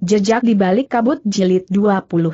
Jejak di balik kabut jilid 29.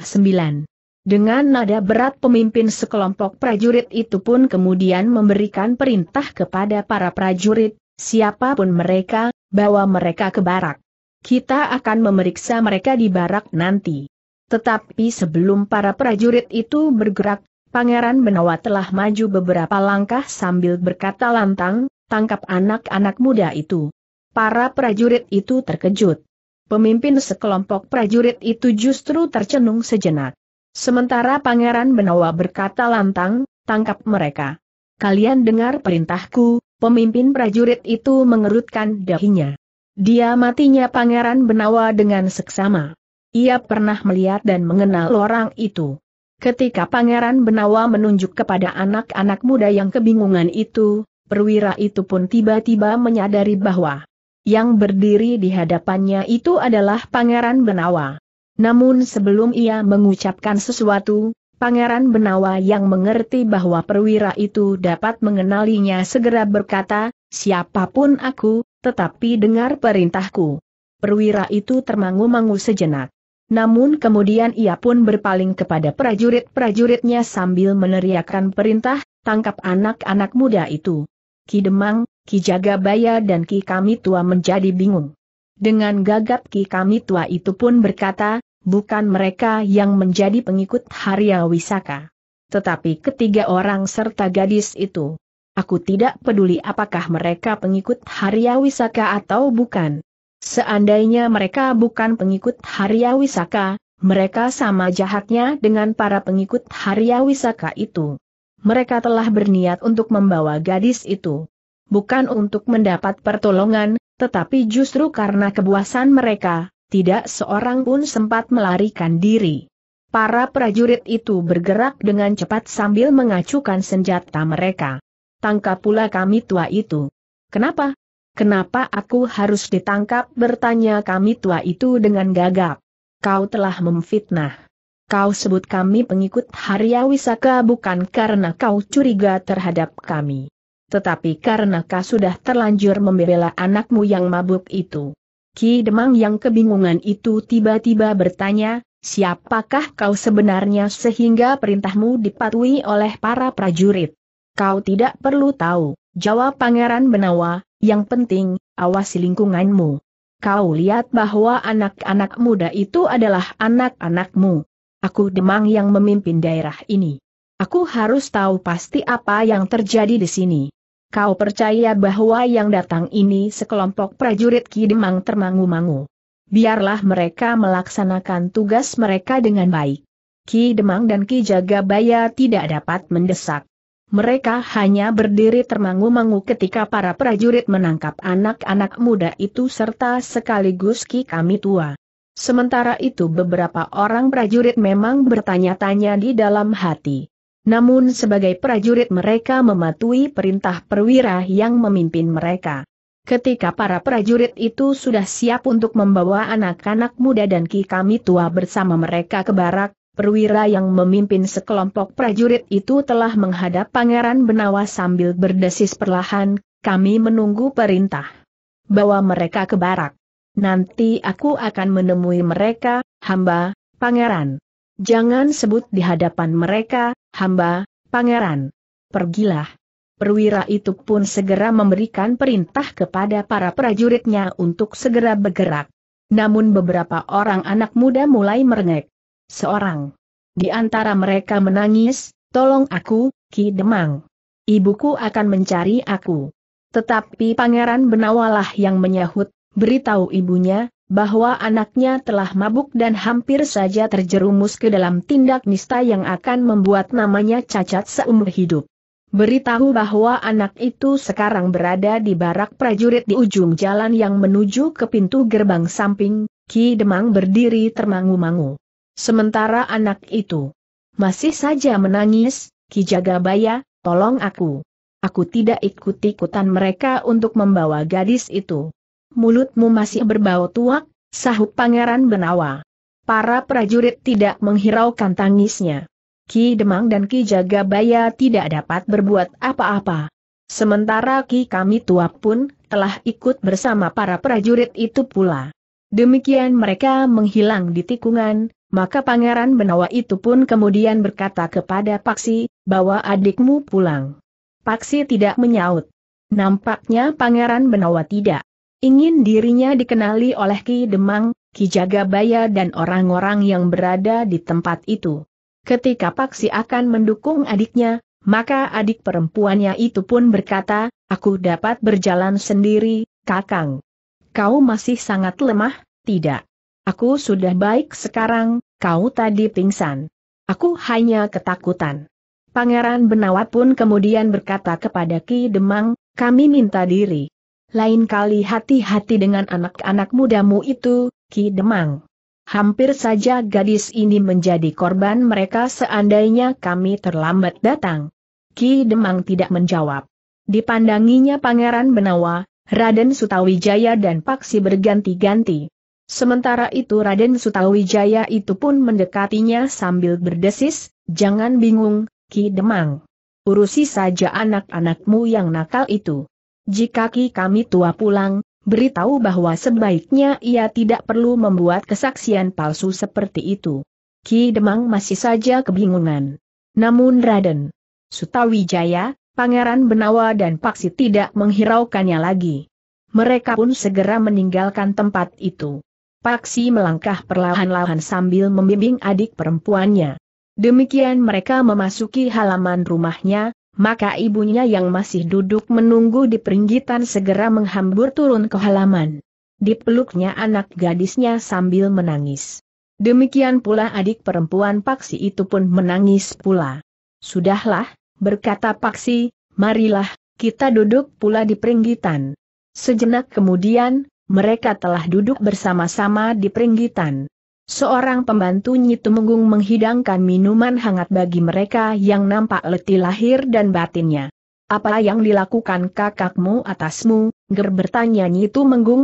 Dengan nada berat pemimpin sekelompok prajurit itu pun kemudian memberikan perintah kepada para prajurit, siapapun mereka, bawa mereka ke barak. Kita akan memeriksa mereka di barak nanti. Tetapi sebelum para prajurit itu bergerak, Pangeran Benawa telah maju beberapa langkah sambil berkata lantang, tangkap anak-anak muda itu. Para prajurit itu terkejut pemimpin sekelompok prajurit itu justru tercenung sejenak. Sementara Pangeran Benawa berkata lantang, tangkap mereka. Kalian dengar perintahku, pemimpin prajurit itu mengerutkan dahinya. Dia matinya Pangeran Benawa dengan seksama. Ia pernah melihat dan mengenal orang itu. Ketika Pangeran Benawa menunjuk kepada anak-anak muda yang kebingungan itu, perwira itu pun tiba-tiba menyadari bahwa yang berdiri di hadapannya itu adalah Pangeran Benawa. Namun sebelum ia mengucapkan sesuatu, Pangeran Benawa yang mengerti bahwa perwira itu dapat mengenalinya segera berkata, siapapun aku, tetapi dengar perintahku. Perwira itu termangu-mangu sejenak. Namun kemudian ia pun berpaling kepada prajurit-prajuritnya sambil meneriakkan perintah, tangkap anak-anak muda itu. Ki Demang, Ki Jagabaya dan Ki Kami Tua menjadi bingung. Dengan gagap Ki Kami Tua itu pun berkata, bukan mereka yang menjadi pengikut Harya Wisaka. Tetapi ketiga orang serta gadis itu. Aku tidak peduli apakah mereka pengikut Harya Wisaka atau bukan. Seandainya mereka bukan pengikut Harya Wisaka, mereka sama jahatnya dengan para pengikut Harya Wisaka itu mereka telah berniat untuk membawa gadis itu. Bukan untuk mendapat pertolongan, tetapi justru karena kebuasan mereka, tidak seorang pun sempat melarikan diri. Para prajurit itu bergerak dengan cepat sambil mengacukan senjata mereka. Tangkap pula kami tua itu. Kenapa? Kenapa aku harus ditangkap? Bertanya kami tua itu dengan gagap. Kau telah memfitnah. Kau sebut kami pengikut Harya Wisaka bukan karena kau curiga terhadap kami. Tetapi karena kau sudah terlanjur membela anakmu yang mabuk itu. Ki Demang yang kebingungan itu tiba-tiba bertanya, siapakah kau sebenarnya sehingga perintahmu dipatuhi oleh para prajurit? Kau tidak perlu tahu, jawab Pangeran Benawa, yang penting, awasi lingkunganmu. Kau lihat bahwa anak-anak muda itu adalah anak-anakmu. Aku Demang yang memimpin daerah ini. Aku harus tahu pasti apa yang terjadi di sini. Kau percaya bahwa yang datang ini sekelompok prajurit Ki Demang termangu-mangu. Biarlah mereka melaksanakan tugas mereka dengan baik. Ki Demang dan Ki Jagabaya tidak dapat mendesak. Mereka hanya berdiri termangu-mangu ketika para prajurit menangkap anak-anak muda itu serta sekaligus Ki Kami Tua. Sementara itu beberapa orang prajurit memang bertanya-tanya di dalam hati. Namun sebagai prajurit mereka mematuhi perintah perwira yang memimpin mereka. Ketika para prajurit itu sudah siap untuk membawa anak-anak muda dan ki kami tua bersama mereka ke barak, perwira yang memimpin sekelompok prajurit itu telah menghadap Pangeran Benawa sambil berdesis perlahan, kami menunggu perintah. Bawa mereka ke barak nanti aku akan menemui mereka, hamba, pangeran. Jangan sebut di hadapan mereka, hamba, pangeran. Pergilah. Perwira itu pun segera memberikan perintah kepada para prajuritnya untuk segera bergerak. Namun beberapa orang anak muda mulai merengek. Seorang di antara mereka menangis, tolong aku, Ki Demang. Ibuku akan mencari aku. Tetapi Pangeran Benawalah yang menyahut, beritahu ibunya, bahwa anaknya telah mabuk dan hampir saja terjerumus ke dalam tindak nista yang akan membuat namanya cacat seumur hidup. Beritahu bahwa anak itu sekarang berada di barak prajurit di ujung jalan yang menuju ke pintu gerbang samping, Ki Demang berdiri termangu-mangu. Sementara anak itu masih saja menangis, Ki Jagabaya, tolong aku. Aku tidak ikut-ikutan mereka untuk membawa gadis itu mulutmu masih berbau tuak, sahut Pangeran Benawa. Para prajurit tidak menghiraukan tangisnya. Ki Demang dan Ki Jagabaya tidak dapat berbuat apa-apa. Sementara Ki Kami Tua pun telah ikut bersama para prajurit itu pula. Demikian mereka menghilang di tikungan, maka Pangeran Benawa itu pun kemudian berkata kepada Paksi, bawa adikmu pulang. Paksi tidak menyaut. Nampaknya Pangeran Benawa tidak Ingin dirinya dikenali oleh Ki Demang, Ki Jagabaya dan orang-orang yang berada di tempat itu. Ketika Paksi akan mendukung adiknya, maka adik perempuannya itu pun berkata, aku dapat berjalan sendiri, kakang. Kau masih sangat lemah, tidak. Aku sudah baik sekarang, kau tadi pingsan. Aku hanya ketakutan. Pangeran Benawat pun kemudian berkata kepada Ki Demang, kami minta diri lain kali hati-hati dengan anak-anak mudamu itu, Ki Demang. Hampir saja gadis ini menjadi korban mereka seandainya kami terlambat datang. Ki Demang tidak menjawab. Dipandanginya Pangeran Benawa, Raden Sutawijaya dan Paksi berganti-ganti. Sementara itu Raden Sutawijaya itu pun mendekatinya sambil berdesis, jangan bingung, Ki Demang. Urusi saja anak-anakmu yang nakal itu. Jika Ki kami tua pulang, beritahu bahwa sebaiknya ia tidak perlu membuat kesaksian palsu seperti itu. Ki Demang masih saja kebingungan. Namun Raden Sutawijaya, Pangeran Benawa dan Paksi tidak menghiraukannya lagi. Mereka pun segera meninggalkan tempat itu. Paksi melangkah perlahan-lahan sambil membimbing adik perempuannya. Demikian mereka memasuki halaman rumahnya, maka ibunya yang masih duduk menunggu di peringgitan segera menghambur turun ke halaman. Dipeluknya anak gadisnya sambil menangis. Demikian pula adik perempuan Paksi itu pun menangis pula. Sudahlah, berkata Paksi, marilah, kita duduk pula di peringgitan. Sejenak kemudian, mereka telah duduk bersama-sama di peringgitan. Seorang pembantu Nyi Tumenggung menghidangkan minuman hangat bagi mereka yang nampak letih lahir dan batinnya. Apa yang dilakukan kakakmu atasmu? Ger bertanya Nyi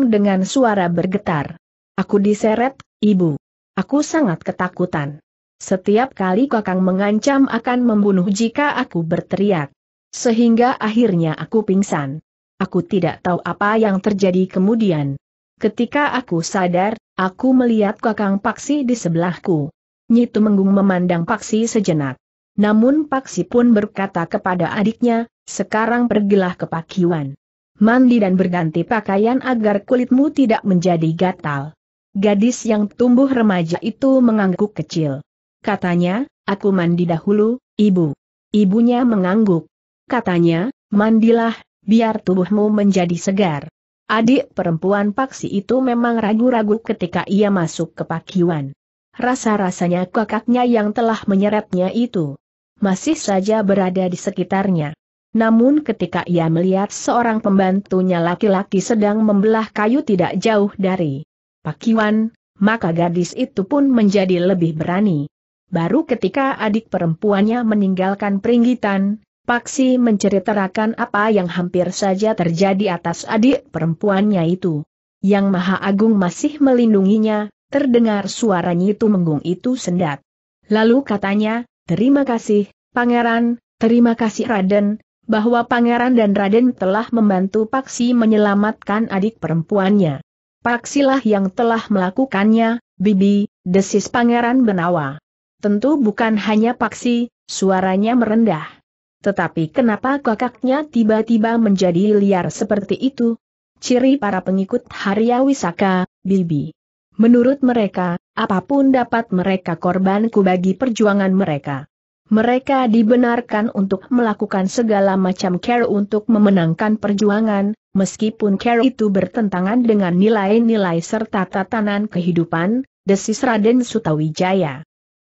dengan suara bergetar. Aku diseret, ibu. Aku sangat ketakutan. Setiap kali kakang mengancam akan membunuh jika aku berteriak. Sehingga akhirnya aku pingsan. Aku tidak tahu apa yang terjadi kemudian. Ketika aku sadar, aku melihat Kakang Paksi di sebelahku. Nyitu Menggung memandang Paksi sejenak. Namun Paksi pun berkata kepada adiknya, sekarang pergilah ke Pakiwan. Mandi dan berganti pakaian agar kulitmu tidak menjadi gatal. Gadis yang tumbuh remaja itu mengangguk kecil. Katanya, aku mandi dahulu, ibu. Ibunya mengangguk. Katanya, mandilah, biar tubuhmu menjadi segar. Adik perempuan Paksi itu memang ragu-ragu ketika ia masuk ke Pakiwan. Rasa-rasanya kakaknya yang telah menyeretnya itu masih saja berada di sekitarnya. Namun ketika ia melihat seorang pembantunya laki-laki sedang membelah kayu tidak jauh dari Pakiwan, maka gadis itu pun menjadi lebih berani. Baru ketika adik perempuannya meninggalkan peringgitan, Paksi menceritakan apa yang hampir saja terjadi atas adik perempuannya itu. Yang Maha Agung masih melindunginya, terdengar suara itu Menggung itu sendat. Lalu katanya, terima kasih, Pangeran, terima kasih Raden, bahwa Pangeran dan Raden telah membantu Paksi menyelamatkan adik perempuannya. Paksilah yang telah melakukannya, Bibi, desis Pangeran Benawa. Tentu bukan hanya Paksi, suaranya merendah. Tetapi kenapa kakaknya tiba-tiba menjadi liar seperti itu? Ciri para pengikut Haryawisaka, Wisaka, Bibi. Menurut mereka, apapun dapat mereka korbanku bagi perjuangan mereka. Mereka dibenarkan untuk melakukan segala macam care untuk memenangkan perjuangan, meskipun care itu bertentangan dengan nilai-nilai serta tatanan kehidupan, desis Raden Sutawijaya.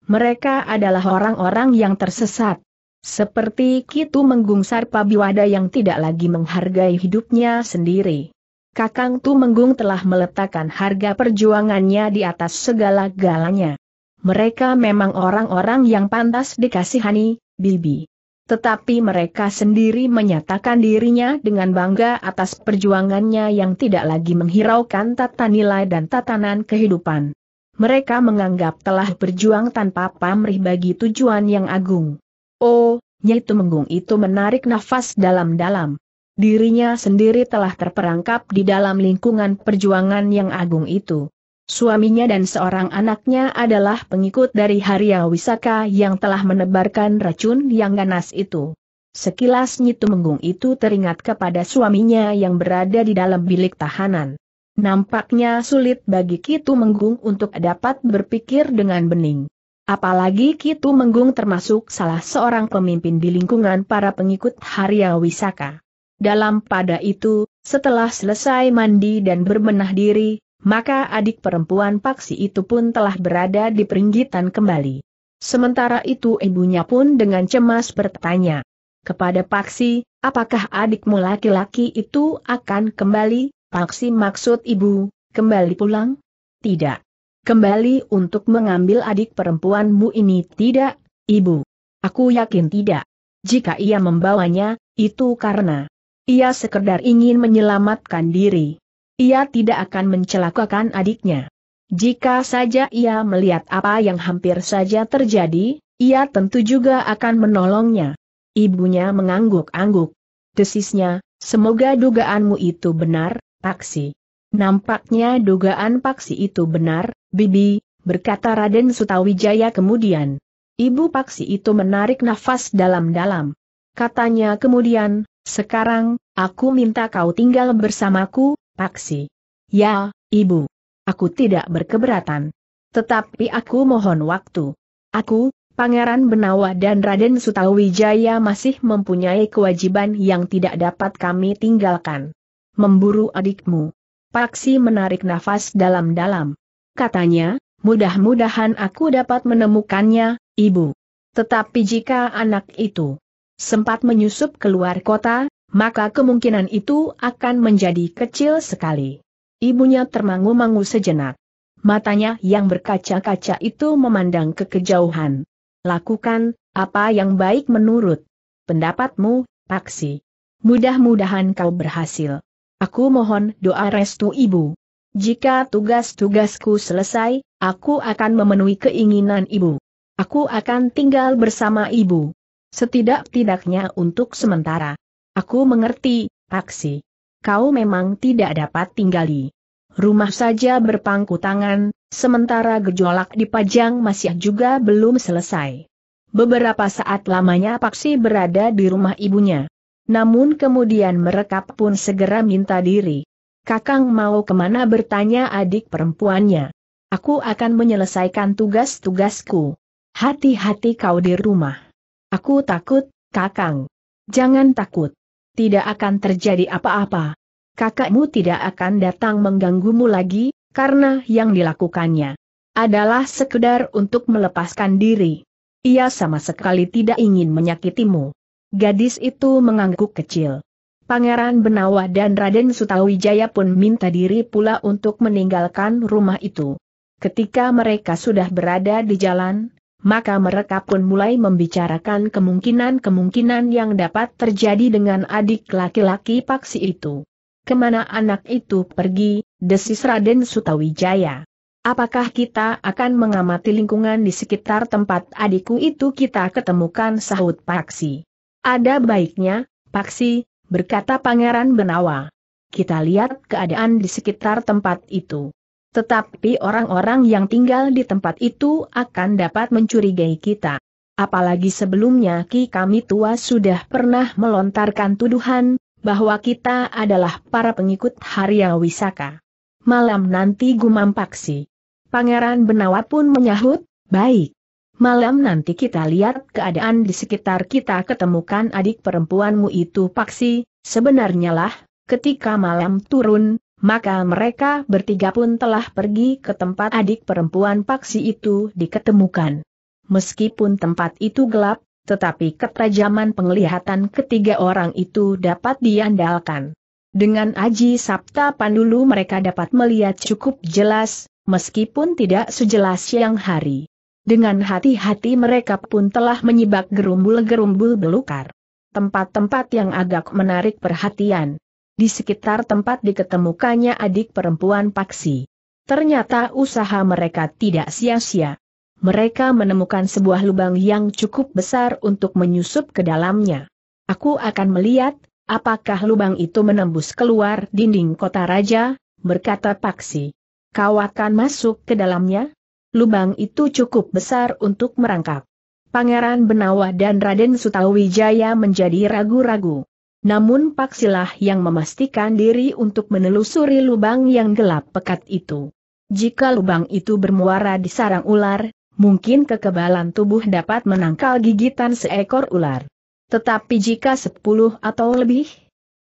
Mereka adalah orang-orang yang tersesat. Seperti Kitu Menggungsar Pabiwada yang tidak lagi menghargai hidupnya sendiri. Kakang Tu Menggung telah meletakkan harga perjuangannya di atas segala galanya. Mereka memang orang-orang yang pantas dikasihani, Bibi. Tetapi mereka sendiri menyatakan dirinya dengan bangga atas perjuangannya yang tidak lagi menghiraukan tata nilai dan tatanan kehidupan. Mereka menganggap telah berjuang tanpa pamrih bagi tujuan yang agung. Oh, Nyai Tumenggung itu menarik nafas dalam-dalam. Dirinya sendiri telah terperangkap di dalam lingkungan perjuangan yang agung itu. Suaminya dan seorang anaknya adalah pengikut dari Harya Wisaka yang telah menebarkan racun yang ganas itu. Sekilas nyitu menggung itu teringat kepada suaminya yang berada di dalam bilik tahanan. Nampaknya sulit bagi Ki Tumenggung untuk dapat berpikir dengan bening. Apalagi Kitu Menggung termasuk salah seorang pemimpin di lingkungan para pengikut Harya Wisaka. Dalam pada itu, setelah selesai mandi dan berbenah diri, maka adik perempuan Paksi itu pun telah berada di peringgitan kembali. Sementara itu ibunya pun dengan cemas bertanya kepada Paksi, apakah adikmu laki-laki itu akan kembali? Paksi maksud ibu, kembali pulang? Tidak kembali untuk mengambil adik perempuanmu ini tidak, ibu. Aku yakin tidak. Jika ia membawanya, itu karena ia sekedar ingin menyelamatkan diri. Ia tidak akan mencelakakan adiknya. Jika saja ia melihat apa yang hampir saja terjadi, ia tentu juga akan menolongnya. Ibunya mengangguk-angguk. Desisnya, semoga dugaanmu itu benar, taksi. Nampaknya dugaan Paksi itu benar, Bibi, berkata Raden Sutawijaya kemudian. Ibu Paksi itu menarik nafas dalam-dalam. Katanya kemudian, sekarang, aku minta kau tinggal bersamaku, Paksi. Ya, Ibu. Aku tidak berkeberatan. Tetapi aku mohon waktu. Aku, Pangeran Benawa dan Raden Sutawijaya masih mempunyai kewajiban yang tidak dapat kami tinggalkan. Memburu adikmu. Paksi menarik nafas dalam-dalam. Katanya, mudah-mudahan aku dapat menemukannya, ibu. Tetapi jika anak itu sempat menyusup keluar kota, maka kemungkinan itu akan menjadi kecil sekali. Ibunya termangu-mangu sejenak. Matanya yang berkaca-kaca itu memandang ke kejauhan. Lakukan, apa yang baik menurut pendapatmu, Paksi. Mudah-mudahan kau berhasil. Aku mohon doa restu ibu. Jika tugas-tugasku selesai, aku akan memenuhi keinginan ibu. Aku akan tinggal bersama ibu. Setidak-tidaknya untuk sementara. Aku mengerti, Paksi. Kau memang tidak dapat tinggali. Rumah saja berpangku tangan, sementara gejolak di Pajang masih juga belum selesai. Beberapa saat lamanya Paksi berada di rumah ibunya. Namun kemudian mereka pun segera minta diri. Kakang mau kemana bertanya adik perempuannya. Aku akan menyelesaikan tugas-tugasku. Hati-hati kau di rumah. Aku takut, kakang. Jangan takut. Tidak akan terjadi apa-apa. Kakakmu tidak akan datang mengganggumu lagi, karena yang dilakukannya adalah sekedar untuk melepaskan diri. Ia sama sekali tidak ingin menyakitimu. Gadis itu mengangguk kecil. Pangeran Benawa dan Raden Sutawijaya pun minta diri pula untuk meninggalkan rumah itu. Ketika mereka sudah berada di jalan, maka mereka pun mulai membicarakan kemungkinan-kemungkinan yang dapat terjadi dengan adik laki-laki paksi itu. Kemana anak itu pergi, desis Raden Sutawijaya. Apakah kita akan mengamati lingkungan di sekitar tempat adikku itu kita ketemukan sahut paksi. Ada baiknya, Paksi, berkata Pangeran Benawa. Kita lihat keadaan di sekitar tempat itu. Tetapi orang-orang yang tinggal di tempat itu akan dapat mencurigai kita. Apalagi sebelumnya Ki Kami Tua sudah pernah melontarkan tuduhan, bahwa kita adalah para pengikut Harya Wisaka. Malam nanti gumam Paksi. Pangeran Benawa pun menyahut, baik. Malam nanti kita lihat keadaan di sekitar kita ketemukan adik perempuanmu itu paksi, sebenarnya lah, ketika malam turun, maka mereka bertiga pun telah pergi ke tempat adik perempuan paksi itu diketemukan. Meskipun tempat itu gelap, tetapi ketajaman penglihatan ketiga orang itu dapat diandalkan. Dengan Aji Sabta Pandulu mereka dapat melihat cukup jelas, meskipun tidak sejelas siang hari. Dengan hati-hati mereka pun telah menyibak gerumbul-gerumbul belukar. Tempat-tempat yang agak menarik perhatian. Di sekitar tempat diketemukannya adik perempuan Paksi. Ternyata usaha mereka tidak sia-sia. Mereka menemukan sebuah lubang yang cukup besar untuk menyusup ke dalamnya. Aku akan melihat, apakah lubang itu menembus keluar dinding kota raja, berkata Paksi. Kau akan masuk ke dalamnya? Lubang itu cukup besar untuk merangkak. Pangeran Benawa dan Raden Sutawijaya menjadi ragu-ragu. Namun Paksilah yang memastikan diri untuk menelusuri lubang yang gelap pekat itu. Jika lubang itu bermuara di sarang ular, mungkin kekebalan tubuh dapat menangkal gigitan seekor ular. Tetapi jika sepuluh atau lebih,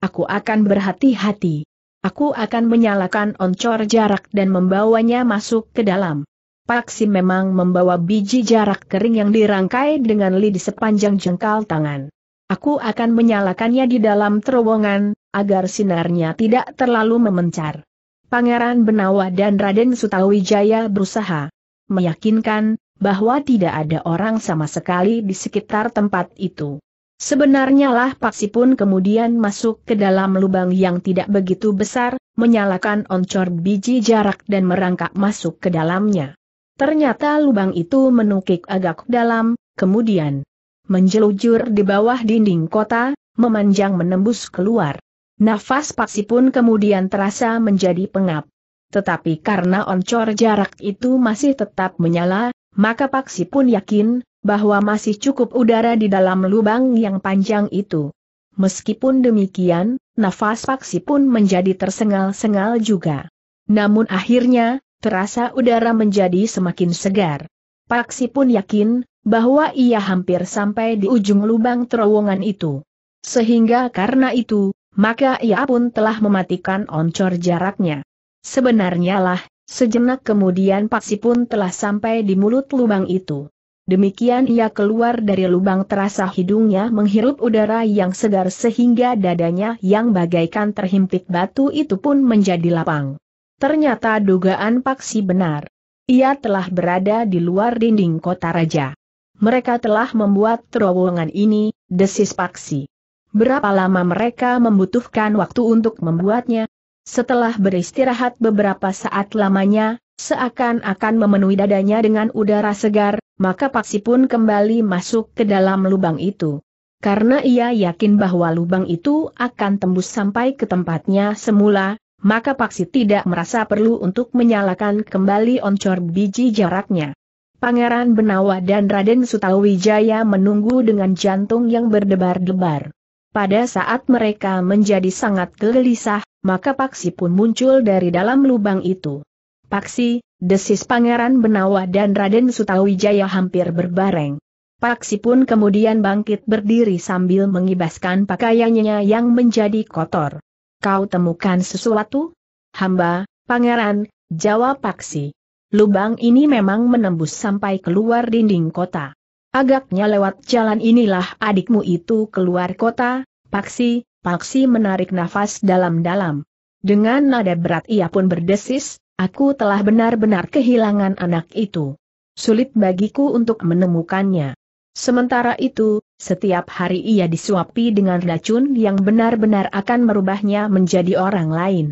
aku akan berhati-hati. Aku akan menyalakan oncor jarak dan membawanya masuk ke dalam. Paksi memang membawa biji jarak kering yang dirangkai dengan lidi sepanjang jengkal tangan. Aku akan menyalakannya di dalam terowongan, agar sinarnya tidak terlalu memencar. Pangeran Benawa dan Raden Sutawijaya berusaha meyakinkan bahwa tidak ada orang sama sekali di sekitar tempat itu. Sebenarnya lah Paksi pun kemudian masuk ke dalam lubang yang tidak begitu besar, menyalakan oncor biji jarak dan merangkak masuk ke dalamnya. Ternyata lubang itu menukik agak dalam, kemudian menjelujur di bawah dinding kota, memanjang menembus keluar. Nafas Paksi pun kemudian terasa menjadi pengap. Tetapi karena oncor jarak itu masih tetap menyala, maka Paksi pun yakin bahwa masih cukup udara di dalam lubang yang panjang itu. Meskipun demikian, nafas Paksi pun menjadi tersengal-sengal juga. Namun akhirnya, terasa udara menjadi semakin segar. Paksi pun yakin, bahwa ia hampir sampai di ujung lubang terowongan itu. Sehingga karena itu, maka ia pun telah mematikan oncor jaraknya. Sebenarnya lah, sejenak kemudian Paksi pun telah sampai di mulut lubang itu. Demikian ia keluar dari lubang terasa hidungnya menghirup udara yang segar sehingga dadanya yang bagaikan terhimpit batu itu pun menjadi lapang. Ternyata dugaan Paksi benar. Ia telah berada di luar dinding kota raja. Mereka telah membuat terowongan ini, desis Paksi. Berapa lama mereka membutuhkan waktu untuk membuatnya? Setelah beristirahat beberapa saat lamanya, seakan-akan memenuhi dadanya dengan udara segar, maka Paksi pun kembali masuk ke dalam lubang itu. Karena ia yakin bahwa lubang itu akan tembus sampai ke tempatnya semula, maka Paksi tidak merasa perlu untuk menyalakan kembali oncor biji jaraknya. Pangeran Benawa dan Raden Sutawijaya menunggu dengan jantung yang berdebar-debar. Pada saat mereka menjadi sangat gelisah, maka Paksi pun muncul dari dalam lubang itu. Paksi, desis Pangeran Benawa dan Raden Sutawijaya hampir berbareng. Paksi pun kemudian bangkit berdiri sambil mengibaskan pakaiannya yang menjadi kotor kau temukan sesuatu? Hamba, pangeran, jawab Paksi. Lubang ini memang menembus sampai keluar dinding kota. Agaknya lewat jalan inilah adikmu itu keluar kota, Paksi, Paksi menarik nafas dalam-dalam. Dengan nada berat ia pun berdesis, aku telah benar-benar kehilangan anak itu. Sulit bagiku untuk menemukannya. Sementara itu, setiap hari ia disuapi dengan racun yang benar-benar akan merubahnya menjadi orang lain.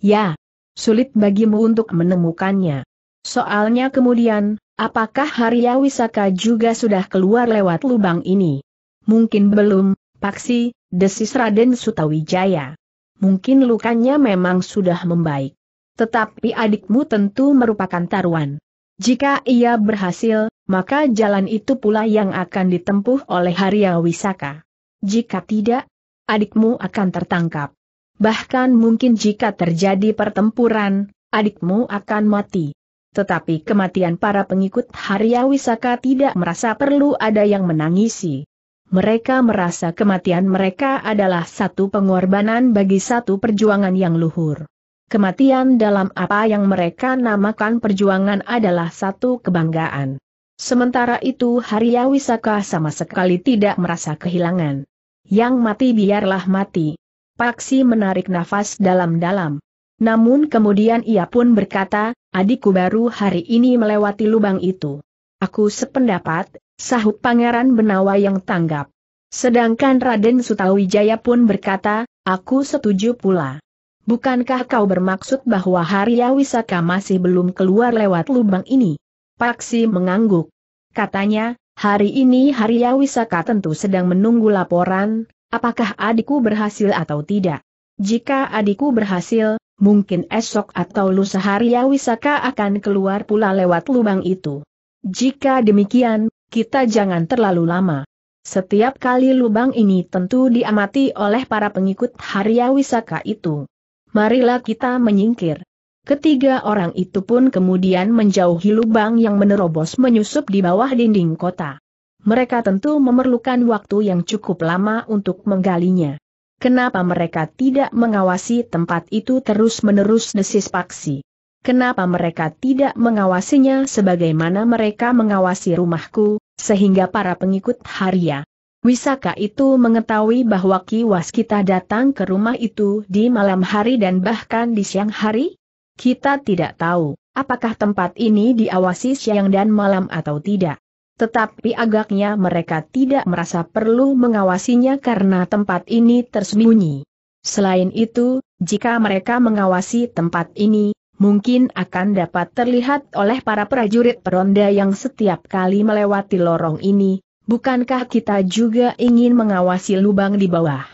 Ya, sulit bagimu untuk menemukannya. Soalnya kemudian, apakah Harya Wisaka juga sudah keluar lewat lubang ini? Mungkin belum, Paksi, desis Raden Sutawijaya. Mungkin lukanya memang sudah membaik. Tetapi adikmu tentu merupakan taruhan. Jika ia berhasil, maka jalan itu pula yang akan ditempuh oleh Arya Wisaka. Jika tidak, adikmu akan tertangkap. Bahkan mungkin jika terjadi pertempuran, adikmu akan mati. Tetapi kematian para pengikut Harya Wisaka tidak merasa perlu ada yang menangisi. Mereka merasa kematian mereka adalah satu pengorbanan bagi satu perjuangan yang luhur. Kematian dalam apa yang mereka namakan perjuangan adalah satu kebanggaan. Sementara itu Harya Wisaka sama sekali tidak merasa kehilangan. Yang mati biarlah mati. Paksi menarik nafas dalam-dalam. Namun kemudian ia pun berkata, adikku baru hari ini melewati lubang itu. Aku sependapat, sahut Pangeran Benawa yang tanggap. Sedangkan Raden Sutawijaya pun berkata, aku setuju pula. Bukankah kau bermaksud bahwa Harya Wisaka masih belum keluar lewat lubang ini? Paksi mengangguk. Katanya, hari ini Haria Wisaka tentu sedang menunggu laporan, apakah adikku berhasil atau tidak. Jika adikku berhasil, mungkin esok atau lusa Haria Wisaka akan keluar pula lewat lubang itu. Jika demikian, kita jangan terlalu lama. Setiap kali lubang ini tentu diamati oleh para pengikut Haria Wisaka itu. Marilah kita menyingkir. Ketiga orang itu pun kemudian menjauhi lubang yang menerobos menyusup di bawah dinding kota. Mereka tentu memerlukan waktu yang cukup lama untuk menggalinya. Kenapa mereka tidak mengawasi tempat itu terus-menerus desis paksi? Kenapa mereka tidak mengawasinya sebagaimana mereka mengawasi rumahku, sehingga para pengikut Haria? Wisaka itu mengetahui bahwa kiwas kita datang ke rumah itu di malam hari dan bahkan di siang hari? Kita tidak tahu, apakah tempat ini diawasi siang dan malam atau tidak. Tetapi agaknya mereka tidak merasa perlu mengawasinya karena tempat ini tersembunyi. Selain itu, jika mereka mengawasi tempat ini, mungkin akan dapat terlihat oleh para prajurit peronda yang setiap kali melewati lorong ini, bukankah kita juga ingin mengawasi lubang di bawah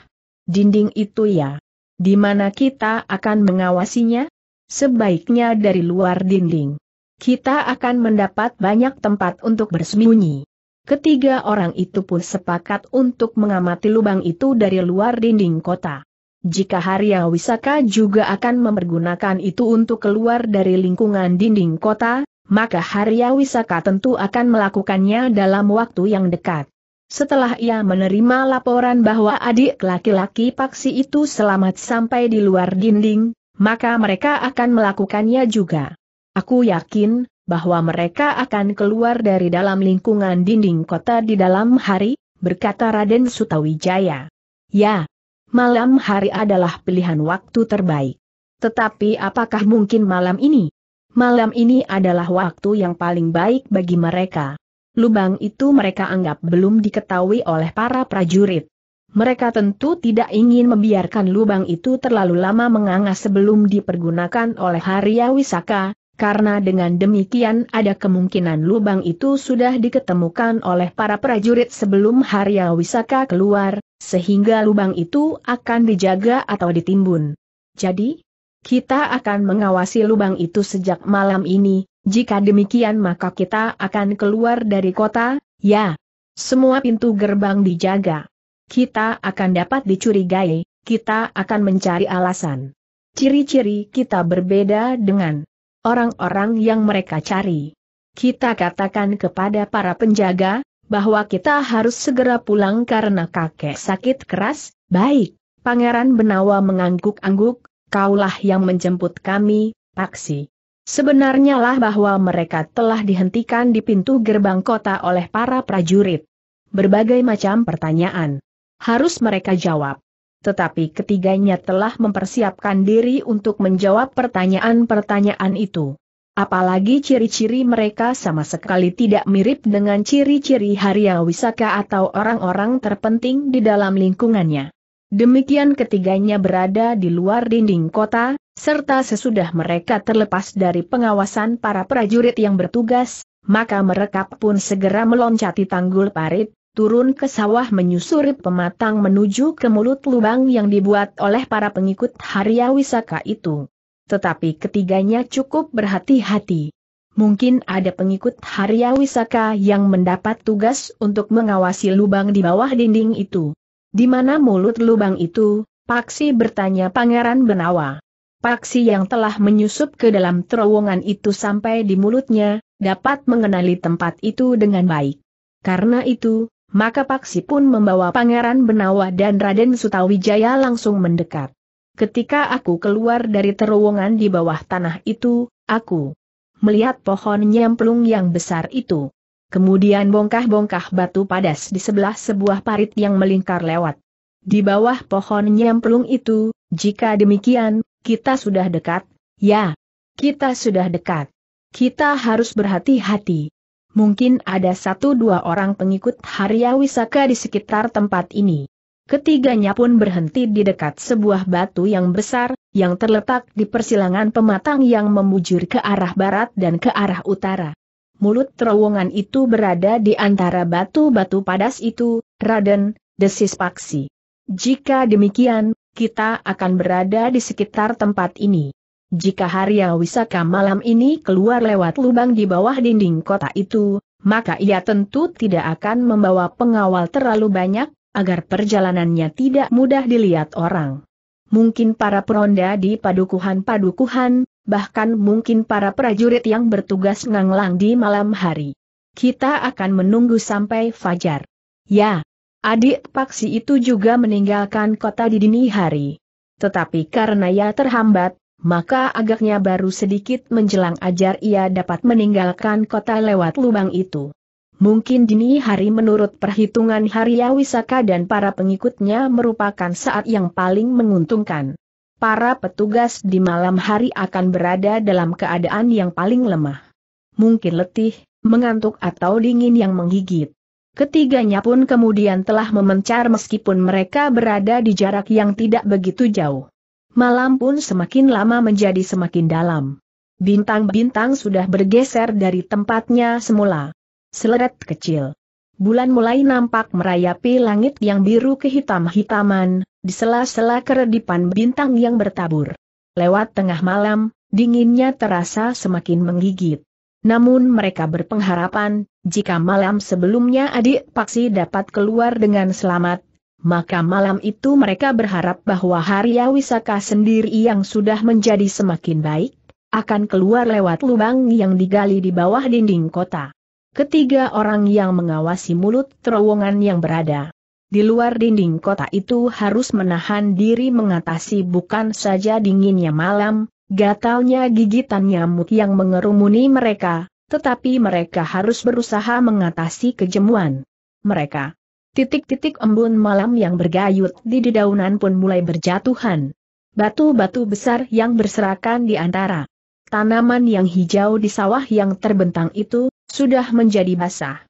dinding itu ya? Di mana kita akan mengawasinya? Sebaiknya dari luar dinding. Kita akan mendapat banyak tempat untuk bersembunyi. Ketiga orang itu pun sepakat untuk mengamati lubang itu dari luar dinding kota. Jika Harya Wisaka juga akan mempergunakan itu untuk keluar dari lingkungan dinding kota, maka Harya Wisaka tentu akan melakukannya dalam waktu yang dekat. Setelah ia menerima laporan bahwa adik laki-laki Paksi itu selamat sampai di luar dinding, maka mereka akan melakukannya juga. Aku yakin, bahwa mereka akan keluar dari dalam lingkungan dinding kota di dalam hari, berkata Raden Sutawijaya. Ya, malam hari adalah pilihan waktu terbaik. Tetapi apakah mungkin malam ini? Malam ini adalah waktu yang paling baik bagi mereka. Lubang itu mereka anggap belum diketahui oleh para prajurit. Mereka tentu tidak ingin membiarkan lubang itu terlalu lama menganga sebelum dipergunakan oleh Harya Wisaka, karena dengan demikian ada kemungkinan lubang itu sudah diketemukan oleh para prajurit sebelum Harya Wisaka keluar, sehingga lubang itu akan dijaga atau ditimbun. Jadi, kita akan mengawasi lubang itu sejak malam ini, jika demikian maka kita akan keluar dari kota, ya. Semua pintu gerbang dijaga. Kita akan dapat dicurigai, kita akan mencari alasan. Ciri-ciri kita berbeda dengan orang-orang yang mereka cari. Kita katakan kepada para penjaga, bahwa kita harus segera pulang karena kakek sakit keras, baik. Pangeran Benawa mengangguk-angguk, kaulah yang menjemput kami, Paksi. Sebenarnya lah bahwa mereka telah dihentikan di pintu gerbang kota oleh para prajurit. Berbagai macam pertanyaan harus mereka jawab. Tetapi ketiganya telah mempersiapkan diri untuk menjawab pertanyaan-pertanyaan itu. Apalagi ciri-ciri mereka sama sekali tidak mirip dengan ciri-ciri harya Wisaka atau orang-orang terpenting di dalam lingkungannya. Demikian ketiganya berada di luar dinding kota, serta sesudah mereka terlepas dari pengawasan para prajurit yang bertugas, maka mereka pun segera meloncati tanggul parit, turun ke sawah menyusuri pematang menuju ke mulut lubang yang dibuat oleh para pengikut Harya Wisaka itu. Tetapi ketiganya cukup berhati-hati. Mungkin ada pengikut Harya Wisaka yang mendapat tugas untuk mengawasi lubang di bawah dinding itu. Di mana mulut lubang itu, Paksi bertanya Pangeran Benawa. Paksi yang telah menyusup ke dalam terowongan itu sampai di mulutnya, dapat mengenali tempat itu dengan baik. Karena itu, maka Paksi pun membawa Pangeran Benawa dan Raden Sutawijaya langsung mendekat. Ketika aku keluar dari terowongan di bawah tanah itu, aku melihat pohon nyemplung yang besar itu. Kemudian bongkah-bongkah batu padas di sebelah sebuah parit yang melingkar lewat. Di bawah pohon nyemplung itu, jika demikian, kita sudah dekat, ya. Kita sudah dekat. Kita harus berhati-hati. Mungkin ada satu dua orang pengikut Harya Wisaka di sekitar tempat ini. Ketiganya pun berhenti di dekat sebuah batu yang besar, yang terletak di persilangan pematang yang membujur ke arah barat dan ke arah utara. Mulut terowongan itu berada di antara batu-batu padas itu, Raden, desis Paksi. Jika demikian, kita akan berada di sekitar tempat ini. Jika Harya Wisaka malam ini keluar lewat lubang di bawah dinding kota itu, maka ia tentu tidak akan membawa pengawal terlalu banyak, agar perjalanannya tidak mudah dilihat orang. Mungkin para peronda di padukuhan-padukuhan, bahkan mungkin para prajurit yang bertugas nganglang di malam hari. Kita akan menunggu sampai fajar. Ya, Adik Paksi itu juga meninggalkan kota di dini hari. Tetapi karena ia terhambat, maka agaknya baru sedikit menjelang ajar ia dapat meninggalkan kota lewat lubang itu. Mungkin dini hari menurut perhitungan Harya Wisaka dan para pengikutnya merupakan saat yang paling menguntungkan. Para petugas di malam hari akan berada dalam keadaan yang paling lemah. Mungkin letih, mengantuk atau dingin yang menggigit. Ketiganya pun kemudian telah memencar meskipun mereka berada di jarak yang tidak begitu jauh. Malam pun semakin lama menjadi semakin dalam. Bintang-bintang sudah bergeser dari tempatnya semula. Seleret kecil. Bulan mulai nampak merayapi langit yang biru kehitam-hitaman, di sela-sela keredipan bintang yang bertabur. Lewat tengah malam, dinginnya terasa semakin menggigit. Namun mereka berpengharapan, jika malam sebelumnya adik Paksi dapat keluar dengan selamat, maka malam itu mereka berharap bahwa Harya Wisaka sendiri yang sudah menjadi semakin baik, akan keluar lewat lubang yang digali di bawah dinding kota. Ketiga orang yang mengawasi mulut terowongan yang berada di luar dinding kota itu harus menahan diri mengatasi bukan saja dinginnya malam, gatalnya gigitan nyamuk yang mengerumuni mereka, tetapi mereka harus berusaha mengatasi kejemuan mereka. Titik-titik embun malam yang bergayut di dedaunan pun mulai berjatuhan. Batu-batu besar yang berserakan di antara tanaman yang hijau di sawah yang terbentang itu, sudah menjadi basah.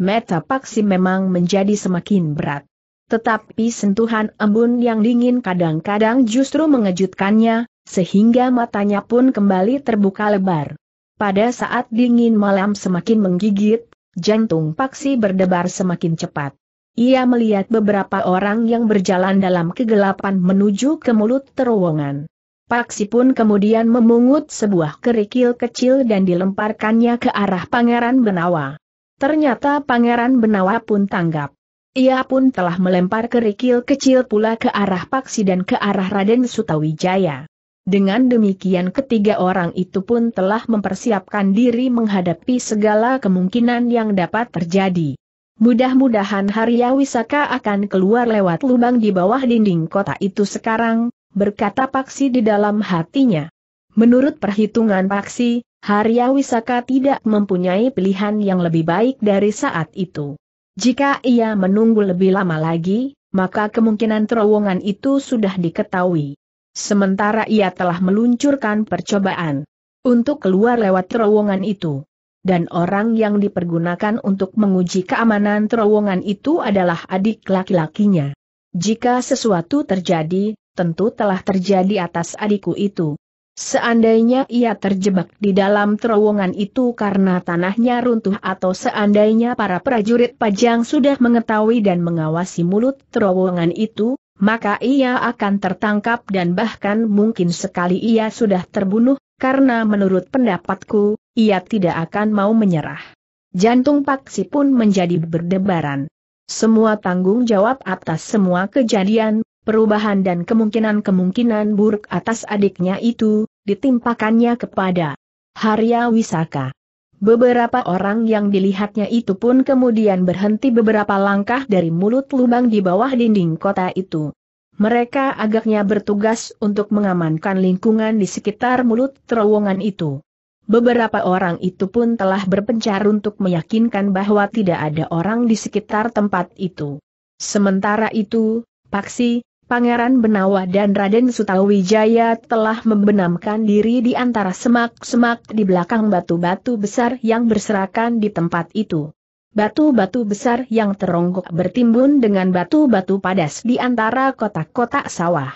Meta paksi memang menjadi semakin berat. Tetapi sentuhan embun yang dingin kadang-kadang justru mengejutkannya, sehingga matanya pun kembali terbuka lebar. Pada saat dingin malam semakin menggigit, jantung paksi berdebar semakin cepat ia melihat beberapa orang yang berjalan dalam kegelapan menuju ke mulut terowongan. Paksi pun kemudian memungut sebuah kerikil kecil dan dilemparkannya ke arah Pangeran Benawa. Ternyata Pangeran Benawa pun tanggap. Ia pun telah melempar kerikil kecil pula ke arah Paksi dan ke arah Raden Sutawijaya. Dengan demikian ketiga orang itu pun telah mempersiapkan diri menghadapi segala kemungkinan yang dapat terjadi. Mudah-mudahan Harya Wisaka akan keluar lewat lubang di bawah dinding kota itu sekarang, berkata Paksi di dalam hatinya. Menurut perhitungan Paksi, Harya Wisaka tidak mempunyai pilihan yang lebih baik dari saat itu. Jika ia menunggu lebih lama lagi, maka kemungkinan terowongan itu sudah diketahui. Sementara ia telah meluncurkan percobaan untuk keluar lewat terowongan itu dan orang yang dipergunakan untuk menguji keamanan terowongan itu adalah adik laki-lakinya. Jika sesuatu terjadi, tentu telah terjadi atas adikku itu. Seandainya ia terjebak di dalam terowongan itu karena tanahnya runtuh atau seandainya para prajurit pajang sudah mengetahui dan mengawasi mulut terowongan itu, maka ia akan tertangkap dan bahkan mungkin sekali ia sudah terbunuh, karena menurut pendapatku, ia tidak akan mau menyerah. Jantung Paksi pun menjadi berdebaran. Semua tanggung jawab atas semua kejadian, perubahan dan kemungkinan-kemungkinan buruk atas adiknya itu, ditimpakannya kepada Harya Wisaka. Beberapa orang yang dilihatnya itu pun kemudian berhenti beberapa langkah dari mulut lubang di bawah dinding kota itu. Mereka agaknya bertugas untuk mengamankan lingkungan di sekitar mulut terowongan itu. Beberapa orang itu pun telah berpencar untuk meyakinkan bahwa tidak ada orang di sekitar tempat itu. Sementara itu, Paksi, Pangeran Benawa dan Raden Sutawijaya telah membenamkan diri di antara semak-semak di belakang batu-batu besar yang berserakan di tempat itu. Batu-batu besar yang teronggok bertimbun dengan batu-batu padas di antara kotak-kotak sawah.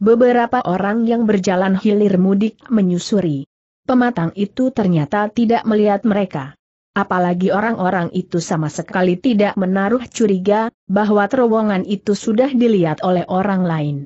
Beberapa orang yang berjalan hilir mudik menyusuri pematang itu ternyata tidak melihat mereka. Apalagi orang-orang itu sama sekali tidak menaruh curiga, bahwa terowongan itu sudah dilihat oleh orang lain.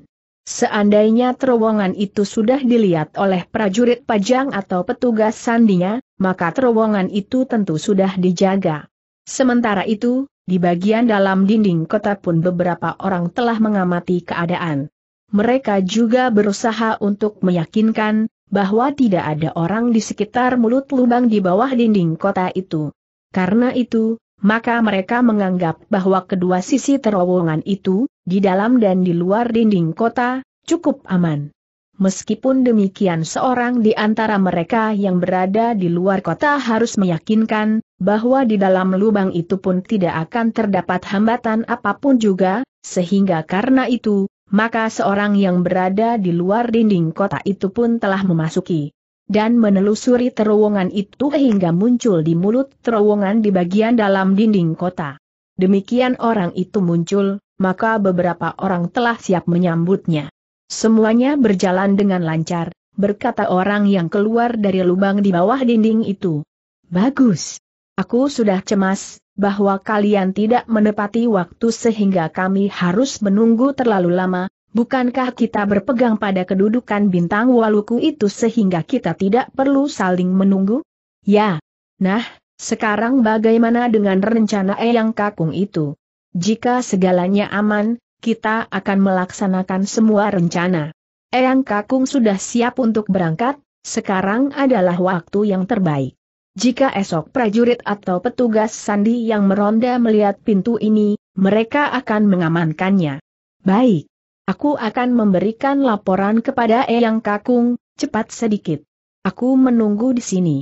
Seandainya terowongan itu sudah dilihat oleh prajurit pajang atau petugas sandinya, maka terowongan itu tentu sudah dijaga. Sementara itu, di bagian dalam dinding kota pun beberapa orang telah mengamati keadaan. Mereka juga berusaha untuk meyakinkan bahwa tidak ada orang di sekitar mulut lubang di bawah dinding kota itu. Karena itu, maka mereka menganggap bahwa kedua sisi terowongan itu, di dalam dan di luar dinding kota, cukup aman. Meskipun demikian seorang di antara mereka yang berada di luar kota harus meyakinkan, bahwa di dalam lubang itu pun tidak akan terdapat hambatan apapun juga, sehingga karena itu, maka seorang yang berada di luar dinding kota itu pun telah memasuki dan menelusuri terowongan itu hingga muncul di mulut terowongan di bagian dalam dinding kota. Demikian orang itu muncul, maka beberapa orang telah siap menyambutnya. Semuanya berjalan dengan lancar, berkata orang yang keluar dari lubang di bawah dinding itu. Bagus, Aku sudah cemas, bahwa kalian tidak menepati waktu sehingga kami harus menunggu terlalu lama, bukankah kita berpegang pada kedudukan bintang waluku itu sehingga kita tidak perlu saling menunggu? Ya. Nah, sekarang bagaimana dengan rencana Eyang Kakung itu? Jika segalanya aman, kita akan melaksanakan semua rencana. Eyang Kakung sudah siap untuk berangkat, sekarang adalah waktu yang terbaik. Jika esok prajurit atau petugas sandi yang meronda melihat pintu ini, mereka akan mengamankannya. Baik. Aku akan memberikan laporan kepada Eyang Kakung, cepat sedikit. Aku menunggu di sini.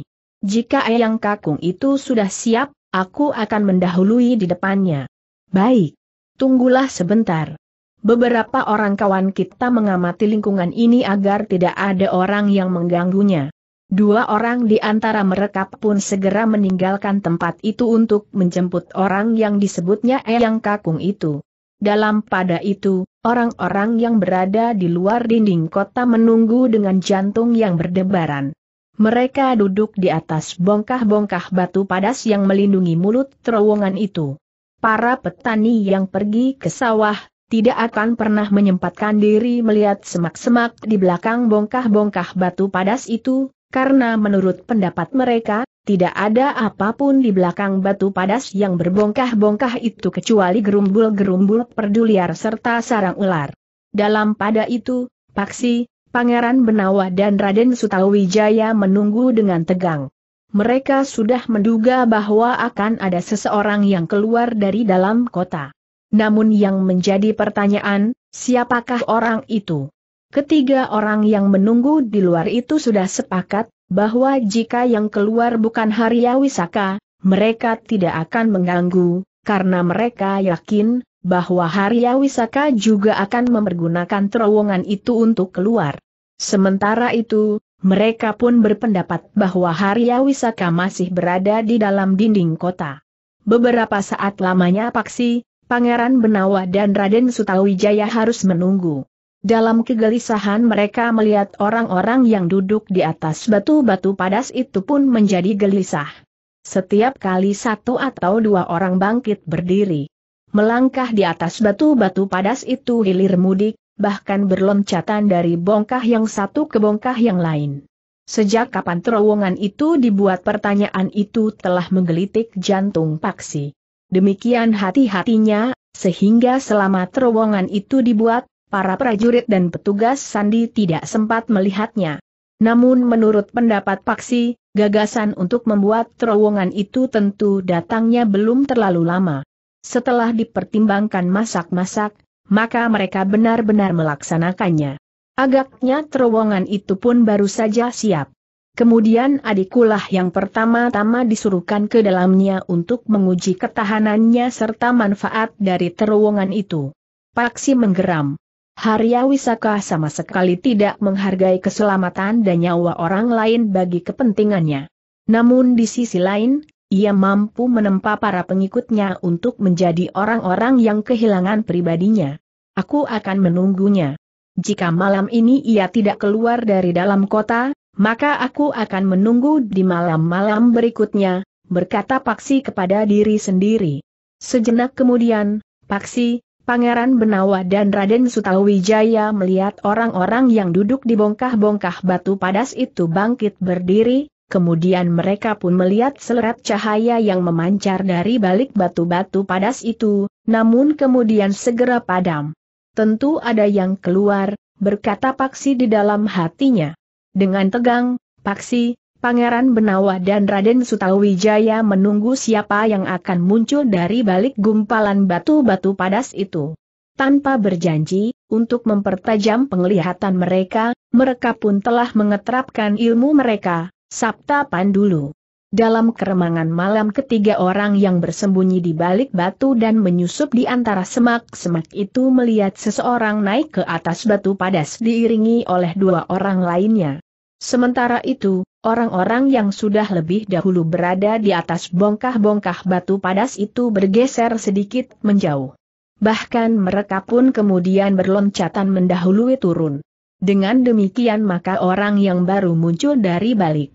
Jika Eyang Kakung itu sudah siap, aku akan mendahului di depannya. Baik. Tunggulah sebentar. Beberapa orang kawan kita mengamati lingkungan ini agar tidak ada orang yang mengganggunya. Dua orang di antara mereka pun segera meninggalkan tempat itu untuk menjemput orang yang disebutnya Eyang Kakung itu. Dalam pada itu, orang-orang yang berada di luar dinding kota menunggu dengan jantung yang berdebaran. Mereka duduk di atas bongkah-bongkah batu padas yang melindungi mulut terowongan itu. Para petani yang pergi ke sawah, tidak akan pernah menyempatkan diri melihat semak-semak di belakang bongkah-bongkah batu padas itu, karena menurut pendapat mereka, tidak ada apapun di belakang batu padas yang berbongkah-bongkah itu kecuali gerumbul-gerumbul perdu serta sarang ular. Dalam pada itu, Paksi, Pangeran Benawa dan Raden Sutawijaya menunggu dengan tegang. Mereka sudah menduga bahwa akan ada seseorang yang keluar dari dalam kota. Namun yang menjadi pertanyaan, siapakah orang itu? Ketiga orang yang menunggu di luar itu sudah sepakat, bahwa jika yang keluar bukan Harya Wisaka, mereka tidak akan mengganggu, karena mereka yakin, bahwa Harya Wisaka juga akan mempergunakan terowongan itu untuk keluar. Sementara itu, mereka pun berpendapat bahwa Harya Wisaka masih berada di dalam dinding kota. Beberapa saat lamanya Paksi, Pangeran Benawa dan Raden Sutawijaya harus menunggu. Dalam kegelisahan mereka melihat orang-orang yang duduk di atas batu-batu padas itu pun menjadi gelisah. Setiap kali satu atau dua orang bangkit berdiri, melangkah di atas batu-batu padas itu hilir mudik, bahkan berloncatan dari bongkah yang satu ke bongkah yang lain. Sejak kapan terowongan itu dibuat pertanyaan itu telah menggelitik jantung Paksi. Demikian hati-hatinya, sehingga selama terowongan itu dibuat, para prajurit dan petugas Sandi tidak sempat melihatnya. Namun menurut pendapat Paksi, gagasan untuk membuat terowongan itu tentu datangnya belum terlalu lama. Setelah dipertimbangkan masak-masak, maka mereka benar-benar melaksanakannya. Agaknya terowongan itu pun baru saja siap. Kemudian adikulah yang pertama-tama disuruhkan ke dalamnya untuk menguji ketahanannya serta manfaat dari terowongan itu. Paksi menggeram. Harya Wisaka sama sekali tidak menghargai keselamatan dan nyawa orang lain bagi kepentingannya. Namun di sisi lain, ia mampu menempa para pengikutnya untuk menjadi orang-orang yang kehilangan pribadinya. Aku akan menunggunya. Jika malam ini ia tidak keluar dari dalam kota, maka aku akan menunggu di malam-malam berikutnya, berkata Paksi kepada diri sendiri. Sejenak kemudian, Paksi, Pangeran Benawa dan Raden Sutawijaya melihat orang-orang yang duduk di bongkah-bongkah batu padas itu bangkit berdiri, kemudian mereka pun melihat seleret cahaya yang memancar dari balik batu-batu padas itu, namun kemudian segera padam. Tentu ada yang keluar, berkata Paksi di dalam hatinya. Dengan tegang, Paksi, Pangeran Benawa dan Raden Sutawijaya menunggu siapa yang akan muncul dari balik gumpalan batu-batu padas itu. Tanpa berjanji, untuk mempertajam penglihatan mereka, mereka pun telah mengetrapkan ilmu mereka, Sabta Pandulu. Dalam keremangan malam ketiga orang yang bersembunyi di balik batu dan menyusup di antara semak-semak itu melihat seseorang naik ke atas batu padas diiringi oleh dua orang lainnya. Sementara itu, orang-orang yang sudah lebih dahulu berada di atas bongkah-bongkah batu padas itu bergeser sedikit menjauh. Bahkan mereka pun kemudian berloncatan mendahului turun. Dengan demikian maka orang yang baru muncul dari balik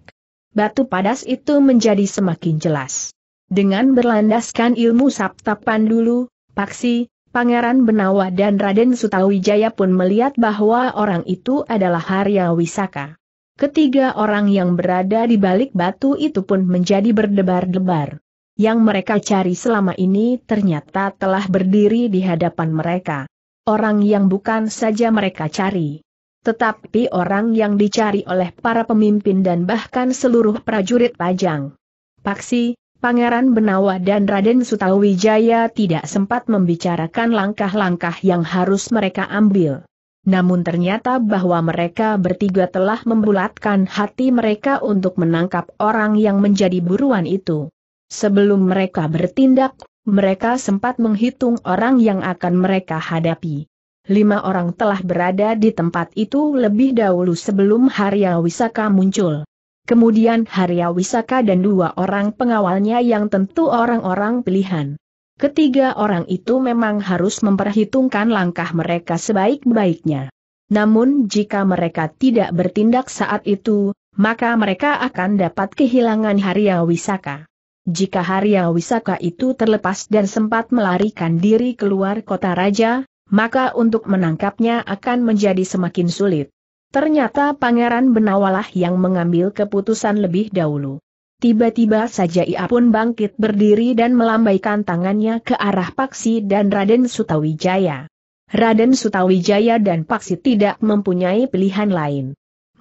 batu padas itu menjadi semakin jelas. Dengan berlandaskan ilmu saptapan dulu, Paksi, Pangeran Benawa dan Raden Sutawijaya pun melihat bahwa orang itu adalah Harya Wisaka. Ketiga orang yang berada di balik batu itu pun menjadi berdebar-debar. Yang mereka cari selama ini ternyata telah berdiri di hadapan mereka. Orang yang bukan saja mereka cari. Tetapi orang yang dicari oleh para pemimpin dan bahkan seluruh prajurit Pajang. Paksi, Pangeran Benawa dan Raden Sutawijaya tidak sempat membicarakan langkah-langkah yang harus mereka ambil namun ternyata bahwa mereka bertiga telah membulatkan hati mereka untuk menangkap orang yang menjadi buruan itu. Sebelum mereka bertindak, mereka sempat menghitung orang yang akan mereka hadapi. Lima orang telah berada di tempat itu lebih dahulu sebelum Harya Wisaka muncul. Kemudian Harya Wisaka dan dua orang pengawalnya yang tentu orang-orang pilihan. Ketiga orang itu memang harus memperhitungkan langkah mereka sebaik-baiknya. Namun jika mereka tidak bertindak saat itu, maka mereka akan dapat kehilangan Haria Wisaka. Jika Haria Wisaka itu terlepas dan sempat melarikan diri keluar kota raja, maka untuk menangkapnya akan menjadi semakin sulit. Ternyata Pangeran Benawalah yang mengambil keputusan lebih dahulu. Tiba-tiba saja ia pun bangkit berdiri dan melambaikan tangannya ke arah Paksi dan Raden Sutawijaya. Raden Sutawijaya dan Paksi tidak mempunyai pilihan lain.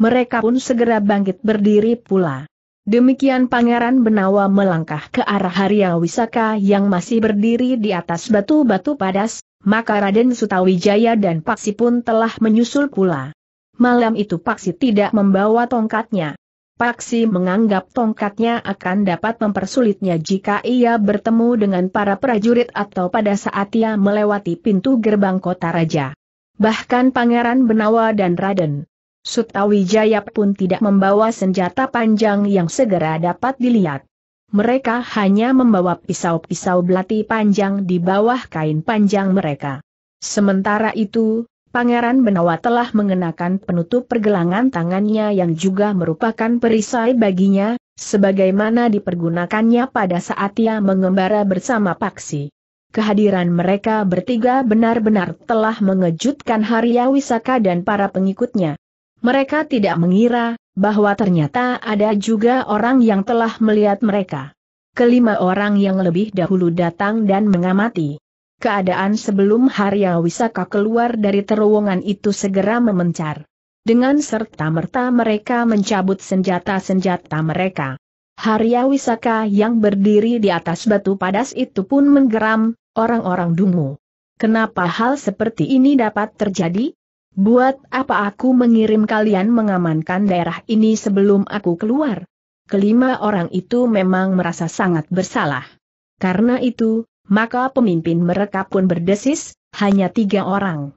Mereka pun segera bangkit berdiri pula. Demikian Pangeran Benawa melangkah ke arah Arya Wisaka yang masih berdiri di atas batu-batu padas, maka Raden Sutawijaya dan Paksi pun telah menyusul pula. Malam itu Paksi tidak membawa tongkatnya, Paksi menganggap tongkatnya akan dapat mempersulitnya jika ia bertemu dengan para prajurit atau pada saat ia melewati pintu gerbang kota raja. Bahkan Pangeran Benawa dan Raden Sutawijaya pun tidak membawa senjata panjang yang segera dapat dilihat. Mereka hanya membawa pisau-pisau belati panjang di bawah kain panjang mereka. Sementara itu, Pangeran Benawa telah mengenakan penutup pergelangan tangannya yang juga merupakan perisai baginya, sebagaimana dipergunakannya pada saat ia mengembara bersama Paksi. Kehadiran mereka bertiga benar-benar telah mengejutkan Harya Wisaka dan para pengikutnya. Mereka tidak mengira bahwa ternyata ada juga orang yang telah melihat mereka. Kelima orang yang lebih dahulu datang dan mengamati. Keadaan sebelum Harya Wisaka keluar dari terowongan itu segera memencar. Dengan serta-merta mereka mencabut senjata-senjata mereka. Harya Wisaka yang berdiri di atas batu padas itu pun menggeram, orang-orang dungu. Kenapa hal seperti ini dapat terjadi? Buat apa aku mengirim kalian mengamankan daerah ini sebelum aku keluar? Kelima orang itu memang merasa sangat bersalah. Karena itu, maka pemimpin mereka pun berdesis, hanya tiga orang.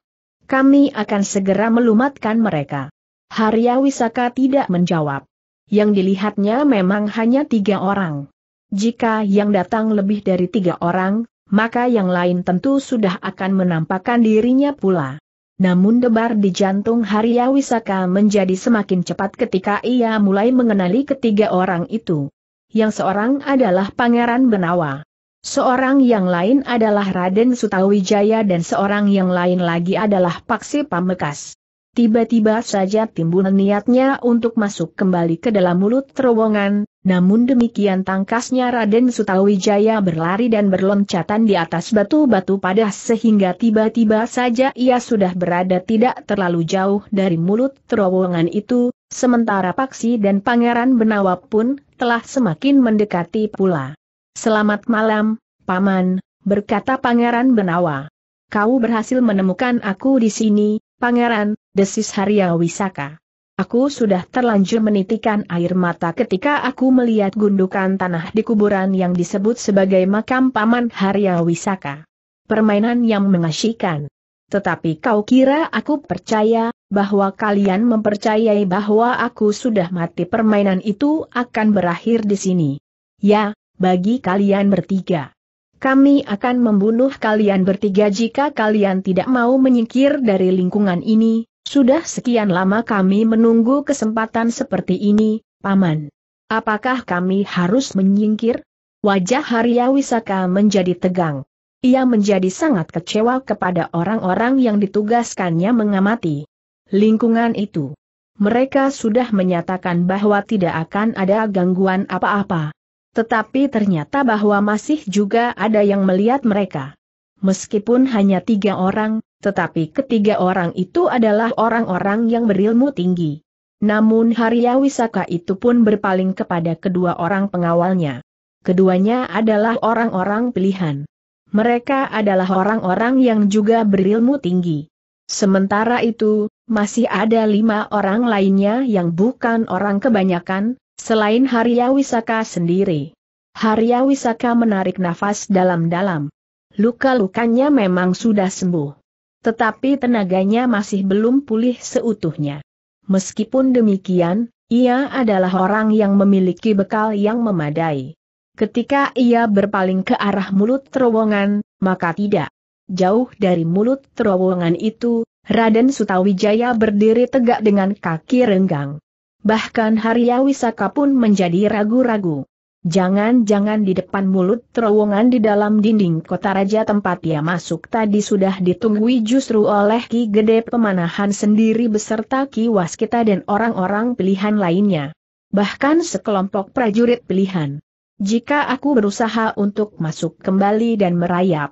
Kami akan segera melumatkan mereka. Harya Wisaka tidak menjawab. Yang dilihatnya memang hanya tiga orang. Jika yang datang lebih dari tiga orang, maka yang lain tentu sudah akan menampakkan dirinya pula. Namun debar di jantung Harya Wisaka menjadi semakin cepat ketika ia mulai mengenali ketiga orang itu. Yang seorang adalah Pangeran Benawa. Seorang yang lain adalah Raden Sutawijaya dan seorang yang lain lagi adalah Paksi Pamekas. Tiba-tiba saja timbul niatnya untuk masuk kembali ke dalam mulut terowongan, namun demikian tangkasnya Raden Sutawijaya berlari dan berloncatan di atas batu-batu padah sehingga tiba-tiba saja ia sudah berada tidak terlalu jauh dari mulut terowongan itu, sementara Paksi dan Pangeran Benawa pun telah semakin mendekati pula. Selamat malam, Paman, berkata Pangeran Benawa. Kau berhasil menemukan aku di sini, Pangeran, desis Harya Wisaka. Aku sudah terlanjur menitikan air mata ketika aku melihat gundukan tanah di kuburan yang disebut sebagai makam Paman Harya Wisaka. Permainan yang mengasyikan. Tetapi kau kira aku percaya, bahwa kalian mempercayai bahwa aku sudah mati permainan itu akan berakhir di sini. Ya, bagi kalian bertiga. Kami akan membunuh kalian bertiga jika kalian tidak mau menyingkir dari lingkungan ini, sudah sekian lama kami menunggu kesempatan seperti ini, Paman. Apakah kami harus menyingkir? Wajah Harya Wisaka menjadi tegang. Ia menjadi sangat kecewa kepada orang-orang yang ditugaskannya mengamati lingkungan itu. Mereka sudah menyatakan bahwa tidak akan ada gangguan apa-apa. Tetapi ternyata bahwa masih juga ada yang melihat mereka. Meskipun hanya tiga orang, tetapi ketiga orang itu adalah orang-orang yang berilmu tinggi. Namun Harya Wisaka itu pun berpaling kepada kedua orang pengawalnya. Keduanya adalah orang-orang pilihan. Mereka adalah orang-orang yang juga berilmu tinggi. Sementara itu, masih ada lima orang lainnya yang bukan orang kebanyakan, Selain Harya Wisaka sendiri. Harya Wisaka menarik nafas dalam-dalam. Luka-lukanya memang sudah sembuh. Tetapi tenaganya masih belum pulih seutuhnya. Meskipun demikian, ia adalah orang yang memiliki bekal yang memadai. Ketika ia berpaling ke arah mulut terowongan, maka tidak. Jauh dari mulut terowongan itu, Raden Sutawijaya berdiri tegak dengan kaki renggang. Bahkan Harya Wisaka pun menjadi ragu-ragu. Jangan-jangan di depan mulut terowongan di dalam dinding kota raja tempat ia masuk tadi sudah ditunggui justru oleh Ki Gede Pemanahan sendiri beserta Ki Waskita dan orang-orang pilihan lainnya. Bahkan sekelompok prajurit pilihan. Jika aku berusaha untuk masuk kembali dan merayap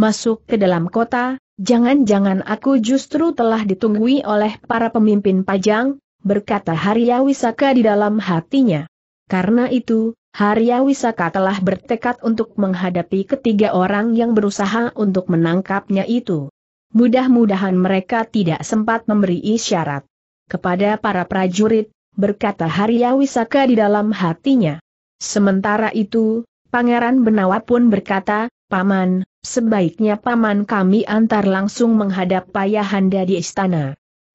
masuk ke dalam kota, jangan-jangan aku justru telah ditunggui oleh para pemimpin pajang, berkata Harya Wisaka di dalam hatinya. Karena itu, Harya Wisaka telah bertekad untuk menghadapi ketiga orang yang berusaha untuk menangkapnya itu. Mudah-mudahan mereka tidak sempat memberi isyarat kepada para prajurit, berkata Harya Wisaka di dalam hatinya. Sementara itu, Pangeran Benawa pun berkata, Paman, sebaiknya Paman kami antar langsung menghadap Payahanda di istana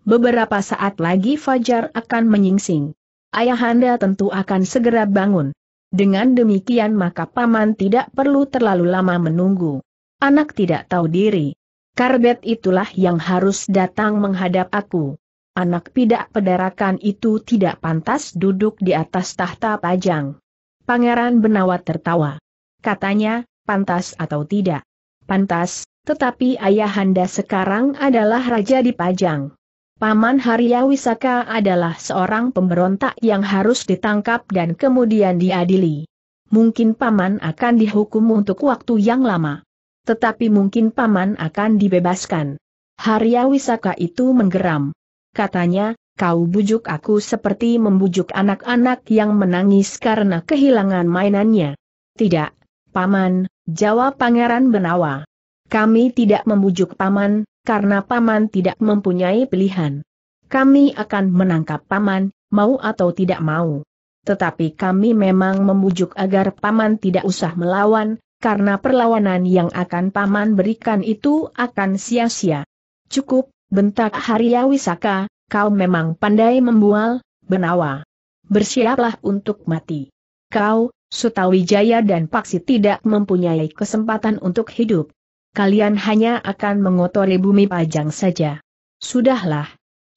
beberapa saat lagi Fajar akan menyingsing. Ayahanda tentu akan segera bangun. Dengan demikian maka paman tidak perlu terlalu lama menunggu. Anak tidak tahu diri. Karbet itulah yang harus datang menghadap aku. Anak pidak pedarakan itu tidak pantas duduk di atas tahta pajang. Pangeran Benawa tertawa. Katanya, pantas atau tidak. Pantas, tetapi ayahanda sekarang adalah raja di pajang. Paman Harya Wisaka adalah seorang pemberontak yang harus ditangkap dan kemudian diadili. Mungkin Paman akan dihukum untuk waktu yang lama. Tetapi mungkin Paman akan dibebaskan. Harya Wisaka itu menggeram. Katanya, kau bujuk aku seperti membujuk anak-anak yang menangis karena kehilangan mainannya. Tidak, Paman, jawab Pangeran Benawa. Kami tidak membujuk paman, karena paman tidak mempunyai pilihan. Kami akan menangkap paman, mau atau tidak mau. Tetapi kami memang membujuk agar paman tidak usah melawan, karena perlawanan yang akan paman berikan itu akan sia-sia. Cukup, bentak Haria Wisaka, kau memang pandai membual, Benawa. Bersiaplah untuk mati. Kau, Sutawijaya dan Paksi tidak mempunyai kesempatan untuk hidup kalian hanya akan mengotori bumi pajang saja. Sudahlah.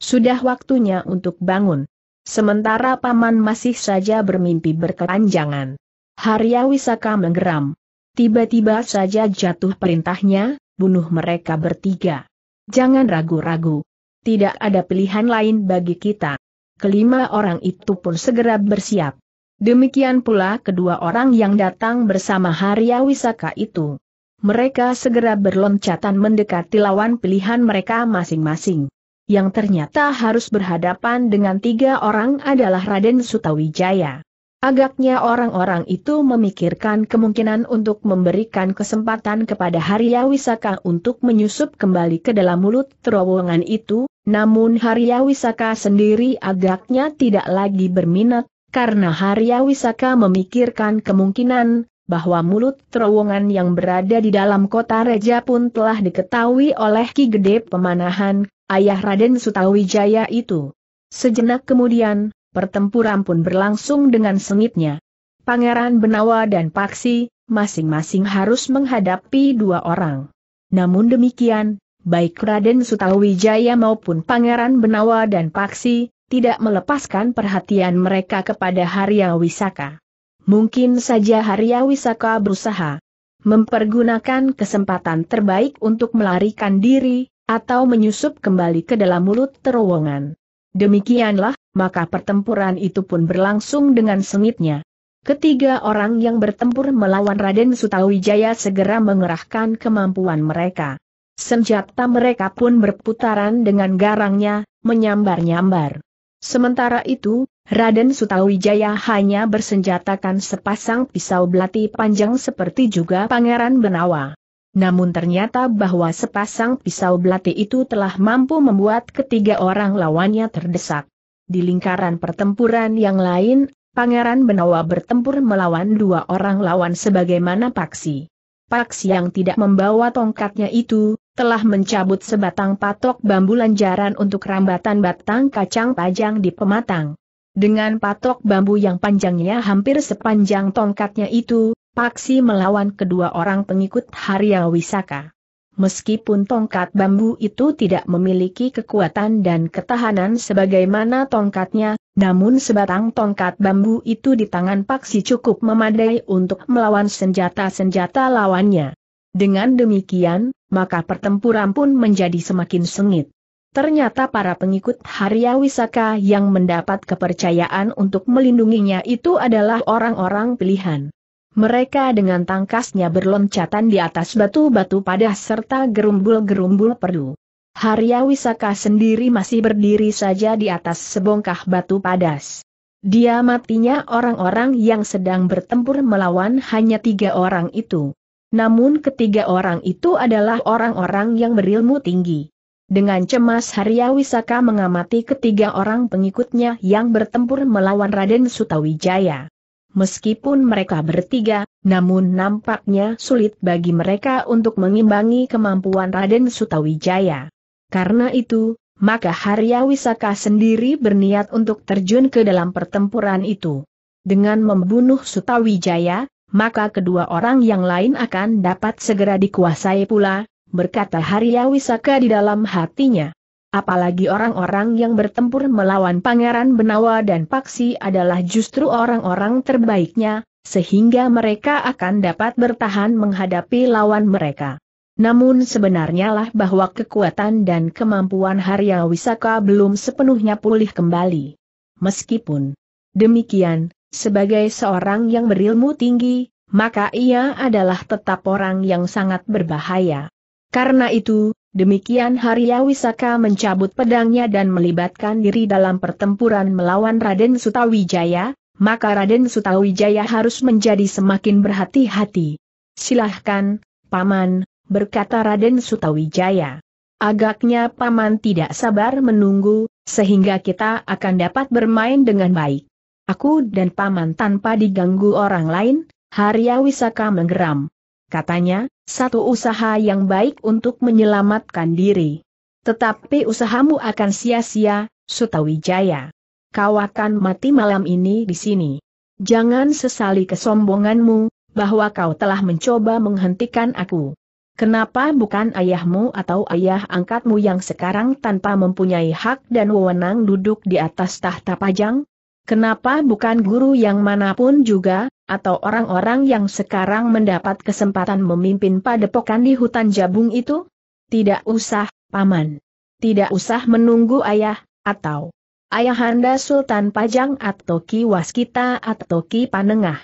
Sudah waktunya untuk bangun. Sementara paman masih saja bermimpi berkepanjangan. Harya Wisaka menggeram. Tiba-tiba saja jatuh perintahnya, bunuh mereka bertiga. Jangan ragu-ragu. Tidak ada pilihan lain bagi kita. Kelima orang itu pun segera bersiap. Demikian pula kedua orang yang datang bersama Harya Wisaka itu mereka segera berloncatan mendekati lawan pilihan mereka masing-masing. Yang ternyata harus berhadapan dengan tiga orang adalah Raden Sutawijaya. Agaknya orang-orang itu memikirkan kemungkinan untuk memberikan kesempatan kepada Harya Wisaka untuk menyusup kembali ke dalam mulut terowongan itu, namun Harya Wisaka sendiri agaknya tidak lagi berminat, karena Harya Wisaka memikirkan kemungkinan bahwa mulut terowongan yang berada di dalam kota Reja pun telah diketahui oleh Ki Gede Pemanahan, ayah Raden Sutawijaya itu. Sejenak kemudian, pertempuran pun berlangsung dengan sengitnya. Pangeran Benawa dan Paksi, masing-masing harus menghadapi dua orang. Namun demikian, baik Raden Sutawijaya maupun Pangeran Benawa dan Paksi, tidak melepaskan perhatian mereka kepada Harya Wisaka mungkin saja Harya Wisaka berusaha mempergunakan kesempatan terbaik untuk melarikan diri, atau menyusup kembali ke dalam mulut terowongan. Demikianlah, maka pertempuran itu pun berlangsung dengan sengitnya. Ketiga orang yang bertempur melawan Raden Sutawijaya segera mengerahkan kemampuan mereka. Senjata mereka pun berputaran dengan garangnya, menyambar-nyambar. Sementara itu, Raden Sutawijaya hanya bersenjatakan sepasang pisau belati panjang seperti juga Pangeran Benawa. Namun ternyata bahwa sepasang pisau belati itu telah mampu membuat ketiga orang lawannya terdesak. Di lingkaran pertempuran yang lain, Pangeran Benawa bertempur melawan dua orang lawan sebagaimana Paksi. Paksi yang tidak membawa tongkatnya itu, telah mencabut sebatang patok bambu lanjaran untuk rambatan batang kacang pajang di pematang. Dengan patok bambu yang panjangnya hampir sepanjang tongkatnya itu, Paksi melawan kedua orang pengikut Harya Wisaka. Meskipun tongkat bambu itu tidak memiliki kekuatan dan ketahanan sebagaimana tongkatnya, namun sebatang tongkat bambu itu di tangan Paksi cukup memadai untuk melawan senjata-senjata lawannya. Dengan demikian, maka pertempuran pun menjadi semakin sengit. Ternyata para pengikut Harya Wisaka yang mendapat kepercayaan untuk melindunginya itu adalah orang-orang pilihan. Mereka dengan tangkasnya berloncatan di atas batu-batu padah serta gerumbul-gerumbul perdu. Harya Wisaka sendiri masih berdiri saja di atas sebongkah batu padas. Dia matinya orang-orang yang sedang bertempur melawan hanya tiga orang itu. Namun ketiga orang itu adalah orang-orang yang berilmu tinggi. Dengan cemas Harya Wisaka mengamati ketiga orang pengikutnya yang bertempur melawan Raden Sutawijaya. Meskipun mereka bertiga, namun nampaknya sulit bagi mereka untuk mengimbangi kemampuan Raden Sutawijaya. Karena itu, maka Harya Wisaka sendiri berniat untuk terjun ke dalam pertempuran itu. Dengan membunuh Sutawijaya, maka kedua orang yang lain akan dapat segera dikuasai pula, berkata Harya Wisaka di dalam hatinya. Apalagi orang-orang yang bertempur melawan Pangeran Benawa dan Paksi adalah justru orang-orang terbaiknya, sehingga mereka akan dapat bertahan menghadapi lawan mereka. Namun sebenarnya lah bahwa kekuatan dan kemampuan Harya Wisaka belum sepenuhnya pulih kembali. Meskipun demikian, sebagai seorang yang berilmu tinggi, maka ia adalah tetap orang yang sangat berbahaya. Karena itu, demikian Harya Wisaka mencabut pedangnya dan melibatkan diri dalam pertempuran melawan Raden Sutawijaya, maka Raden Sutawijaya harus menjadi semakin berhati-hati. Silahkan, Paman, berkata Raden Sutawijaya. Agaknya Paman tidak sabar menunggu, sehingga kita akan dapat bermain dengan baik. Aku dan paman tanpa diganggu orang lain, Harya Wisaka menggeram. Katanya, satu usaha yang baik untuk menyelamatkan diri. Tetapi usahamu akan sia-sia, Sutawijaya. Kau akan mati malam ini di sini. Jangan sesali kesombonganmu, bahwa kau telah mencoba menghentikan aku. Kenapa bukan ayahmu atau ayah angkatmu yang sekarang tanpa mempunyai hak dan wewenang duduk di atas tahta pajang? Kenapa bukan guru yang manapun juga, atau orang-orang yang sekarang mendapat kesempatan memimpin padepokan di hutan jabung itu? Tidak usah, Paman. Tidak usah menunggu ayah, atau Ayahanda Sultan Pajang atau Ki Waskita atau Ki Panengah.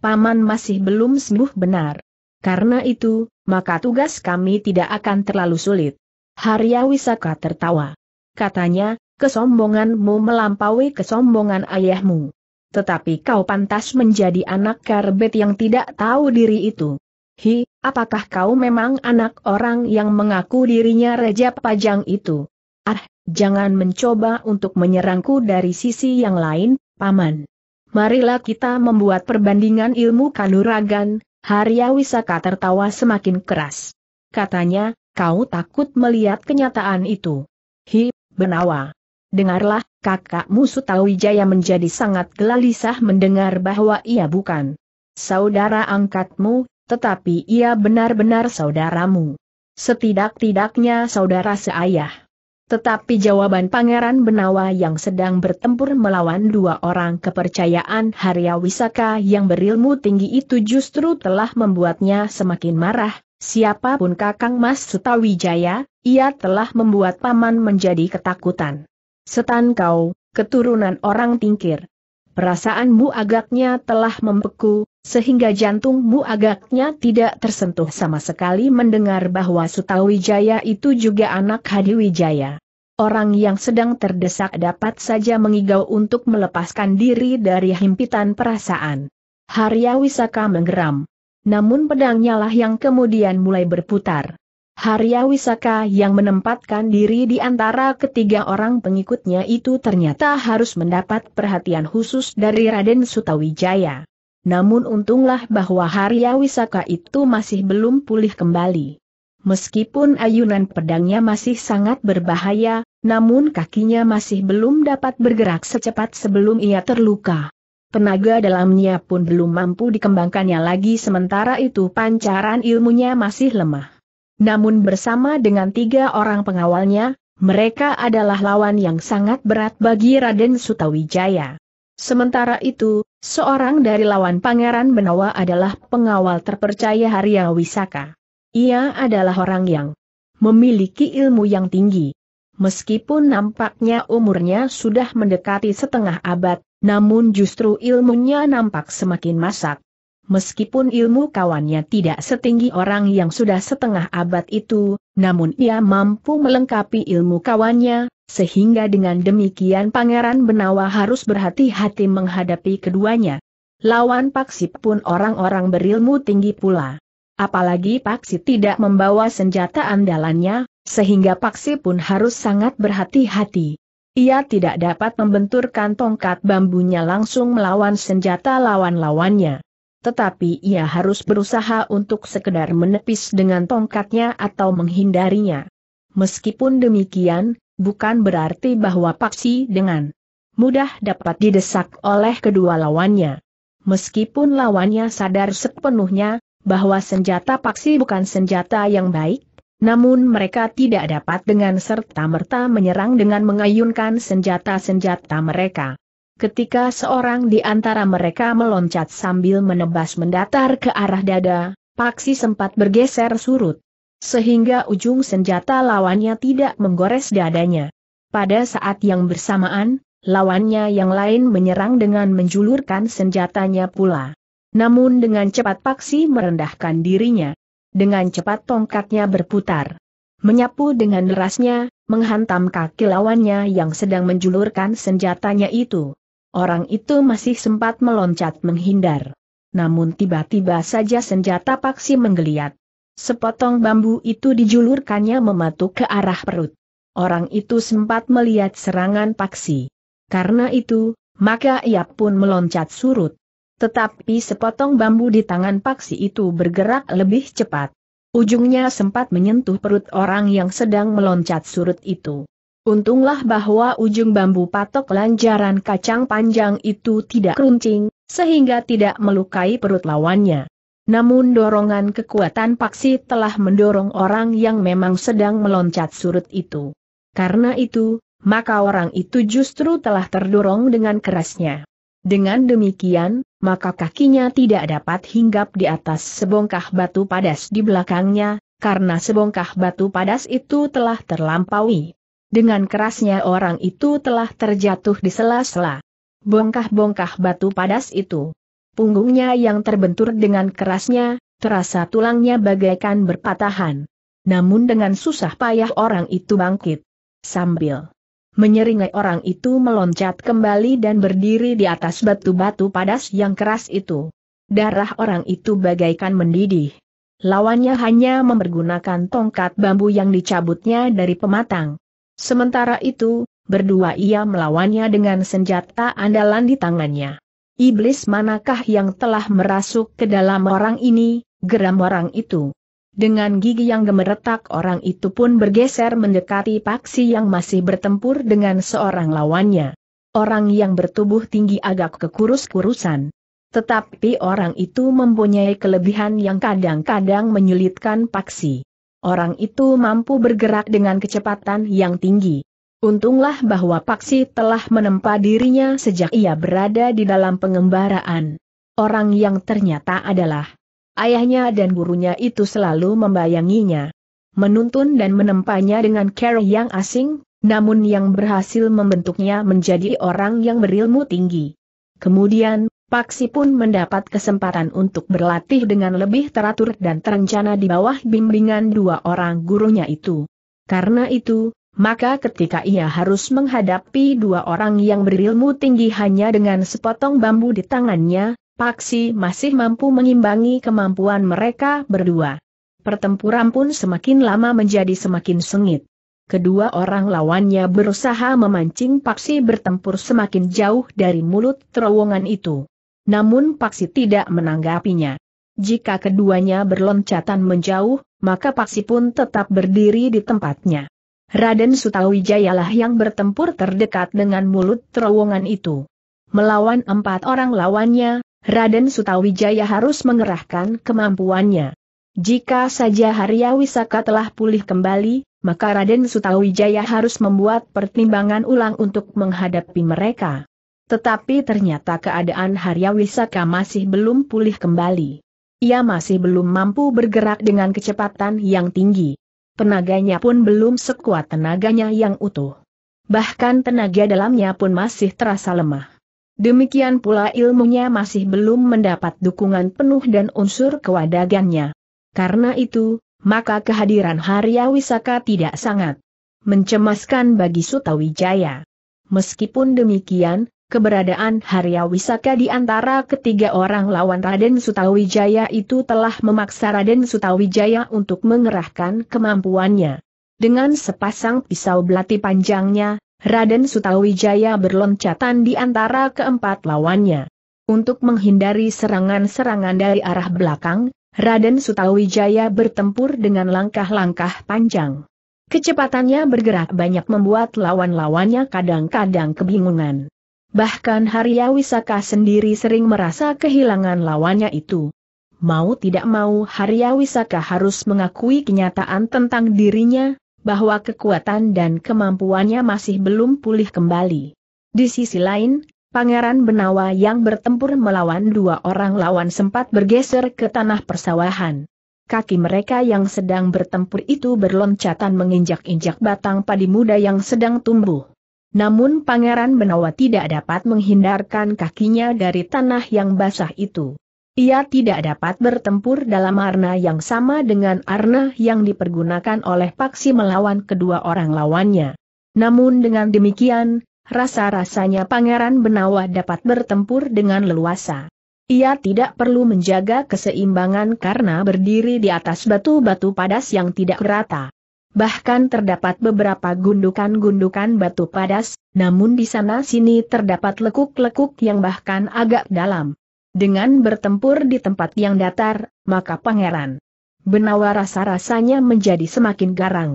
Paman masih belum sembuh benar. Karena itu, maka tugas kami tidak akan terlalu sulit. Haryawisaka tertawa. Katanya, kesombonganmu melampaui kesombongan ayahmu. Tetapi kau pantas menjadi anak karbet yang tidak tahu diri itu. Hi, apakah kau memang anak orang yang mengaku dirinya Raja Pajang itu? Ah, jangan mencoba untuk menyerangku dari sisi yang lain, Paman. Marilah kita membuat perbandingan ilmu kanuragan, Harya Wisaka tertawa semakin keras. Katanya, kau takut melihat kenyataan itu. Hi, Benawa dengarlah, kakak kakakmu Tawijaya menjadi sangat gelisah mendengar bahwa ia bukan saudara angkatmu, tetapi ia benar-benar saudaramu. Setidak-tidaknya saudara seayah. Tetapi jawaban Pangeran Benawa yang sedang bertempur melawan dua orang kepercayaan Harya Wisaka yang berilmu tinggi itu justru telah membuatnya semakin marah, siapapun kakang Mas Sutawijaya, ia telah membuat paman menjadi ketakutan. Setan kau, keturunan orang tingkir. Perasaanmu agaknya telah membeku, sehingga jantungmu agaknya tidak tersentuh sama sekali mendengar bahwa Sutawijaya itu juga anak Hadiwijaya. Orang yang sedang terdesak dapat saja mengigau untuk melepaskan diri dari himpitan perasaan. Haryawisaka menggeram. Namun pedangnya lah yang kemudian mulai berputar. Harya Wisaka yang menempatkan diri di antara ketiga orang pengikutnya itu ternyata harus mendapat perhatian khusus dari Raden Sutawijaya. Namun untunglah bahwa Harya Wisaka itu masih belum pulih kembali. Meskipun ayunan pedangnya masih sangat berbahaya, namun kakinya masih belum dapat bergerak secepat sebelum ia terluka. Tenaga dalamnya pun belum mampu dikembangkannya lagi sementara itu pancaran ilmunya masih lemah. Namun bersama dengan tiga orang pengawalnya, mereka adalah lawan yang sangat berat bagi Raden Sutawijaya. Sementara itu, seorang dari lawan Pangeran Benawa adalah pengawal terpercaya Harya Wisaka. Ia adalah orang yang memiliki ilmu yang tinggi. Meskipun nampaknya umurnya sudah mendekati setengah abad, namun justru ilmunya nampak semakin masak. Meskipun ilmu kawannya tidak setinggi orang yang sudah setengah abad itu, namun ia mampu melengkapi ilmu kawannya, sehingga dengan demikian Pangeran Benawa harus berhati-hati menghadapi keduanya. Lawan Paksi pun orang-orang berilmu tinggi pula. Apalagi Paksi tidak membawa senjata andalannya, sehingga Paksi pun harus sangat berhati-hati. Ia tidak dapat membenturkan tongkat bambunya langsung melawan senjata lawan-lawannya tetapi ia harus berusaha untuk sekedar menepis dengan tongkatnya atau menghindarinya. Meskipun demikian, bukan berarti bahwa Paksi dengan mudah dapat didesak oleh kedua lawannya. Meskipun lawannya sadar sepenuhnya bahwa senjata Paksi bukan senjata yang baik, namun mereka tidak dapat dengan serta-merta menyerang dengan mengayunkan senjata-senjata mereka. Ketika seorang di antara mereka meloncat sambil menebas mendatar ke arah dada, Paksi sempat bergeser surut. Sehingga ujung senjata lawannya tidak menggores dadanya. Pada saat yang bersamaan, lawannya yang lain menyerang dengan menjulurkan senjatanya pula. Namun dengan cepat Paksi merendahkan dirinya. Dengan cepat tongkatnya berputar. Menyapu dengan derasnya, menghantam kaki lawannya yang sedang menjulurkan senjatanya itu. Orang itu masih sempat meloncat menghindar. Namun tiba-tiba saja senjata paksi menggeliat. Sepotong bambu itu dijulurkannya mematuk ke arah perut. Orang itu sempat melihat serangan paksi. Karena itu, maka ia pun meloncat surut. Tetapi sepotong bambu di tangan paksi itu bergerak lebih cepat. Ujungnya sempat menyentuh perut orang yang sedang meloncat surut itu. Untunglah bahwa ujung bambu patok lanjaran kacang panjang itu tidak runcing, sehingga tidak melukai perut lawannya. Namun dorongan kekuatan paksi telah mendorong orang yang memang sedang meloncat surut itu. Karena itu, maka orang itu justru telah terdorong dengan kerasnya. Dengan demikian, maka kakinya tidak dapat hinggap di atas sebongkah batu padas di belakangnya, karena sebongkah batu padas itu telah terlampaui. Dengan kerasnya orang itu telah terjatuh di sela-sela. Bongkah-bongkah batu padas itu. Punggungnya yang terbentur dengan kerasnya, terasa tulangnya bagaikan berpatahan. Namun dengan susah payah orang itu bangkit. Sambil menyeringai orang itu meloncat kembali dan berdiri di atas batu-batu padas yang keras itu. Darah orang itu bagaikan mendidih. Lawannya hanya mempergunakan tongkat bambu yang dicabutnya dari pematang. Sementara itu, berdua ia melawannya dengan senjata andalan di tangannya. Iblis manakah yang telah merasuk ke dalam orang ini, geram orang itu. Dengan gigi yang gemeretak orang itu pun bergeser mendekati Paksi yang masih bertempur dengan seorang lawannya. Orang yang bertubuh tinggi agak kekurus-kurusan. Tetapi orang itu mempunyai kelebihan yang kadang-kadang menyulitkan Paksi. Orang itu mampu bergerak dengan kecepatan yang tinggi. Untunglah bahwa Paksi telah menempa dirinya sejak ia berada di dalam pengembaraan. Orang yang ternyata adalah ayahnya dan gurunya itu selalu membayanginya. Menuntun dan menempanya dengan care yang asing, namun yang berhasil membentuknya menjadi orang yang berilmu tinggi. Kemudian, Paksi pun mendapat kesempatan untuk berlatih dengan lebih teratur dan terencana di bawah bimbingan dua orang gurunya itu. Karena itu, maka ketika ia harus menghadapi dua orang yang berilmu tinggi hanya dengan sepotong bambu di tangannya, Paksi masih mampu mengimbangi kemampuan mereka berdua. Pertempuran pun semakin lama menjadi semakin sengit. Kedua orang lawannya berusaha memancing Paksi bertempur semakin jauh dari mulut terowongan itu namun Paksi tidak menanggapinya. Jika keduanya berloncatan menjauh, maka Paksi pun tetap berdiri di tempatnya. Raden Sutawijaya lah yang bertempur terdekat dengan mulut terowongan itu. Melawan empat orang lawannya, Raden Sutawijaya harus mengerahkan kemampuannya. Jika saja Harya Wisaka telah pulih kembali, maka Raden Sutawijaya harus membuat pertimbangan ulang untuk menghadapi mereka. Tetapi ternyata keadaan Haryawisaka masih belum pulih kembali. Ia masih belum mampu bergerak dengan kecepatan yang tinggi. Tenaganya pun belum sekuat tenaganya yang utuh. Bahkan tenaga dalamnya pun masih terasa lemah. Demikian pula ilmunya masih belum mendapat dukungan penuh dan unsur kewadagannya. Karena itu, maka kehadiran Haryawisaka tidak sangat mencemaskan bagi Sutawijaya. Meskipun demikian, Keberadaan Harya Wisaka di antara ketiga orang lawan Raden Sutawijaya itu telah memaksa Raden Sutawijaya untuk mengerahkan kemampuannya. Dengan sepasang pisau belati panjangnya, Raden Sutawijaya berloncatan di antara keempat lawannya. Untuk menghindari serangan-serangan dari arah belakang, Raden Sutawijaya bertempur dengan langkah-langkah panjang. Kecepatannya bergerak banyak membuat lawan-lawannya kadang-kadang kebingungan. Bahkan Harya Wisaka sendiri sering merasa kehilangan lawannya itu. Mau tidak mau Harya Wisaka harus mengakui kenyataan tentang dirinya, bahwa kekuatan dan kemampuannya masih belum pulih kembali. Di sisi lain, Pangeran Benawa yang bertempur melawan dua orang lawan sempat bergeser ke tanah persawahan. Kaki mereka yang sedang bertempur itu berloncatan menginjak-injak batang padi muda yang sedang tumbuh. Namun Pangeran Benawa tidak dapat menghindarkan kakinya dari tanah yang basah itu. Ia tidak dapat bertempur dalam arna yang sama dengan arna yang dipergunakan oleh Paksi melawan kedua orang lawannya. Namun dengan demikian, rasa-rasanya Pangeran Benawa dapat bertempur dengan leluasa. Ia tidak perlu menjaga keseimbangan karena berdiri di atas batu-batu padas yang tidak rata bahkan terdapat beberapa gundukan-gundukan batu padas, namun di sana-sini terdapat lekuk-lekuk yang bahkan agak dalam. Dengan bertempur di tempat yang datar, maka pangeran Benawa rasa-rasanya menjadi semakin garang.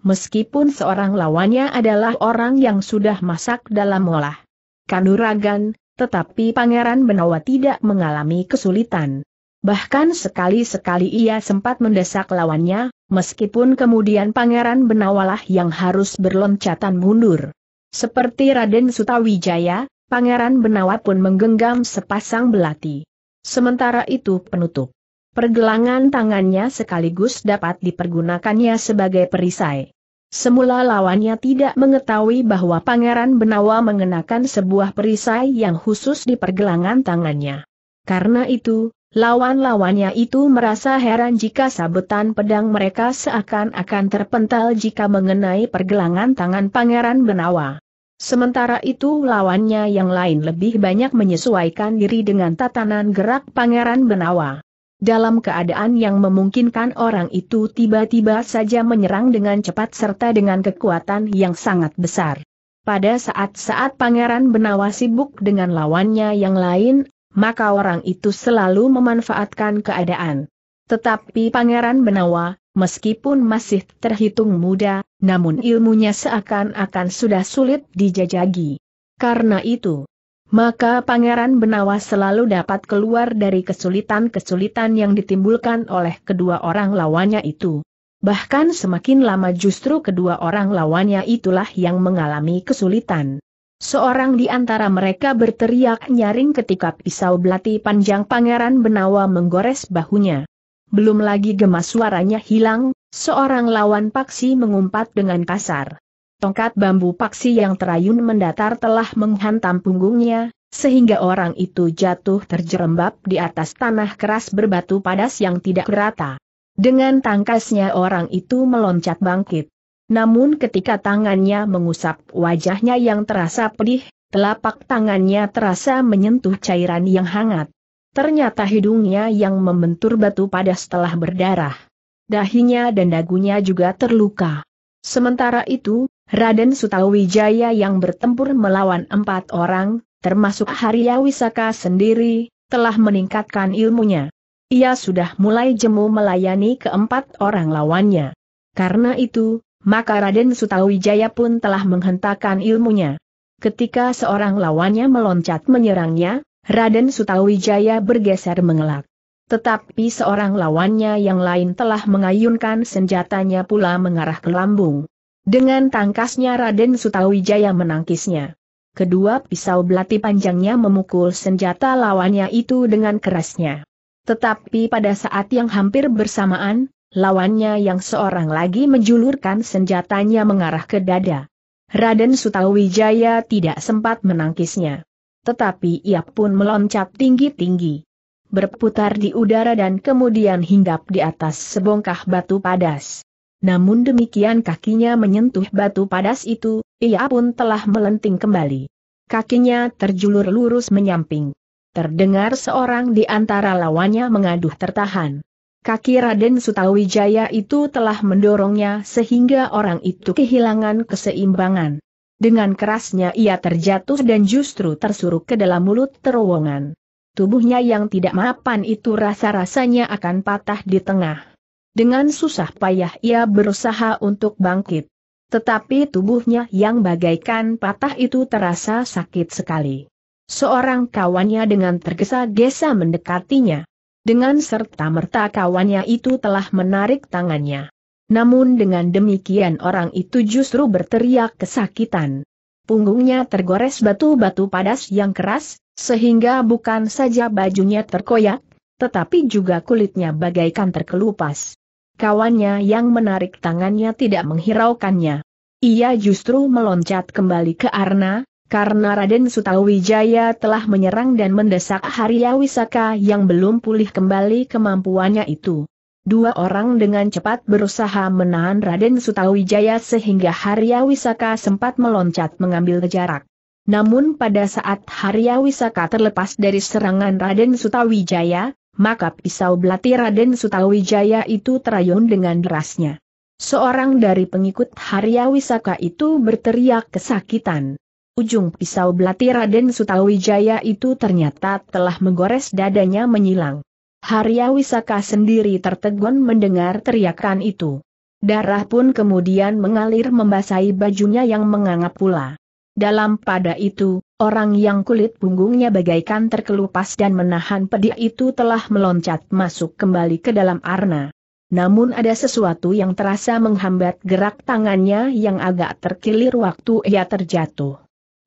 Meskipun seorang lawannya adalah orang yang sudah masak dalam olah kanuragan, tetapi Pangeran Benawa tidak mengalami kesulitan. Bahkan sekali-sekali ia sempat mendesak lawannya Meskipun kemudian Pangeran Benawalah yang harus berloncatan mundur. Seperti Raden Sutawijaya, Pangeran Benawa pun menggenggam sepasang belati. Sementara itu penutup. Pergelangan tangannya sekaligus dapat dipergunakannya sebagai perisai. Semula lawannya tidak mengetahui bahwa Pangeran Benawa mengenakan sebuah perisai yang khusus di pergelangan tangannya. Karena itu, Lawan-lawannya itu merasa heran jika sabetan pedang mereka seakan-akan terpental jika mengenai pergelangan tangan Pangeran Benawa. Sementara itu lawannya yang lain lebih banyak menyesuaikan diri dengan tatanan gerak Pangeran Benawa. Dalam keadaan yang memungkinkan orang itu tiba-tiba saja menyerang dengan cepat serta dengan kekuatan yang sangat besar. Pada saat-saat Pangeran Benawa sibuk dengan lawannya yang lain, maka orang itu selalu memanfaatkan keadaan. Tetapi Pangeran Benawa, meskipun masih terhitung muda, namun ilmunya seakan-akan sudah sulit dijajagi. Karena itu, maka Pangeran Benawa selalu dapat keluar dari kesulitan-kesulitan yang ditimbulkan oleh kedua orang lawannya itu. Bahkan semakin lama justru kedua orang lawannya itulah yang mengalami kesulitan. Seorang di antara mereka berteriak nyaring ketika pisau belati panjang pangeran Benawa menggores bahunya. Belum lagi gemas suaranya hilang, seorang lawan paksi mengumpat dengan kasar. Tongkat bambu paksi yang terayun mendatar telah menghantam punggungnya, sehingga orang itu jatuh terjerembab di atas tanah keras berbatu padas yang tidak rata. Dengan tangkasnya orang itu meloncat bangkit. Namun ketika tangannya mengusap wajahnya yang terasa pedih, telapak tangannya terasa menyentuh cairan yang hangat. Ternyata hidungnya yang membentur batu pada setelah berdarah. Dahinya dan dagunya juga terluka. Sementara itu, Raden Sutawijaya yang bertempur melawan empat orang, termasuk Harya Wisaka sendiri, telah meningkatkan ilmunya. Ia sudah mulai jemu melayani keempat orang lawannya. Karena itu, maka Raden Sutawijaya pun telah menghentakkan ilmunya. Ketika seorang lawannya meloncat menyerangnya, Raden Sutawijaya bergeser mengelak. Tetapi seorang lawannya yang lain telah mengayunkan senjatanya pula mengarah ke lambung. Dengan tangkasnya Raden Sutawijaya menangkisnya. Kedua pisau belati panjangnya memukul senjata lawannya itu dengan kerasnya. Tetapi pada saat yang hampir bersamaan, Lawannya yang seorang lagi menjulurkan senjatanya mengarah ke dada. Raden Sutawijaya tidak sempat menangkisnya. Tetapi ia pun meloncat tinggi-tinggi. Berputar di udara dan kemudian hinggap di atas sebongkah batu padas. Namun demikian kakinya menyentuh batu padas itu, ia pun telah melenting kembali. Kakinya terjulur lurus menyamping. Terdengar seorang di antara lawannya mengaduh tertahan. Kaki Raden Sutawijaya itu telah mendorongnya sehingga orang itu kehilangan keseimbangan. Dengan kerasnya ia terjatuh dan justru tersuruk ke dalam mulut terowongan. Tubuhnya yang tidak mapan itu rasa-rasanya akan patah di tengah. Dengan susah payah ia berusaha untuk bangkit. Tetapi tubuhnya yang bagaikan patah itu terasa sakit sekali. Seorang kawannya dengan tergesa-gesa mendekatinya. Dengan serta-merta kawannya itu telah menarik tangannya. Namun dengan demikian orang itu justru berteriak kesakitan. Punggungnya tergores batu-batu padas yang keras, sehingga bukan saja bajunya terkoyak, tetapi juga kulitnya bagaikan terkelupas. Kawannya yang menarik tangannya tidak menghiraukannya. Ia justru meloncat kembali ke Arna, karena Raden Sutawijaya telah menyerang dan mendesak Harya Wisaka yang belum pulih kembali kemampuannya itu. Dua orang dengan cepat berusaha menahan Raden Sutawijaya sehingga Harya Wisaka sempat meloncat mengambil jarak. Namun pada saat Harya Wisaka terlepas dari serangan Raden Sutawijaya, maka pisau belati Raden Sutawijaya itu terayun dengan derasnya. Seorang dari pengikut Harya Wisaka itu berteriak kesakitan. Ujung pisau belati Raden Sutawijaya itu ternyata telah menggores dadanya menyilang. Harya Wisaka sendiri tertegun mendengar teriakan itu. Darah pun kemudian mengalir membasahi bajunya yang menganga pula. Dalam pada itu, orang yang kulit punggungnya bagaikan terkelupas dan menahan pedih itu telah meloncat masuk kembali ke dalam arna. Namun ada sesuatu yang terasa menghambat gerak tangannya yang agak terkilir waktu ia terjatuh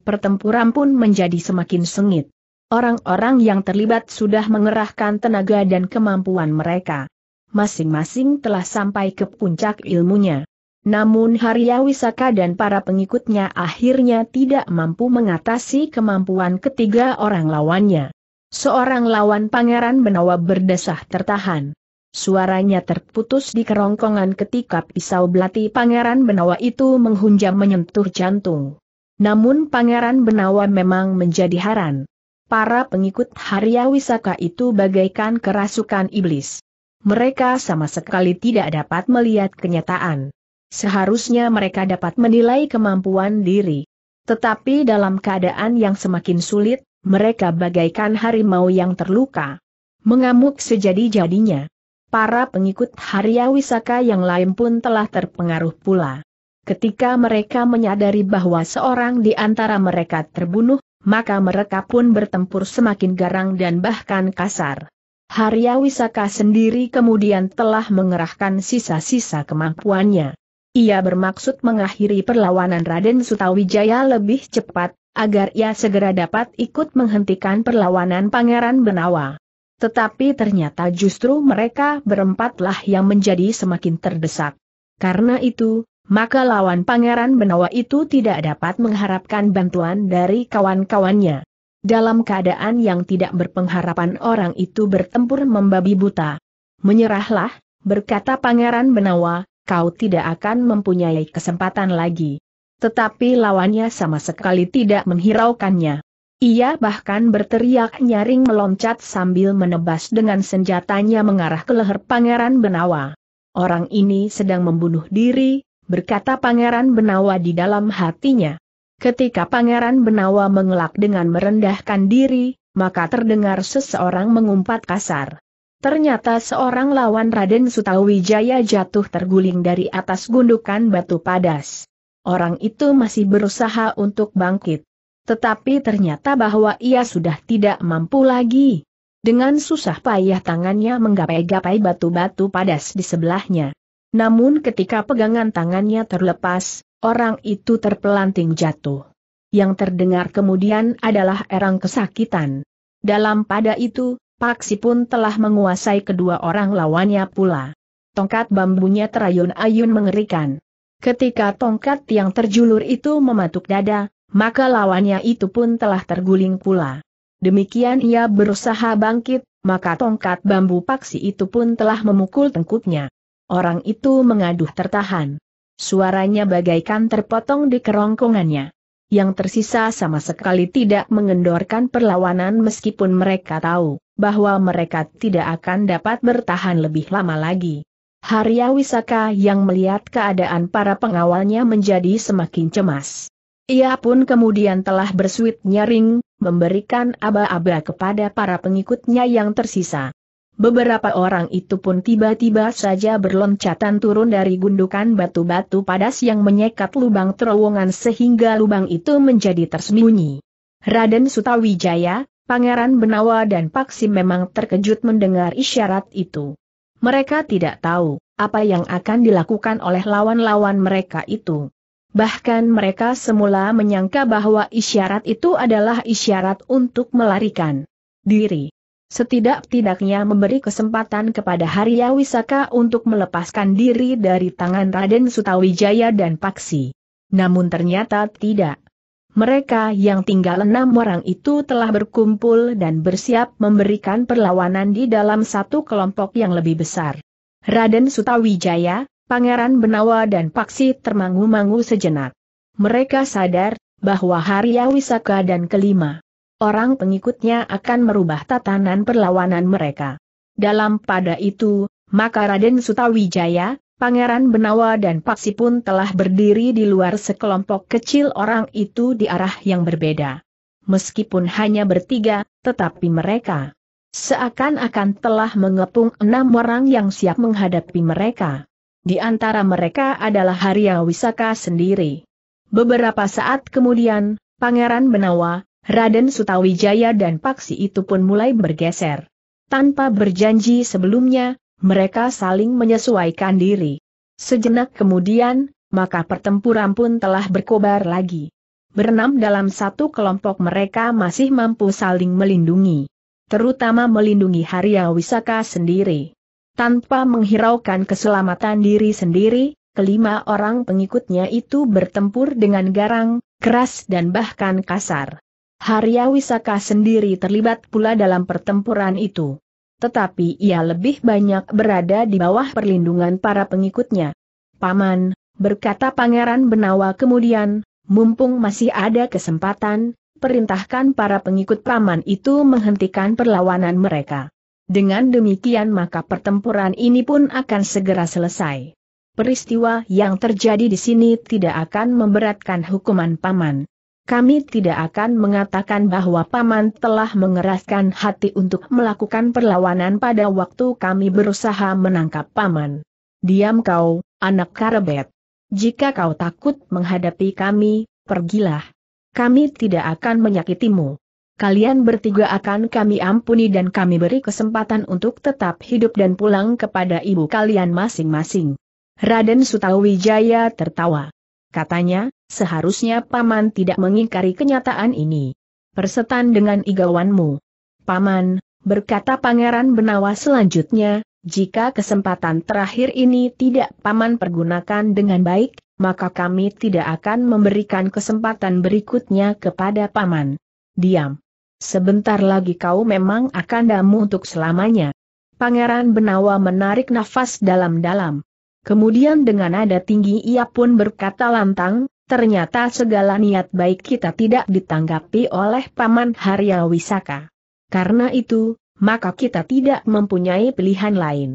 pertempuran pun menjadi semakin sengit. Orang-orang yang terlibat sudah mengerahkan tenaga dan kemampuan mereka. Masing-masing telah sampai ke puncak ilmunya. Namun Harya Wisaka dan para pengikutnya akhirnya tidak mampu mengatasi kemampuan ketiga orang lawannya. Seorang lawan Pangeran Benawa berdesah tertahan. Suaranya terputus di kerongkongan ketika pisau belati Pangeran Benawa itu menghunjam menyentuh jantung. Namun Pangeran Benawa memang menjadi haran. Para pengikut Harya Wisaka itu bagaikan kerasukan iblis. Mereka sama sekali tidak dapat melihat kenyataan. Seharusnya mereka dapat menilai kemampuan diri. Tetapi dalam keadaan yang semakin sulit, mereka bagaikan harimau yang terluka. Mengamuk sejadi-jadinya. Para pengikut Harya Wisaka yang lain pun telah terpengaruh pula. Ketika mereka menyadari bahwa seorang di antara mereka terbunuh, maka mereka pun bertempur semakin garang dan bahkan kasar. Harya Wisaka sendiri kemudian telah mengerahkan sisa-sisa kemampuannya. Ia bermaksud mengakhiri perlawanan Raden Sutawijaya lebih cepat, agar ia segera dapat ikut menghentikan perlawanan Pangeran Benawa. Tetapi ternyata justru mereka berempatlah yang menjadi semakin terdesak. Karena itu, maka lawan Pangeran Benawa itu tidak dapat mengharapkan bantuan dari kawan-kawannya. Dalam keadaan yang tidak berpengharapan orang itu bertempur membabi buta. Menyerahlah, berkata Pangeran Benawa, kau tidak akan mempunyai kesempatan lagi. Tetapi lawannya sama sekali tidak menghiraukannya. Ia bahkan berteriak nyaring meloncat sambil menebas dengan senjatanya mengarah ke leher Pangeran Benawa. Orang ini sedang membunuh diri, berkata Pangeran Benawa di dalam hatinya. Ketika Pangeran Benawa mengelak dengan merendahkan diri, maka terdengar seseorang mengumpat kasar. Ternyata seorang lawan Raden Sutawijaya jatuh terguling dari atas gundukan batu padas. Orang itu masih berusaha untuk bangkit. Tetapi ternyata bahwa ia sudah tidak mampu lagi. Dengan susah payah tangannya menggapai-gapai batu-batu padas di sebelahnya. Namun ketika pegangan tangannya terlepas, orang itu terpelanting jatuh. Yang terdengar kemudian adalah erang kesakitan. Dalam pada itu, Paksi pun telah menguasai kedua orang lawannya pula. Tongkat bambunya terayun-ayun mengerikan. Ketika tongkat yang terjulur itu mematuk dada, maka lawannya itu pun telah terguling pula. Demikian ia berusaha bangkit, maka tongkat bambu paksi itu pun telah memukul tengkuknya. Orang itu mengaduh tertahan. Suaranya bagaikan terpotong di kerongkongannya. Yang tersisa sama sekali tidak mengendorkan perlawanan meskipun mereka tahu bahwa mereka tidak akan dapat bertahan lebih lama lagi. Harya Wisaka yang melihat keadaan para pengawalnya menjadi semakin cemas. Ia pun kemudian telah bersuit nyaring, memberikan aba-aba kepada para pengikutnya yang tersisa. Beberapa orang itu pun tiba-tiba saja berloncatan turun dari gundukan batu-batu padas yang menyekat lubang terowongan sehingga lubang itu menjadi tersembunyi. Raden Sutawijaya, Pangeran Benawa dan Paksi memang terkejut mendengar isyarat itu. Mereka tidak tahu apa yang akan dilakukan oleh lawan-lawan mereka itu. Bahkan mereka semula menyangka bahwa isyarat itu adalah isyarat untuk melarikan diri setidak-tidaknya memberi kesempatan kepada Harya Wisaka untuk melepaskan diri dari tangan Raden Sutawijaya dan Paksi. Namun ternyata tidak. Mereka yang tinggal enam orang itu telah berkumpul dan bersiap memberikan perlawanan di dalam satu kelompok yang lebih besar. Raden Sutawijaya, Pangeran Benawa dan Paksi termangu-mangu sejenak. Mereka sadar, bahwa Harya Wisaka dan kelima orang pengikutnya akan merubah tatanan perlawanan mereka. Dalam pada itu, maka Raden Sutawijaya, Pangeran Benawa dan Paksi pun telah berdiri di luar sekelompok kecil orang itu di arah yang berbeda. Meskipun hanya bertiga, tetapi mereka seakan-akan telah mengepung enam orang yang siap menghadapi mereka. Di antara mereka adalah Harya Wisaka sendiri. Beberapa saat kemudian, Pangeran Benawa, Raden Sutawijaya dan Paksi itu pun mulai bergeser. Tanpa berjanji sebelumnya, mereka saling menyesuaikan diri. Sejenak kemudian, maka pertempuran pun telah berkobar lagi. Berenam dalam satu kelompok mereka masih mampu saling melindungi. Terutama melindungi Harya Wisaka sendiri. Tanpa menghiraukan keselamatan diri sendiri, kelima orang pengikutnya itu bertempur dengan garang, keras dan bahkan kasar. Harya Wisaka sendiri terlibat pula dalam pertempuran itu. Tetapi ia lebih banyak berada di bawah perlindungan para pengikutnya. Paman, berkata Pangeran Benawa kemudian, mumpung masih ada kesempatan, perintahkan para pengikut Paman itu menghentikan perlawanan mereka. Dengan demikian maka pertempuran ini pun akan segera selesai. Peristiwa yang terjadi di sini tidak akan memberatkan hukuman Paman kami tidak akan mengatakan bahwa Paman telah mengeraskan hati untuk melakukan perlawanan pada waktu kami berusaha menangkap Paman. Diam kau, anak karebet. Jika kau takut menghadapi kami, pergilah. Kami tidak akan menyakitimu. Kalian bertiga akan kami ampuni dan kami beri kesempatan untuk tetap hidup dan pulang kepada ibu kalian masing-masing. Raden Sutawijaya tertawa. Katanya, Seharusnya Paman tidak mengingkari kenyataan ini. Persetan dengan igawanmu. Paman, berkata Pangeran Benawa selanjutnya, jika kesempatan terakhir ini tidak Paman pergunakan dengan baik, maka kami tidak akan memberikan kesempatan berikutnya kepada Paman. Diam. Sebentar lagi kau memang akan damu untuk selamanya. Pangeran Benawa menarik nafas dalam-dalam. Kemudian dengan nada tinggi ia pun berkata lantang, ternyata segala niat baik kita tidak ditanggapi oleh Paman Harya Wisaka. Karena itu, maka kita tidak mempunyai pilihan lain.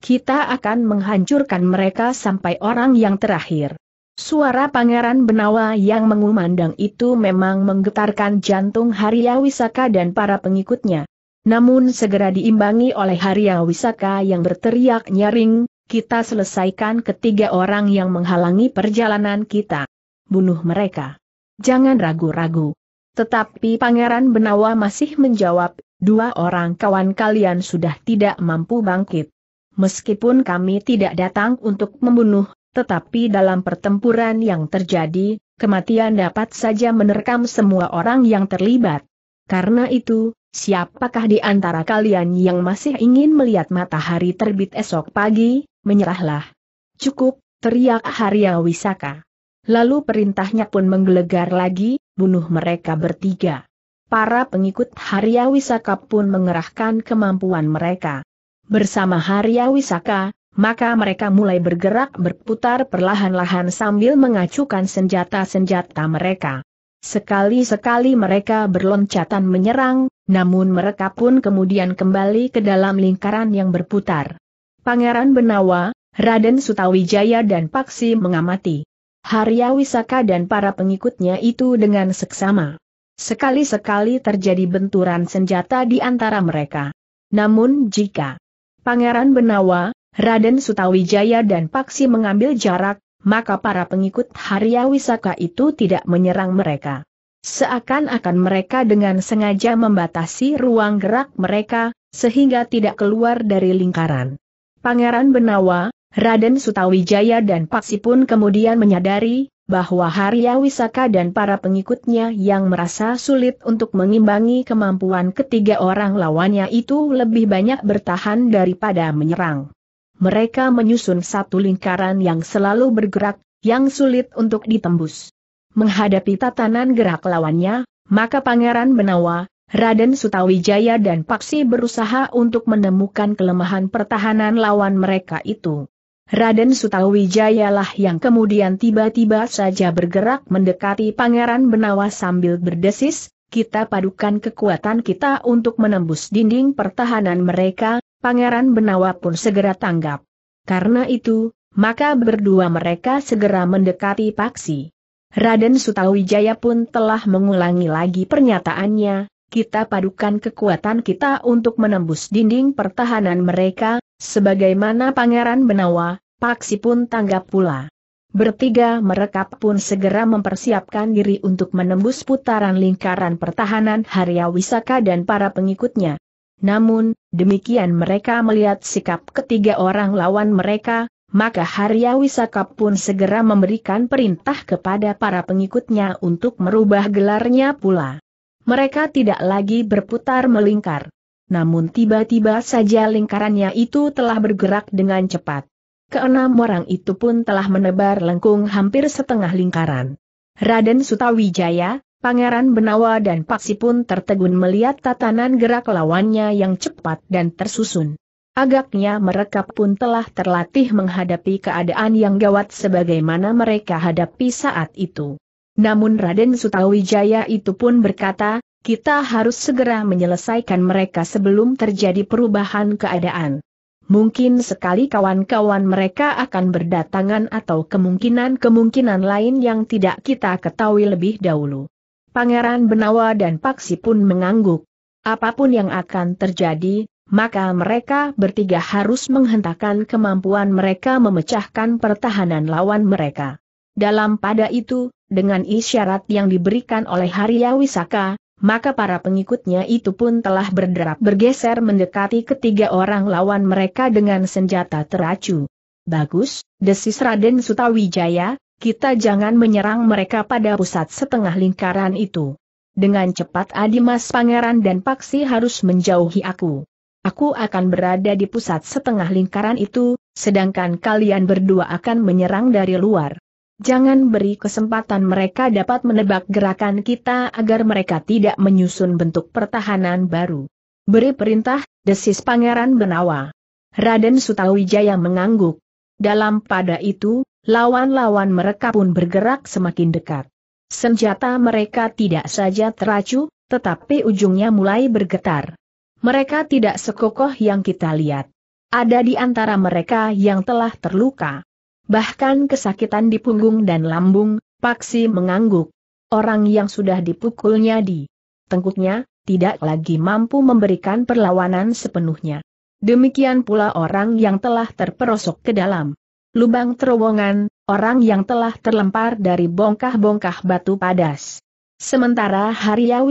Kita akan menghancurkan mereka sampai orang yang terakhir. Suara Pangeran Benawa yang mengumandang itu memang menggetarkan jantung Harya Wisaka dan para pengikutnya. Namun segera diimbangi oleh Harya Wisaka yang berteriak nyaring, kita selesaikan ketiga orang yang menghalangi perjalanan kita bunuh mereka. Jangan ragu-ragu. Tetapi Pangeran Benawa masih menjawab, dua orang kawan kalian sudah tidak mampu bangkit. Meskipun kami tidak datang untuk membunuh, tetapi dalam pertempuran yang terjadi, kematian dapat saja menerkam semua orang yang terlibat. Karena itu, siapakah di antara kalian yang masih ingin melihat matahari terbit esok pagi, menyerahlah. Cukup, teriak Haria Wisaka. Lalu perintahnya pun menggelegar lagi, bunuh mereka bertiga. Para pengikut Harya Wisaka pun mengerahkan kemampuan mereka. Bersama Harya Wisaka, maka mereka mulai bergerak berputar perlahan-lahan sambil mengacukan senjata-senjata mereka. Sekali-sekali mereka berloncatan menyerang, namun mereka pun kemudian kembali ke dalam lingkaran yang berputar. Pangeran Benawa, Raden Sutawijaya dan Paksi mengamati. Harya Wisaka dan para pengikutnya itu dengan seksama. Sekali-sekali terjadi benturan senjata di antara mereka. Namun jika Pangeran Benawa, Raden Sutawijaya dan Paksi mengambil jarak, maka para pengikut Harya Wisaka itu tidak menyerang mereka. Seakan-akan mereka dengan sengaja membatasi ruang gerak mereka, sehingga tidak keluar dari lingkaran. Pangeran Benawa, Raden Sutawijaya dan Paksi pun kemudian menyadari, bahwa Harya Wisaka dan para pengikutnya yang merasa sulit untuk mengimbangi kemampuan ketiga orang lawannya itu lebih banyak bertahan daripada menyerang. Mereka menyusun satu lingkaran yang selalu bergerak, yang sulit untuk ditembus. Menghadapi tatanan gerak lawannya, maka Pangeran Benawa, Raden Sutawijaya dan Paksi berusaha untuk menemukan kelemahan pertahanan lawan mereka itu. Raden lah yang kemudian tiba-tiba saja bergerak mendekati Pangeran Benawa sambil berdesis, kita padukan kekuatan kita untuk menembus dinding pertahanan mereka, Pangeran Benawa pun segera tanggap. Karena itu, maka berdua mereka segera mendekati Paksi. Raden Sutawijaya pun telah mengulangi lagi pernyataannya, kita padukan kekuatan kita untuk menembus dinding pertahanan mereka, sebagaimana Pangeran Benawa, Paksi pun tanggap pula. Bertiga mereka pun segera mempersiapkan diri untuk menembus putaran lingkaran pertahanan Harya Wisaka dan para pengikutnya. Namun, demikian mereka melihat sikap ketiga orang lawan mereka, maka Harya Wisaka pun segera memberikan perintah kepada para pengikutnya untuk merubah gelarnya pula. Mereka tidak lagi berputar melingkar. Namun tiba-tiba saja lingkarannya itu telah bergerak dengan cepat. Keenam orang itu pun telah menebar lengkung hampir setengah lingkaran. Raden Sutawijaya, Pangeran Benawa dan Paksi pun tertegun melihat tatanan gerak lawannya yang cepat dan tersusun. Agaknya mereka pun telah terlatih menghadapi keadaan yang gawat sebagaimana mereka hadapi saat itu. Namun Raden Sutawijaya itu pun berkata, kita harus segera menyelesaikan mereka sebelum terjadi perubahan keadaan mungkin sekali kawan-kawan mereka akan berdatangan atau kemungkinan-kemungkinan lain yang tidak kita ketahui lebih dahulu. Pangeran Benawa dan Paksi pun mengangguk. Apapun yang akan terjadi, maka mereka bertiga harus menghentakkan kemampuan mereka memecahkan pertahanan lawan mereka. Dalam pada itu, dengan isyarat yang diberikan oleh Haria Wisaka, maka para pengikutnya itu pun telah berderap bergeser mendekati ketiga orang lawan mereka dengan senjata teracu. Bagus, desis Raden Sutawijaya, kita jangan menyerang mereka pada pusat setengah lingkaran itu. Dengan cepat Adimas Pangeran dan Paksi harus menjauhi aku. Aku akan berada di pusat setengah lingkaran itu, sedangkan kalian berdua akan menyerang dari luar. Jangan beri kesempatan mereka dapat menebak gerakan kita agar mereka tidak menyusun bentuk pertahanan baru. Beri perintah, desis Pangeran Benawa. Raden Sutawijaya mengangguk. Dalam pada itu, lawan-lawan mereka pun bergerak semakin dekat. Senjata mereka tidak saja teracu, tetapi ujungnya mulai bergetar. Mereka tidak sekokoh yang kita lihat. Ada di antara mereka yang telah terluka bahkan kesakitan di punggung dan lambung, Paksi mengangguk. Orang yang sudah dipukulnya di tengkuknya, tidak lagi mampu memberikan perlawanan sepenuhnya. Demikian pula orang yang telah terperosok ke dalam lubang terowongan, orang yang telah terlempar dari bongkah-bongkah batu padas. Sementara Haria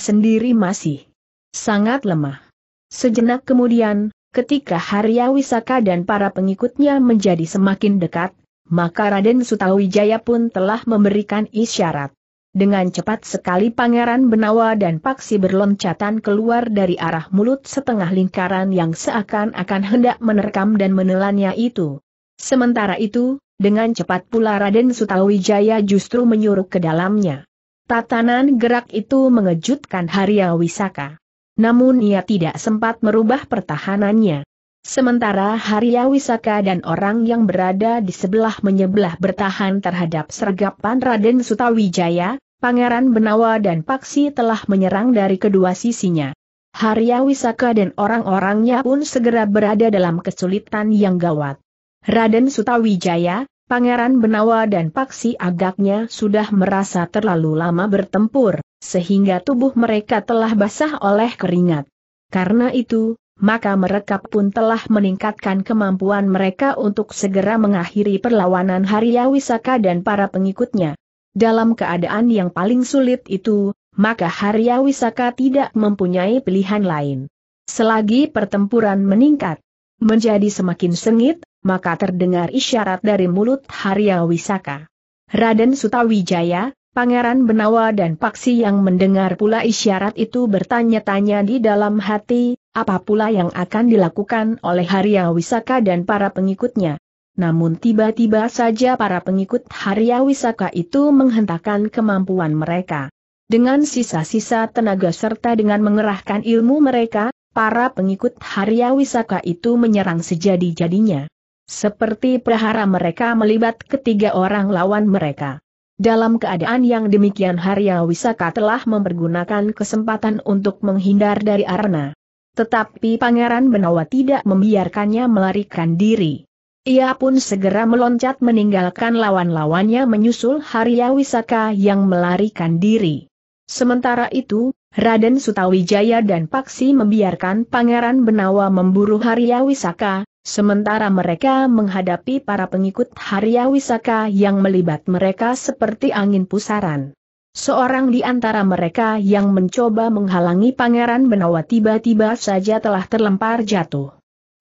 sendiri masih sangat lemah. Sejenak kemudian, Ketika Harya Wisaka dan para pengikutnya menjadi semakin dekat, maka Raden Sutawijaya pun telah memberikan isyarat. Dengan cepat sekali Pangeran Benawa dan Paksi berloncatan keluar dari arah mulut setengah lingkaran yang seakan-akan hendak menerkam dan menelannya itu. Sementara itu, dengan cepat pula Raden Sutawijaya justru menyuruh ke dalamnya. Tatanan gerak itu mengejutkan Harya Wisaka. Namun ia tidak sempat merubah pertahanannya. Sementara Harya Wisaka dan orang yang berada di sebelah menyebelah bertahan terhadap sergapan Raden Sutawijaya, Pangeran Benawa dan Paksi telah menyerang dari kedua sisinya. Harya Wisaka dan orang-orangnya pun segera berada dalam kesulitan yang gawat. Raden Sutawijaya, Pangeran Benawa dan Paksi agaknya sudah merasa terlalu lama bertempur, sehingga tubuh mereka telah basah oleh keringat. Karena itu, maka mereka pun telah meningkatkan kemampuan mereka untuk segera mengakhiri perlawanan Harya Wisaka dan para pengikutnya. Dalam keadaan yang paling sulit itu, maka Harya Wisaka tidak mempunyai pilihan lain. Selagi pertempuran meningkat, menjadi semakin sengit, maka terdengar isyarat dari mulut Harya Wisaka. Raden Sutawijaya, Pangeran Benawa dan Paksi yang mendengar pula isyarat itu bertanya-tanya di dalam hati, apa pula yang akan dilakukan oleh Harya Wisaka dan para pengikutnya. Namun tiba-tiba saja para pengikut Harya Wisaka itu menghentakkan kemampuan mereka. Dengan sisa-sisa tenaga serta dengan mengerahkan ilmu mereka, para pengikut Harya Wisaka itu menyerang sejadi-jadinya. Seperti prahara mereka melibat ketiga orang lawan mereka. Dalam keadaan yang demikian Harya Wisaka telah mempergunakan kesempatan untuk menghindar dari Arna. Tetapi Pangeran Benawa tidak membiarkannya melarikan diri. Ia pun segera meloncat meninggalkan lawan-lawannya menyusul Harya Wisaka yang melarikan diri. Sementara itu, Raden Sutawijaya dan Paksi membiarkan Pangeran Benawa memburu Harya Wisaka, Sementara mereka menghadapi para pengikut Harya Wisaka yang melibat mereka seperti angin pusaran. Seorang di antara mereka yang mencoba menghalangi Pangeran Benawa tiba-tiba saja telah terlempar jatuh.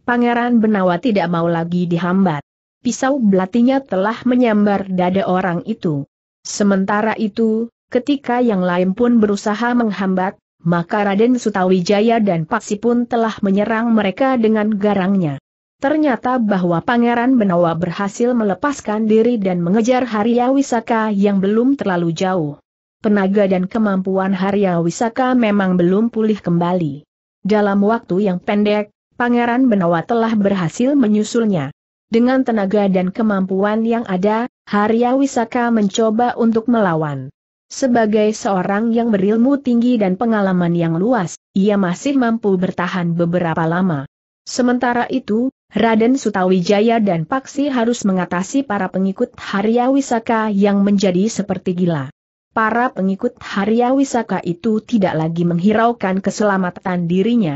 Pangeran Benawa tidak mau lagi dihambat. Pisau belatinya telah menyambar dada orang itu. Sementara itu, ketika yang lain pun berusaha menghambat, maka Raden Sutawijaya dan Paksi pun telah menyerang mereka dengan garangnya. Ternyata bahwa Pangeran Benawa berhasil melepaskan diri dan mengejar Harya Wisaka yang belum terlalu jauh. Tenaga dan kemampuan Harya Wisaka memang belum pulih kembali. Dalam waktu yang pendek, Pangeran Benawa telah berhasil menyusulnya. Dengan tenaga dan kemampuan yang ada, Harya Wisaka mencoba untuk melawan. Sebagai seorang yang berilmu tinggi dan pengalaman yang luas, ia masih mampu bertahan beberapa lama. Sementara itu, Raden Sutawijaya dan Paksi harus mengatasi para pengikut Harya Wisaka yang menjadi seperti gila. Para pengikut Harya Wisaka itu tidak lagi menghiraukan keselamatan dirinya.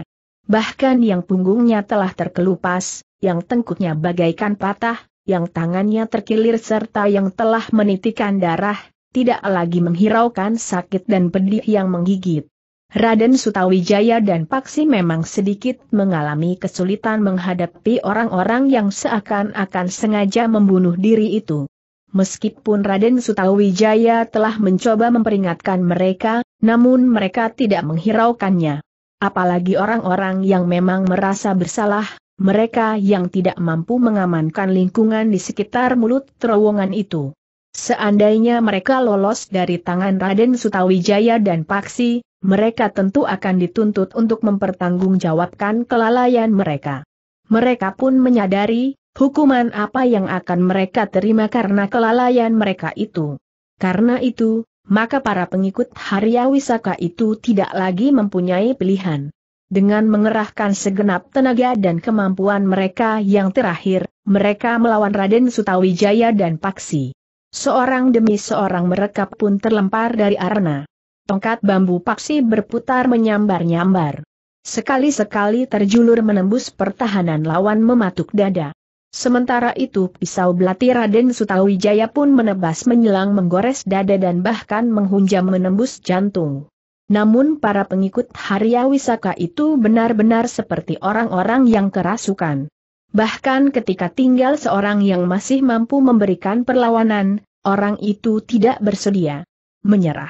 Bahkan yang punggungnya telah terkelupas, yang tengkuknya bagaikan patah, yang tangannya terkilir serta yang telah menitikan darah, tidak lagi menghiraukan sakit dan pedih yang menggigit. Raden Sutawijaya dan Paksi memang sedikit mengalami kesulitan menghadapi orang-orang yang seakan-akan sengaja membunuh diri itu. Meskipun Raden Sutawijaya telah mencoba memperingatkan mereka, namun mereka tidak menghiraukannya. Apalagi orang-orang yang memang merasa bersalah, mereka yang tidak mampu mengamankan lingkungan di sekitar mulut terowongan itu. Seandainya mereka lolos dari tangan Raden Sutawijaya dan Paksi, mereka tentu akan dituntut untuk mempertanggungjawabkan kelalaian mereka. Mereka pun menyadari, hukuman apa yang akan mereka terima karena kelalaian mereka itu. Karena itu, maka para pengikut Harya Wisaka itu tidak lagi mempunyai pilihan. Dengan mengerahkan segenap tenaga dan kemampuan mereka yang terakhir, mereka melawan Raden Sutawijaya dan Paksi. Seorang demi seorang mereka pun terlempar dari arena. Tongkat bambu paksi berputar menyambar-nyambar. Sekali-sekali terjulur menembus pertahanan lawan mematuk dada. Sementara itu pisau belati Raden Sutawijaya pun menebas menyelang menggores dada dan bahkan menghunjam menembus jantung. Namun para pengikut Haryawisaka itu benar-benar seperti orang-orang yang kerasukan. Bahkan ketika tinggal seorang yang masih mampu memberikan perlawanan, orang itu tidak bersedia menyerah.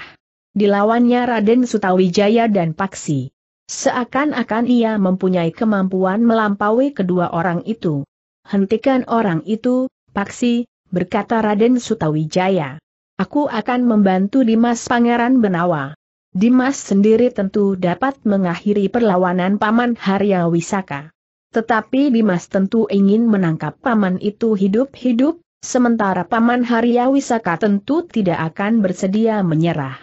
Dilawannya Raden Sutawijaya dan Paksi. Seakan-akan ia mempunyai kemampuan melampaui kedua orang itu. Hentikan orang itu, Paksi, berkata Raden Sutawijaya. Aku akan membantu Dimas Pangeran Benawa. Dimas sendiri tentu dapat mengakhiri perlawanan Paman Haryawisaka. Tetapi Dimas tentu ingin menangkap paman itu hidup-hidup, sementara paman Haryawisaka tentu tidak akan bersedia menyerah.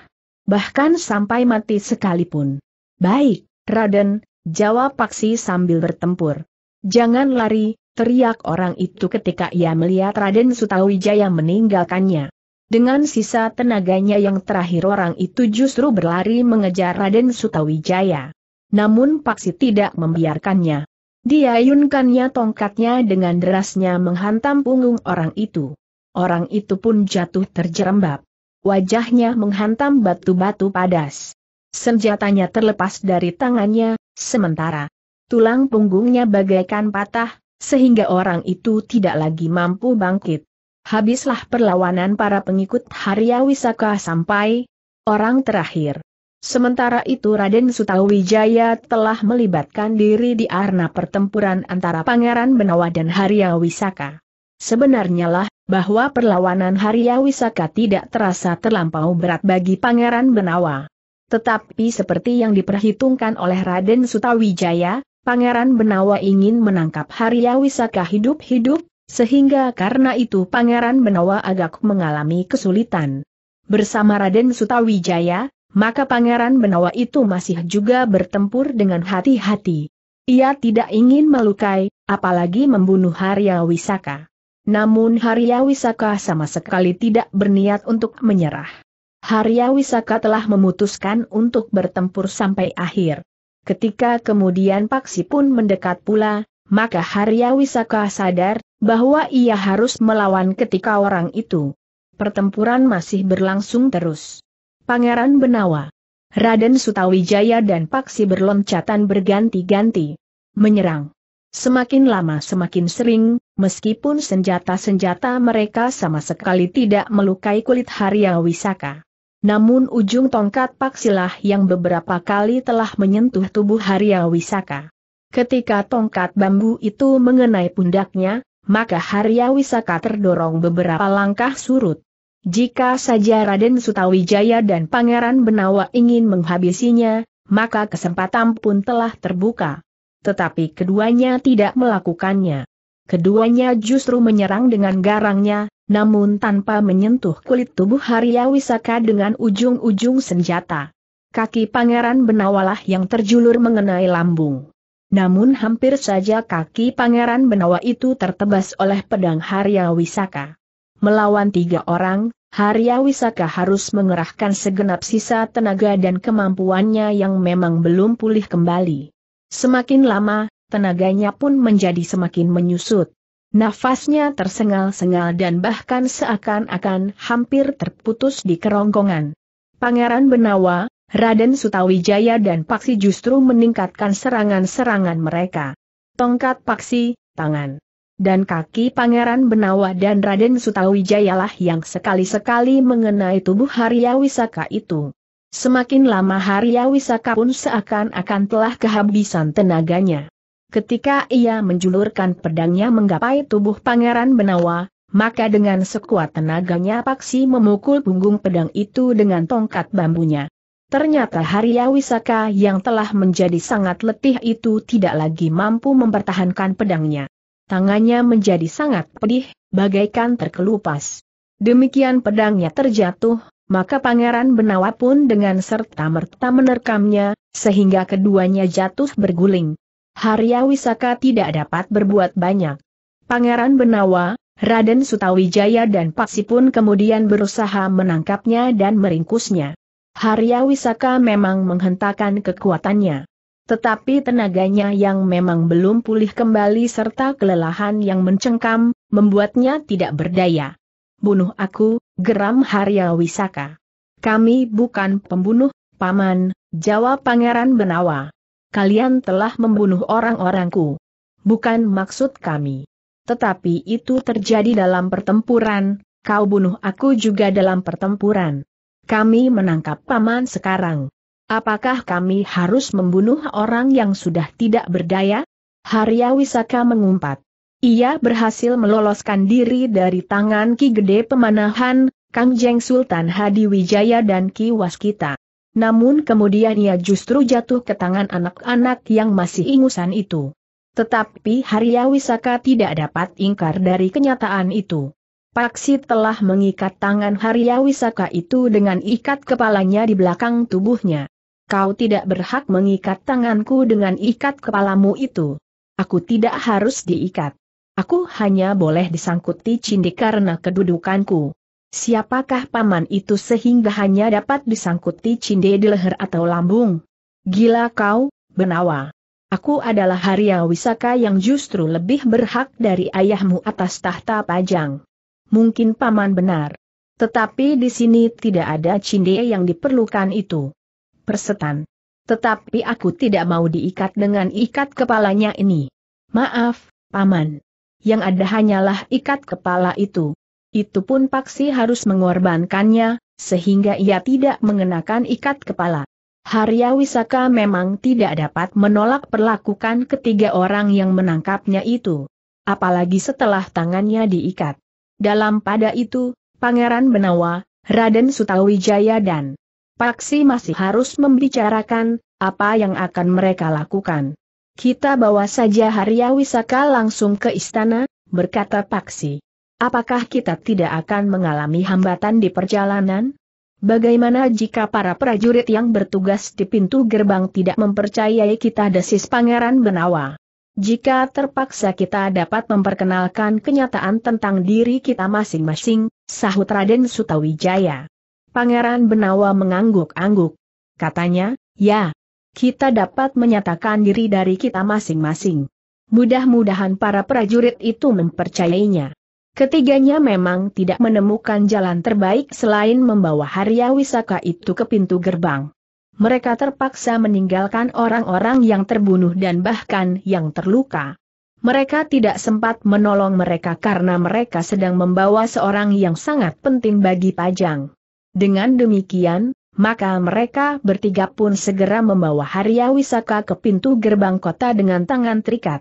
Bahkan sampai mati sekalipun. Baik, Raden, jawab Paksi sambil bertempur. Jangan lari, teriak orang itu ketika ia melihat Raden Sutawijaya meninggalkannya. Dengan sisa tenaganya yang terakhir orang itu justru berlari mengejar Raden Sutawijaya. Namun Paksi tidak membiarkannya. Dia yunkannya tongkatnya dengan derasnya menghantam punggung orang itu. Orang itu pun jatuh terjerembab. Wajahnya menghantam batu-batu padas. Senjatanya terlepas dari tangannya, sementara tulang punggungnya bagaikan patah, sehingga orang itu tidak lagi mampu bangkit. Habislah perlawanan para pengikut Harya Wisaka sampai orang terakhir. Sementara itu Raden Sutawijaya telah melibatkan diri di arena pertempuran antara Pangeran Benawa dan Harya Wisaka. Sebenarnya lah, bahwa perlawanan Harya Wisaka tidak terasa terlampau berat bagi Pangeran Benawa. Tetapi seperti yang diperhitungkan oleh Raden Sutawijaya, Pangeran Benawa ingin menangkap Harya Wisaka hidup-hidup, sehingga karena itu Pangeran Benawa agak mengalami kesulitan. Bersama Raden Sutawijaya, maka Pangeran Benawa itu masih juga bertempur dengan hati-hati. Ia tidak ingin melukai, apalagi membunuh Harya Wisaka. Namun Harya Wisaka sama sekali tidak berniat untuk menyerah. Harya Wisaka telah memutuskan untuk bertempur sampai akhir. Ketika kemudian Paksi pun mendekat pula, maka Harya Wisaka sadar bahwa ia harus melawan ketika orang itu. Pertempuran masih berlangsung terus. Pangeran Benawa. Raden Sutawijaya dan Paksi berloncatan berganti-ganti. Menyerang. Semakin lama semakin sering, meskipun senjata-senjata mereka sama sekali tidak melukai kulit Harya Wisaka. Namun ujung tongkat paksilah yang beberapa kali telah menyentuh tubuh Harya Wisaka. Ketika tongkat bambu itu mengenai pundaknya, maka Harya Wisaka terdorong beberapa langkah surut. Jika saja Raden Sutawijaya dan Pangeran Benawa ingin menghabisinya, maka kesempatan pun telah terbuka. Tetapi keduanya tidak melakukannya. Keduanya justru menyerang dengan garangnya, namun tanpa menyentuh kulit tubuh Harya Wisaka dengan ujung-ujung senjata. Kaki Pangeran Benawalah yang terjulur mengenai lambung. Namun hampir saja kaki Pangeran Benawa itu tertebas oleh pedang Harya Wisaka. Melawan tiga orang, Harya Wisaka harus mengerahkan segenap sisa tenaga dan kemampuannya yang memang belum pulih kembali. Semakin lama, tenaganya pun menjadi semakin menyusut. Nafasnya tersengal-sengal dan bahkan seakan-akan hampir terputus di kerongkongan. Pangeran Benawa, Raden Sutawijaya dan Paksi justru meningkatkan serangan-serangan mereka. Tongkat Paksi, tangan. Dan kaki Pangeran Benawa dan Raden Sutawijayalah yang sekali-sekali mengenai tubuh Harya Wisaka itu. Semakin lama Harya Wisaka pun seakan-akan telah kehabisan tenaganya. Ketika ia menjulurkan pedangnya menggapai tubuh Pangeran Benawa, maka dengan sekuat tenaganya Paksi memukul punggung pedang itu dengan tongkat bambunya. Ternyata Harya Wisaka yang telah menjadi sangat letih itu tidak lagi mampu mempertahankan pedangnya tangannya menjadi sangat pedih, bagaikan terkelupas. Demikian pedangnya terjatuh, maka Pangeran Benawa pun dengan serta-merta menerkamnya, sehingga keduanya jatuh berguling. Harya Wisaka tidak dapat berbuat banyak. Pangeran Benawa, Raden Sutawijaya dan Paksi pun kemudian berusaha menangkapnya dan meringkusnya. Harya Wisaka memang menghentakkan kekuatannya. Tetapi tenaganya yang memang belum pulih kembali serta kelelahan yang mencengkam, membuatnya tidak berdaya. Bunuh aku, geram Harya Wisaka. Kami bukan pembunuh, Paman, jawab Pangeran Benawa. Kalian telah membunuh orang-orangku. Bukan maksud kami. Tetapi itu terjadi dalam pertempuran, kau bunuh aku juga dalam pertempuran. Kami menangkap Paman sekarang. Apakah kami harus membunuh orang yang sudah tidak berdaya? Harya Wisaka mengumpat. Ia berhasil meloloskan diri dari tangan Ki Gede Pemanahan, Kang Jeng Sultan Hadi Wijaya dan Ki Waskita. Namun kemudian ia justru jatuh ke tangan anak-anak yang masih ingusan itu. Tetapi Harya Wisaka tidak dapat ingkar dari kenyataan itu. Paksi telah mengikat tangan Harya Wisaka itu dengan ikat kepalanya di belakang tubuhnya kau tidak berhak mengikat tanganku dengan ikat kepalamu itu. Aku tidak harus diikat. Aku hanya boleh disangkuti cindik karena kedudukanku. Siapakah paman itu sehingga hanya dapat disangkuti cinde di leher atau lambung? Gila kau, Benawa. Aku adalah Harya Wisaka yang justru lebih berhak dari ayahmu atas tahta pajang. Mungkin paman benar. Tetapi di sini tidak ada cinde yang diperlukan itu persetan. Tetapi aku tidak mau diikat dengan ikat kepalanya ini. Maaf, Paman. Yang ada hanyalah ikat kepala itu. Itu pun Paksi harus mengorbankannya, sehingga ia tidak mengenakan ikat kepala. Harya Wisaka memang tidak dapat menolak perlakukan ketiga orang yang menangkapnya itu. Apalagi setelah tangannya diikat. Dalam pada itu, Pangeran Benawa, Raden Sutawijaya dan Paksi masih harus membicarakan, apa yang akan mereka lakukan. Kita bawa saja Harya Wisaka langsung ke istana, berkata Paksi. Apakah kita tidak akan mengalami hambatan di perjalanan? Bagaimana jika para prajurit yang bertugas di pintu gerbang tidak mempercayai kita desis Pangeran Benawa? Jika terpaksa kita dapat memperkenalkan kenyataan tentang diri kita masing-masing, sahut Raden Sutawijaya. Pangeran Benawa mengangguk-angguk. Katanya, ya, kita dapat menyatakan diri dari kita masing-masing. Mudah-mudahan para prajurit itu mempercayainya. Ketiganya memang tidak menemukan jalan terbaik selain membawa Harya Wisaka itu ke pintu gerbang. Mereka terpaksa meninggalkan orang-orang yang terbunuh dan bahkan yang terluka. Mereka tidak sempat menolong mereka karena mereka sedang membawa seorang yang sangat penting bagi Pajang. Dengan demikian, maka mereka bertiga pun segera membawa Harya Wisaka ke pintu gerbang kota dengan tangan terikat.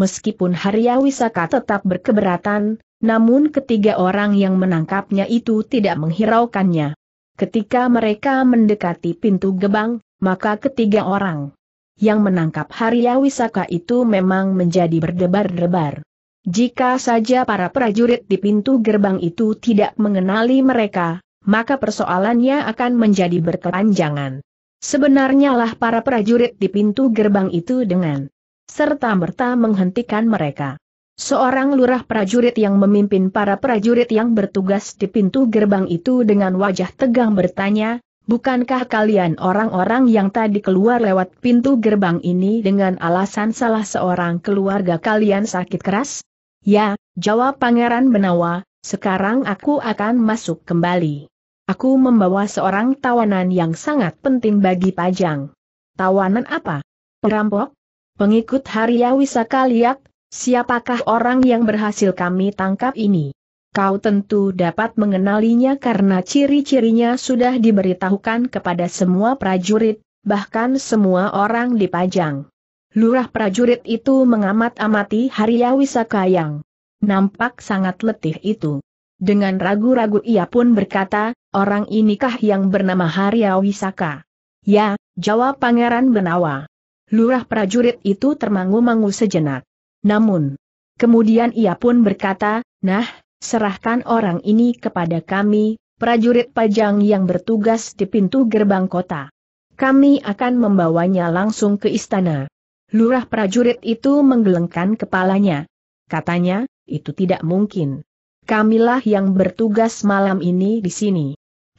Meskipun Harya Wisaka tetap berkeberatan, namun ketiga orang yang menangkapnya itu tidak menghiraukannya. Ketika mereka mendekati pintu gerbang, maka ketiga orang yang menangkap Harya Wisaka itu memang menjadi berdebar-debar. Jika saja para prajurit di pintu gerbang itu tidak mengenali mereka, maka persoalannya akan menjadi berkepanjangan. Sebenarnya lah para prajurit di pintu gerbang itu dengan serta-merta menghentikan mereka. Seorang lurah prajurit yang memimpin para prajurit yang bertugas di pintu gerbang itu dengan wajah tegang bertanya, Bukankah kalian orang-orang yang tadi keluar lewat pintu gerbang ini dengan alasan salah seorang keluarga kalian sakit keras? Ya, jawab Pangeran Benawa, sekarang aku akan masuk kembali. Aku membawa seorang tawanan yang sangat penting bagi Pajang. Tawanan apa? Perampok? Pengikut Harya Liak, Siapakah orang yang berhasil kami tangkap ini? Kau tentu dapat mengenalinya karena ciri-cirinya sudah diberitahukan kepada semua prajurit, bahkan semua orang di Pajang. Lurah prajurit itu mengamat-amati Harya yang Nampak sangat letih itu. Dengan ragu-ragu ia pun berkata, orang inikah yang bernama Harya Wisaka? Ya, jawab Pangeran Benawa. Lurah prajurit itu termangu-mangu sejenak. Namun, kemudian ia pun berkata, nah, serahkan orang ini kepada kami, prajurit pajang yang bertugas di pintu gerbang kota. Kami akan membawanya langsung ke istana. Lurah prajurit itu menggelengkan kepalanya. Katanya, itu tidak mungkin. Kamilah yang bertugas malam ini di sini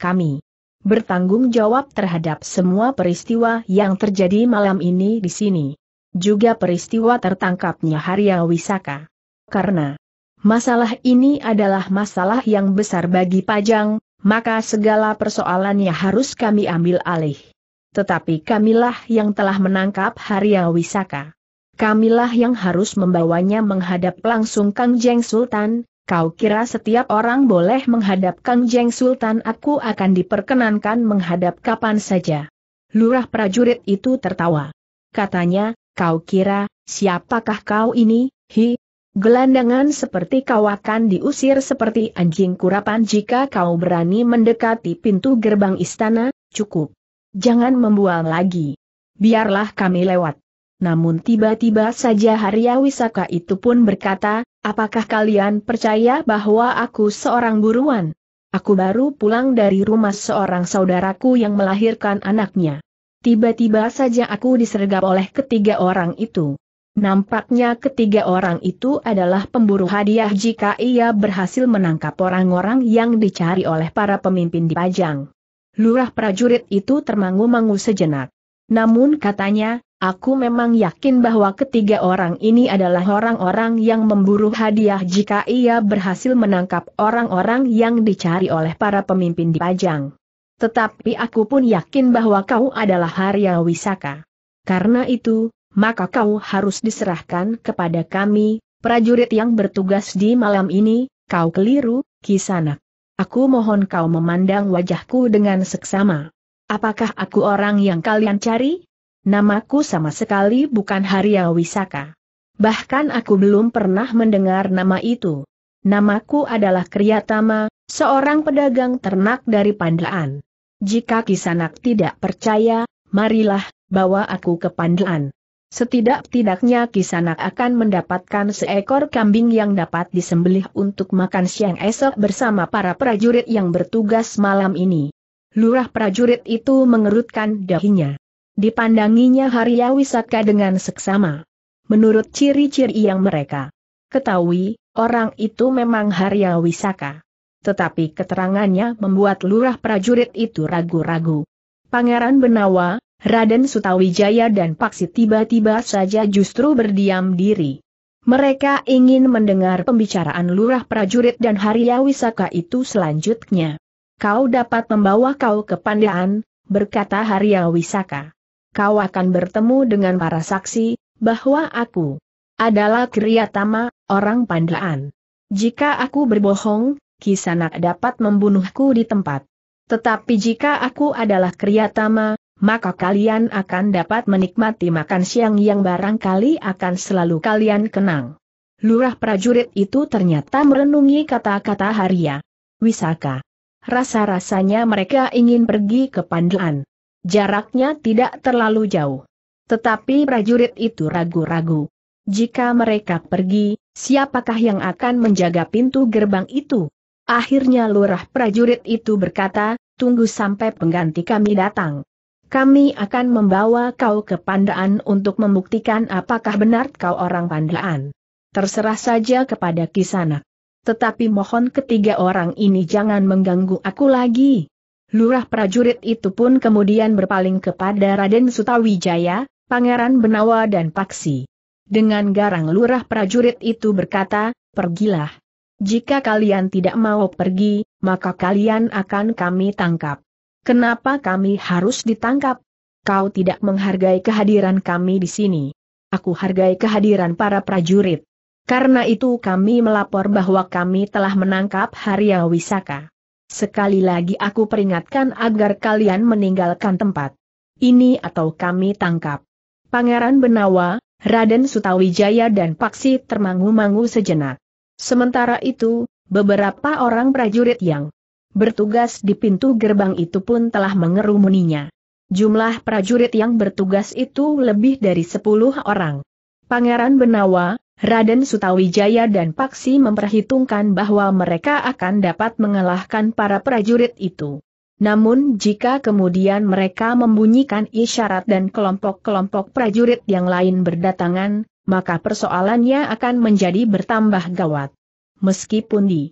kami bertanggung jawab terhadap semua peristiwa yang terjadi malam ini di sini. Juga peristiwa tertangkapnya Harya Wisaka. Karena masalah ini adalah masalah yang besar bagi Pajang, maka segala persoalannya harus kami ambil alih. Tetapi kamilah yang telah menangkap Harya Wisaka. Kamilah yang harus membawanya menghadap langsung Kang Jeng Sultan, Kau kira setiap orang boleh menghadap Kang Jeng Sultan aku akan diperkenankan menghadap kapan saja. Lurah prajurit itu tertawa. Katanya, kau kira, siapakah kau ini, hi? Gelandangan seperti kau akan diusir seperti anjing kurapan jika kau berani mendekati pintu gerbang istana, cukup. Jangan membual lagi. Biarlah kami lewat. Namun tiba-tiba saja Haria Wisaka itu pun berkata, Apakah kalian percaya bahwa aku seorang buruan? Aku baru pulang dari rumah seorang saudaraku yang melahirkan anaknya. Tiba-tiba saja aku disergap oleh ketiga orang itu. Nampaknya ketiga orang itu adalah pemburu hadiah jika ia berhasil menangkap orang-orang yang dicari oleh para pemimpin di Pajang. Lurah prajurit itu termangu-mangu sejenak. Namun katanya, aku memang yakin bahwa ketiga orang ini adalah orang-orang yang memburu hadiah jika ia berhasil menangkap orang-orang yang dicari oleh para pemimpin di Pajang. Tetapi aku pun yakin bahwa kau adalah Harya Wisaka. Karena itu, maka kau harus diserahkan kepada kami, prajurit yang bertugas di malam ini, kau keliru, Kisanak. Aku mohon kau memandang wajahku dengan seksama. Apakah aku orang yang kalian cari? Namaku sama sekali bukan Haria Wisaka. Bahkan aku belum pernah mendengar nama itu. Namaku adalah Kriyatama, seorang pedagang ternak dari Pandaan. Jika Kisanak tidak percaya, marilah, bawa aku ke Pandaan. Setidak-tidaknya Kisanak akan mendapatkan seekor kambing yang dapat disembelih untuk makan siang esok bersama para prajurit yang bertugas malam ini. Lurah prajurit itu mengerutkan dahinya. Dipandanginya Harya Wisaka dengan seksama. Menurut ciri-ciri yang mereka ketahui, orang itu memang Harya Wisaka. Tetapi keterangannya membuat lurah prajurit itu ragu-ragu. Pangeran Benawa, Raden Sutawijaya dan Paksi tiba-tiba saja justru berdiam diri. Mereka ingin mendengar pembicaraan lurah prajurit dan Harya Wisaka itu selanjutnya kau dapat membawa kau ke Pandaan, berkata Harya Wisaka. Kau akan bertemu dengan para saksi, bahwa aku adalah Kriyatama, orang Pandaan. Jika aku berbohong, Kisanak dapat membunuhku di tempat. Tetapi jika aku adalah Kriyatama, maka kalian akan dapat menikmati makan siang yang barangkali akan selalu kalian kenang. Lurah prajurit itu ternyata merenungi kata-kata Harya. Wisaka. Rasa-rasanya mereka ingin pergi ke Panduan. Jaraknya tidak terlalu jauh. Tetapi prajurit itu ragu-ragu. Jika mereka pergi, siapakah yang akan menjaga pintu gerbang itu? Akhirnya lurah prajurit itu berkata, tunggu sampai pengganti kami datang. Kami akan membawa kau ke Pandaan untuk membuktikan apakah benar kau orang Pandaan. Terserah saja kepada Kisanak. Tetapi mohon ketiga orang ini jangan mengganggu aku lagi. Lurah prajurit itu pun kemudian berpaling kepada Raden Sutawijaya, Pangeran Benawa dan Paksi. Dengan garang lurah prajurit itu berkata, pergilah. Jika kalian tidak mau pergi, maka kalian akan kami tangkap. Kenapa kami harus ditangkap? Kau tidak menghargai kehadiran kami di sini. Aku hargai kehadiran para prajurit. Karena itu kami melapor bahwa kami telah menangkap Harya Wisaka. Sekali lagi aku peringatkan agar kalian meninggalkan tempat. Ini atau kami tangkap. Pangeran Benawa, Raden Sutawijaya dan Paksi termangu-mangu sejenak. Sementara itu, beberapa orang prajurit yang bertugas di pintu gerbang itu pun telah mengerumuninya. Jumlah prajurit yang bertugas itu lebih dari 10 orang. Pangeran Benawa, Raden Sutawijaya dan Paksi memperhitungkan bahwa mereka akan dapat mengalahkan para prajurit itu. Namun jika kemudian mereka membunyikan isyarat dan kelompok-kelompok prajurit yang lain berdatangan, maka persoalannya akan menjadi bertambah gawat. Meskipun di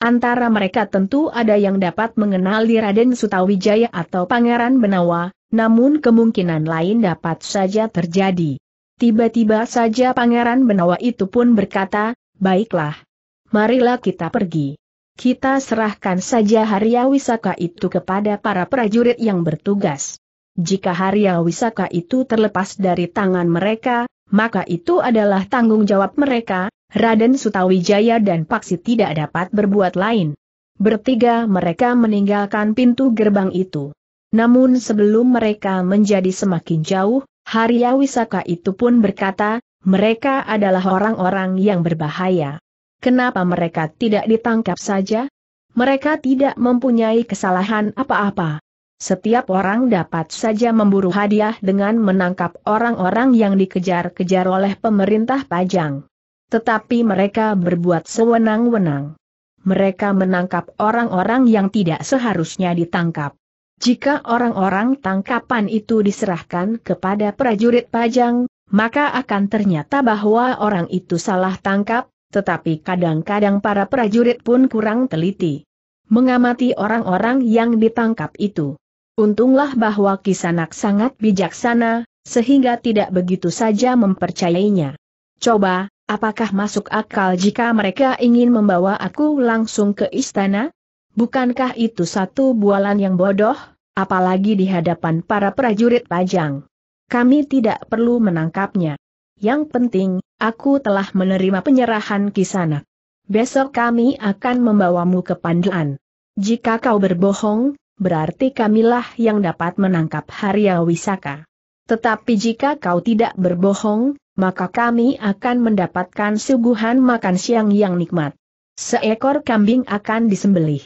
antara mereka tentu ada yang dapat mengenali Raden Sutawijaya atau Pangeran Benawa, namun kemungkinan lain dapat saja terjadi. Tiba-tiba saja Pangeran Benawa itu pun berkata, baiklah. Marilah kita pergi. Kita serahkan saja Harya Wisaka itu kepada para prajurit yang bertugas. Jika Harya Wisaka itu terlepas dari tangan mereka, maka itu adalah tanggung jawab mereka, Raden Sutawijaya dan Paksi tidak dapat berbuat lain. Bertiga mereka meninggalkan pintu gerbang itu. Namun sebelum mereka menjadi semakin jauh, Harya Wisaka itu pun berkata, mereka adalah orang-orang yang berbahaya. Kenapa mereka tidak ditangkap saja? Mereka tidak mempunyai kesalahan apa-apa. Setiap orang dapat saja memburu hadiah dengan menangkap orang-orang yang dikejar-kejar oleh pemerintah pajang. Tetapi mereka berbuat sewenang-wenang. Mereka menangkap orang-orang yang tidak seharusnya ditangkap. Jika orang-orang tangkapan itu diserahkan kepada prajurit pajang, maka akan ternyata bahwa orang itu salah tangkap, tetapi kadang-kadang para prajurit pun kurang teliti mengamati orang-orang yang ditangkap itu. Untunglah bahwa Kisanak sangat bijaksana, sehingga tidak begitu saja mempercayainya. Coba, apakah masuk akal jika mereka ingin membawa aku langsung ke istana? bukankah itu satu bualan yang bodoh, apalagi di hadapan para prajurit pajang? Kami tidak perlu menangkapnya. Yang penting, aku telah menerima penyerahan kisana. Besok kami akan membawamu ke Panduan. Jika kau berbohong, berarti kamilah yang dapat menangkap Harya Wisaka. Tetapi jika kau tidak berbohong, maka kami akan mendapatkan suguhan makan siang yang nikmat. Seekor kambing akan disembelih.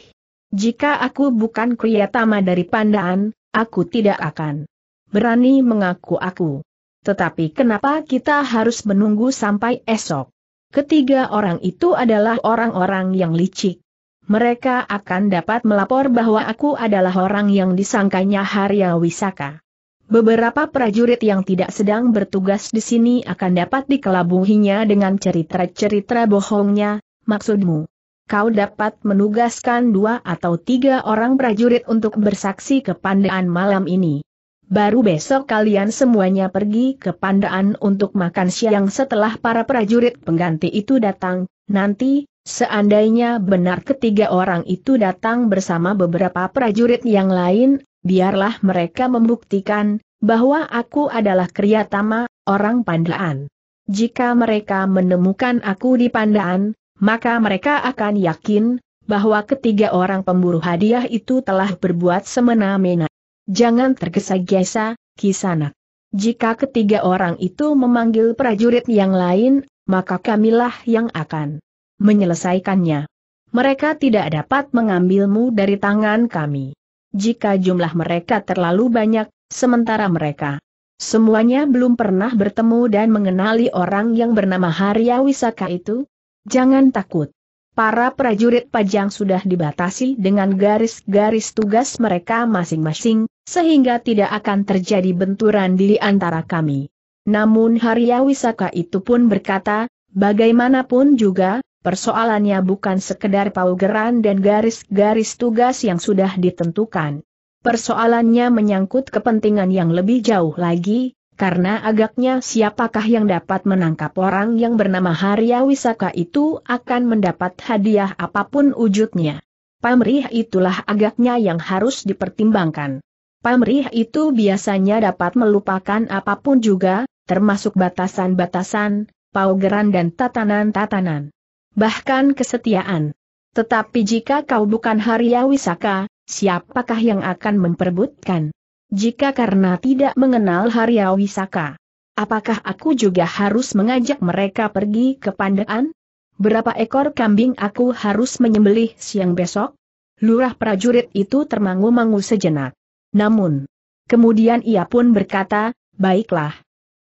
Jika aku bukan Kriyatama dari Pandaan, aku tidak akan berani mengaku aku. Tetapi kenapa kita harus menunggu sampai esok? Ketiga orang itu adalah orang-orang yang licik. Mereka akan dapat melapor bahwa aku adalah orang yang disangkanya Harya Wisaka. Beberapa prajurit yang tidak sedang bertugas di sini akan dapat dikelabuhinya dengan cerita-cerita bohongnya, maksudmu kau dapat menugaskan dua atau tiga orang prajurit untuk bersaksi ke pandaan malam ini. Baru besok kalian semuanya pergi ke pandaan untuk makan siang setelah para prajurit pengganti itu datang, nanti, seandainya benar ketiga orang itu datang bersama beberapa prajurit yang lain, biarlah mereka membuktikan, bahwa aku adalah Kriyatama, orang pandaan. Jika mereka menemukan aku di pandaan, maka mereka akan yakin bahwa ketiga orang pemburu hadiah itu telah berbuat semena-mena. Jangan tergesa-gesa, Kisanak. Jika ketiga orang itu memanggil prajurit yang lain, maka kamilah yang akan menyelesaikannya. Mereka tidak dapat mengambilmu dari tangan kami. Jika jumlah mereka terlalu banyak, sementara mereka semuanya belum pernah bertemu dan mengenali orang yang bernama Harya Wisaka itu, Jangan takut. Para prajurit pajang sudah dibatasi dengan garis-garis tugas mereka masing-masing, sehingga tidak akan terjadi benturan di antara kami. Namun Harya Wisaka itu pun berkata, bagaimanapun juga, persoalannya bukan sekedar paugeran dan garis-garis tugas yang sudah ditentukan. Persoalannya menyangkut kepentingan yang lebih jauh lagi, karena agaknya siapakah yang dapat menangkap orang yang bernama Harya Wisaka itu akan mendapat hadiah apapun wujudnya. Pamrih itulah agaknya yang harus dipertimbangkan. Pamrih itu biasanya dapat melupakan apapun juga, termasuk batasan-batasan, paugeran dan tatanan-tatanan. Bahkan kesetiaan. Tetapi jika kau bukan Harya Wisaka, siapakah yang akan memperbutkan? Jika karena tidak mengenal Harya Wisaka, apakah aku juga harus mengajak mereka pergi ke Pandean? Berapa ekor kambing aku harus menyembelih siang besok? Lurah prajurit itu termangu-mangu sejenak. Namun, kemudian ia pun berkata, baiklah.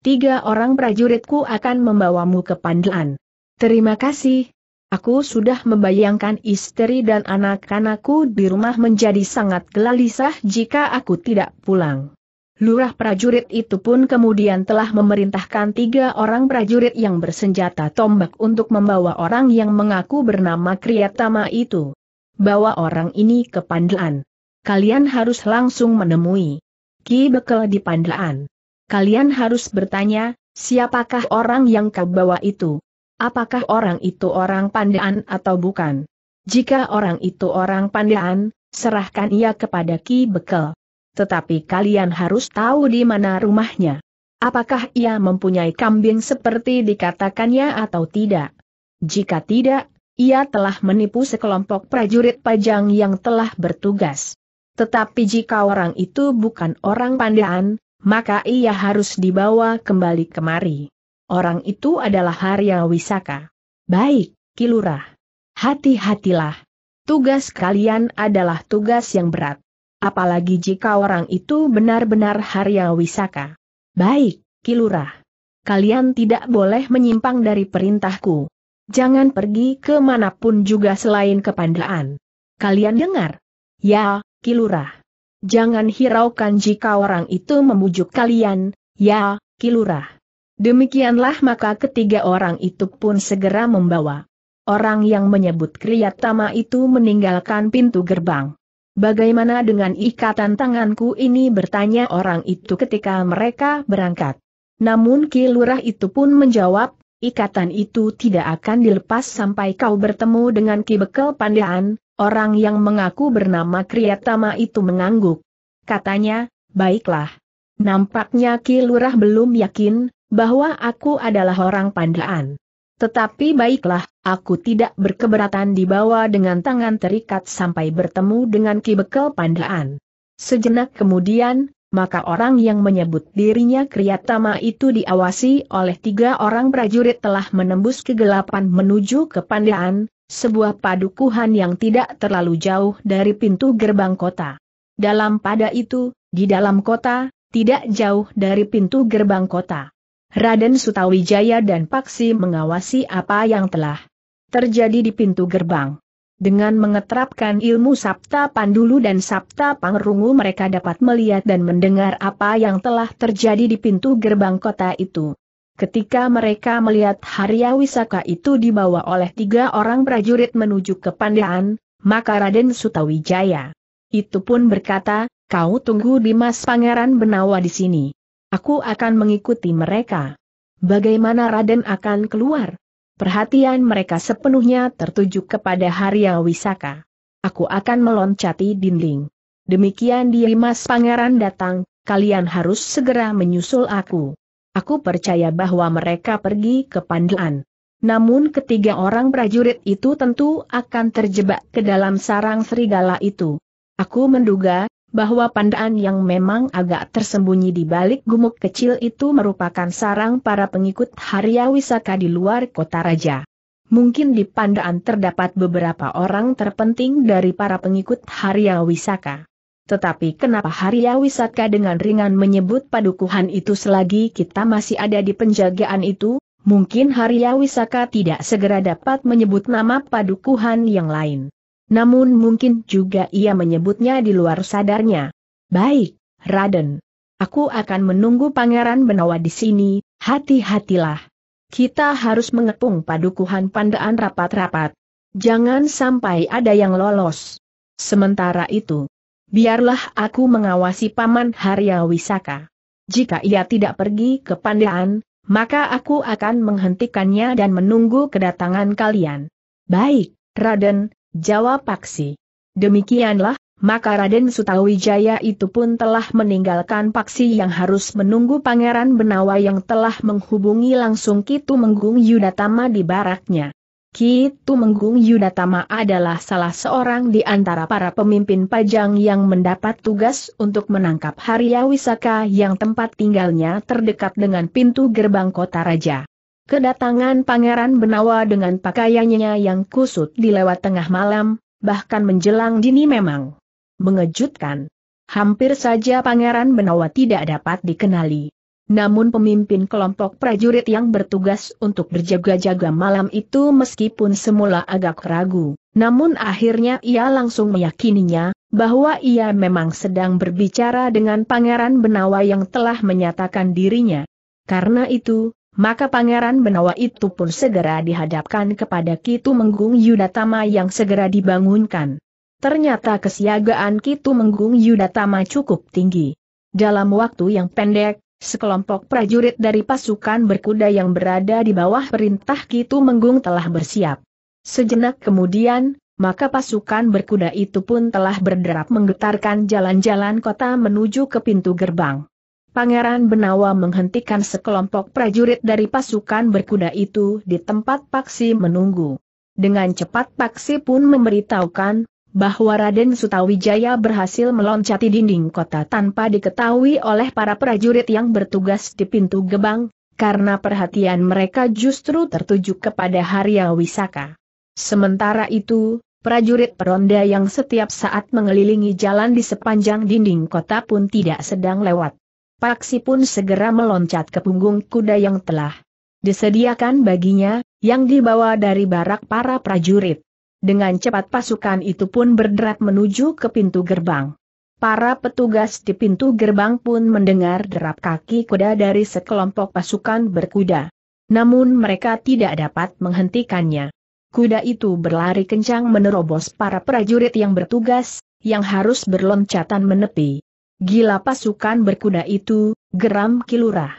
Tiga orang prajuritku akan membawamu ke Pandean. Terima kasih, Aku sudah membayangkan istri dan anak-anakku di rumah menjadi sangat gelisah jika aku tidak pulang. Lurah prajurit itu pun kemudian telah memerintahkan tiga orang prajurit yang bersenjata tombak untuk membawa orang yang mengaku bernama Kriyatama itu. Bawa orang ini ke Pandelan. Kalian harus langsung menemui Ki Bekel di Pandelan. Kalian harus bertanya, siapakah orang yang kau bawa itu? apakah orang itu orang pandaan atau bukan. Jika orang itu orang pandaan, serahkan ia kepada Ki Bekel. Tetapi kalian harus tahu di mana rumahnya. Apakah ia mempunyai kambing seperti dikatakannya atau tidak? Jika tidak, ia telah menipu sekelompok prajurit pajang yang telah bertugas. Tetapi jika orang itu bukan orang pandaan, maka ia harus dibawa kembali kemari. Orang itu adalah Harya Wisaka. Baik, Kilurah. Hati-hatilah. Tugas kalian adalah tugas yang berat. Apalagi jika orang itu benar-benar Harya Wisaka. Baik, Kilurah. Kalian tidak boleh menyimpang dari perintahku. Jangan pergi ke manapun juga selain ke Pandaan. Kalian dengar? Ya, Kilurah. Jangan hiraukan jika orang itu membujuk kalian, ya, Kilurah. Demikianlah maka ketiga orang itu pun segera membawa orang yang menyebut Kriyatama itu meninggalkan pintu gerbang. Bagaimana dengan ikatan tanganku ini bertanya orang itu ketika mereka berangkat. Namun Ki itu pun menjawab, ikatan itu tidak akan dilepas sampai kau bertemu dengan Ki Bekel Pandaan, orang yang mengaku bernama Kriyatama itu mengangguk. Katanya, baiklah. Nampaknya Ki belum yakin, bahwa aku adalah orang pandaan. Tetapi baiklah, aku tidak berkeberatan dibawa dengan tangan terikat sampai bertemu dengan Ki Bekel Pandaan. Sejenak kemudian, maka orang yang menyebut dirinya Kriyatama itu diawasi oleh tiga orang prajurit telah menembus kegelapan menuju ke Pandaan, sebuah padukuhan yang tidak terlalu jauh dari pintu gerbang kota. Dalam pada itu, di dalam kota, tidak jauh dari pintu gerbang kota. Raden Sutawijaya dan Paksi mengawasi apa yang telah terjadi di pintu gerbang. Dengan mengeterapkan ilmu Sabta Pandulu dan Sabta Pangrungu mereka dapat melihat dan mendengar apa yang telah terjadi di pintu gerbang kota itu. Ketika mereka melihat Harya Wisaka itu dibawa oleh tiga orang prajurit menuju ke Pandaan, maka Raden Sutawijaya itu pun berkata, kau tunggu Dimas Pangeran Benawa di sini. Aku akan mengikuti mereka. Bagaimana Raden akan keluar? Perhatian mereka sepenuhnya tertuju kepada Harya Wisaka. Aku akan meloncati dinding. Demikian di Mas Pangeran datang, kalian harus segera menyusul aku. Aku percaya bahwa mereka pergi ke Panduan. Namun ketiga orang prajurit itu tentu akan terjebak ke dalam sarang serigala itu. Aku menduga, bahwa pandaan yang memang agak tersembunyi di balik gumuk kecil itu merupakan sarang para pengikut Harya Wisaka di luar kota raja. Mungkin di pandaan terdapat beberapa orang terpenting dari para pengikut Harya Wisaka. Tetapi kenapa Harya Wisaka dengan ringan menyebut padukuhan itu selagi kita masih ada di penjagaan itu? Mungkin Harya Wisaka tidak segera dapat menyebut nama padukuhan yang lain. Namun mungkin juga ia menyebutnya di luar sadarnya. Baik, Raden. Aku akan menunggu Pangeran Benawa di sini, hati-hatilah. Kita harus mengepung padukuhan pandaan rapat-rapat. Jangan sampai ada yang lolos. Sementara itu, biarlah aku mengawasi Paman Harya Wisaka. Jika ia tidak pergi ke pandaan, maka aku akan menghentikannya dan menunggu kedatangan kalian. Baik, Raden, Jawab Paksi. Demikianlah, maka Raden Sutawijaya itu pun telah meninggalkan Paksi yang harus menunggu Pangeran Benawa yang telah menghubungi langsung Kitu Menggung Yudatama di baraknya. Kitu Menggung Yudatama adalah salah seorang di antara para pemimpin pajang yang mendapat tugas untuk menangkap Harya Wisaka yang tempat tinggalnya terdekat dengan pintu gerbang kota raja. Kedatangan Pangeran Benawa dengan pakaiannya yang kusut di lewat tengah malam, bahkan menjelang dini memang mengejutkan. Hampir saja Pangeran Benawa tidak dapat dikenali. Namun pemimpin kelompok prajurit yang bertugas untuk berjaga-jaga malam itu meskipun semula agak ragu, namun akhirnya ia langsung meyakininya, bahwa ia memang sedang berbicara dengan Pangeran Benawa yang telah menyatakan dirinya. Karena itu, maka Pangeran Benawa itu pun segera dihadapkan kepada Kitu Menggung Yudatama yang segera dibangunkan. Ternyata kesiagaan Kitu Menggung Yudatama cukup tinggi. Dalam waktu yang pendek, sekelompok prajurit dari pasukan berkuda yang berada di bawah perintah Kitu Menggung telah bersiap. Sejenak kemudian, maka pasukan berkuda itu pun telah berderap menggetarkan jalan-jalan kota menuju ke pintu gerbang. Pangeran Benawa menghentikan sekelompok prajurit dari pasukan berkuda itu di tempat Paksi menunggu. Dengan cepat Paksi pun memberitahukan, bahwa Raden Sutawijaya berhasil meloncati dinding kota tanpa diketahui oleh para prajurit yang bertugas di pintu gebang, karena perhatian mereka justru tertuju kepada Harya Wisaka. Sementara itu, prajurit peronda yang setiap saat mengelilingi jalan di sepanjang dinding kota pun tidak sedang lewat. Paksi pun segera meloncat ke punggung kuda yang telah disediakan baginya, yang dibawa dari barak para prajurit. Dengan cepat pasukan itu pun berderat menuju ke pintu gerbang. Para petugas di pintu gerbang pun mendengar derap kaki kuda dari sekelompok pasukan berkuda. Namun mereka tidak dapat menghentikannya. Kuda itu berlari kencang menerobos para prajurit yang bertugas, yang harus berloncatan menepi. Gila pasukan berkuda itu, geram kilurah.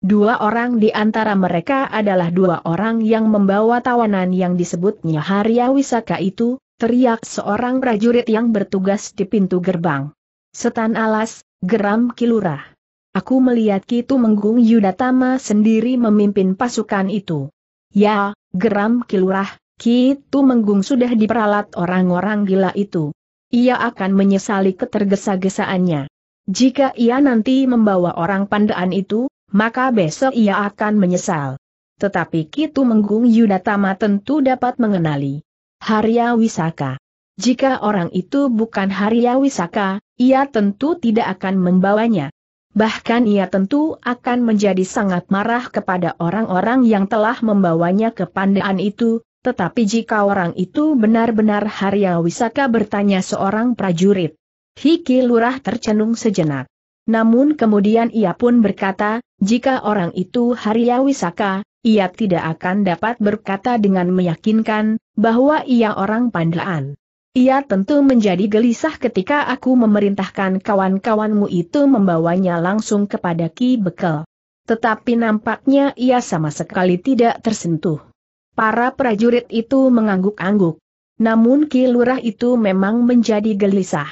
Dua orang di antara mereka adalah dua orang yang membawa tawanan yang disebutnya Harya Wisaka itu, teriak seorang prajurit yang bertugas di pintu gerbang. Setan alas, geram kilurah. Aku melihat Kitu Menggung Yudatama sendiri memimpin pasukan itu. Ya, geram kilurah, Kitu Menggung sudah diperalat orang-orang gila itu. Ia akan menyesali ketergesa-gesaannya. Jika ia nanti membawa orang pandaan itu, maka besok ia akan menyesal. Tetapi Kitu Menggung Yudatama tentu dapat mengenali. Harya Wisaka. Jika orang itu bukan Harya Wisaka, ia tentu tidak akan membawanya. Bahkan ia tentu akan menjadi sangat marah kepada orang-orang yang telah membawanya ke pandaan itu, tetapi jika orang itu benar-benar Harya Wisaka bertanya seorang prajurit. Hiki Lurah tercenung sejenak. Namun kemudian ia pun berkata, jika orang itu Haria Wisaka, ia tidak akan dapat berkata dengan meyakinkan, bahwa ia orang pandaan. Ia tentu menjadi gelisah ketika aku memerintahkan kawan-kawanmu itu membawanya langsung kepada Ki Bekel. Tetapi nampaknya ia sama sekali tidak tersentuh. Para prajurit itu mengangguk-angguk. Namun Ki Lurah itu memang menjadi gelisah.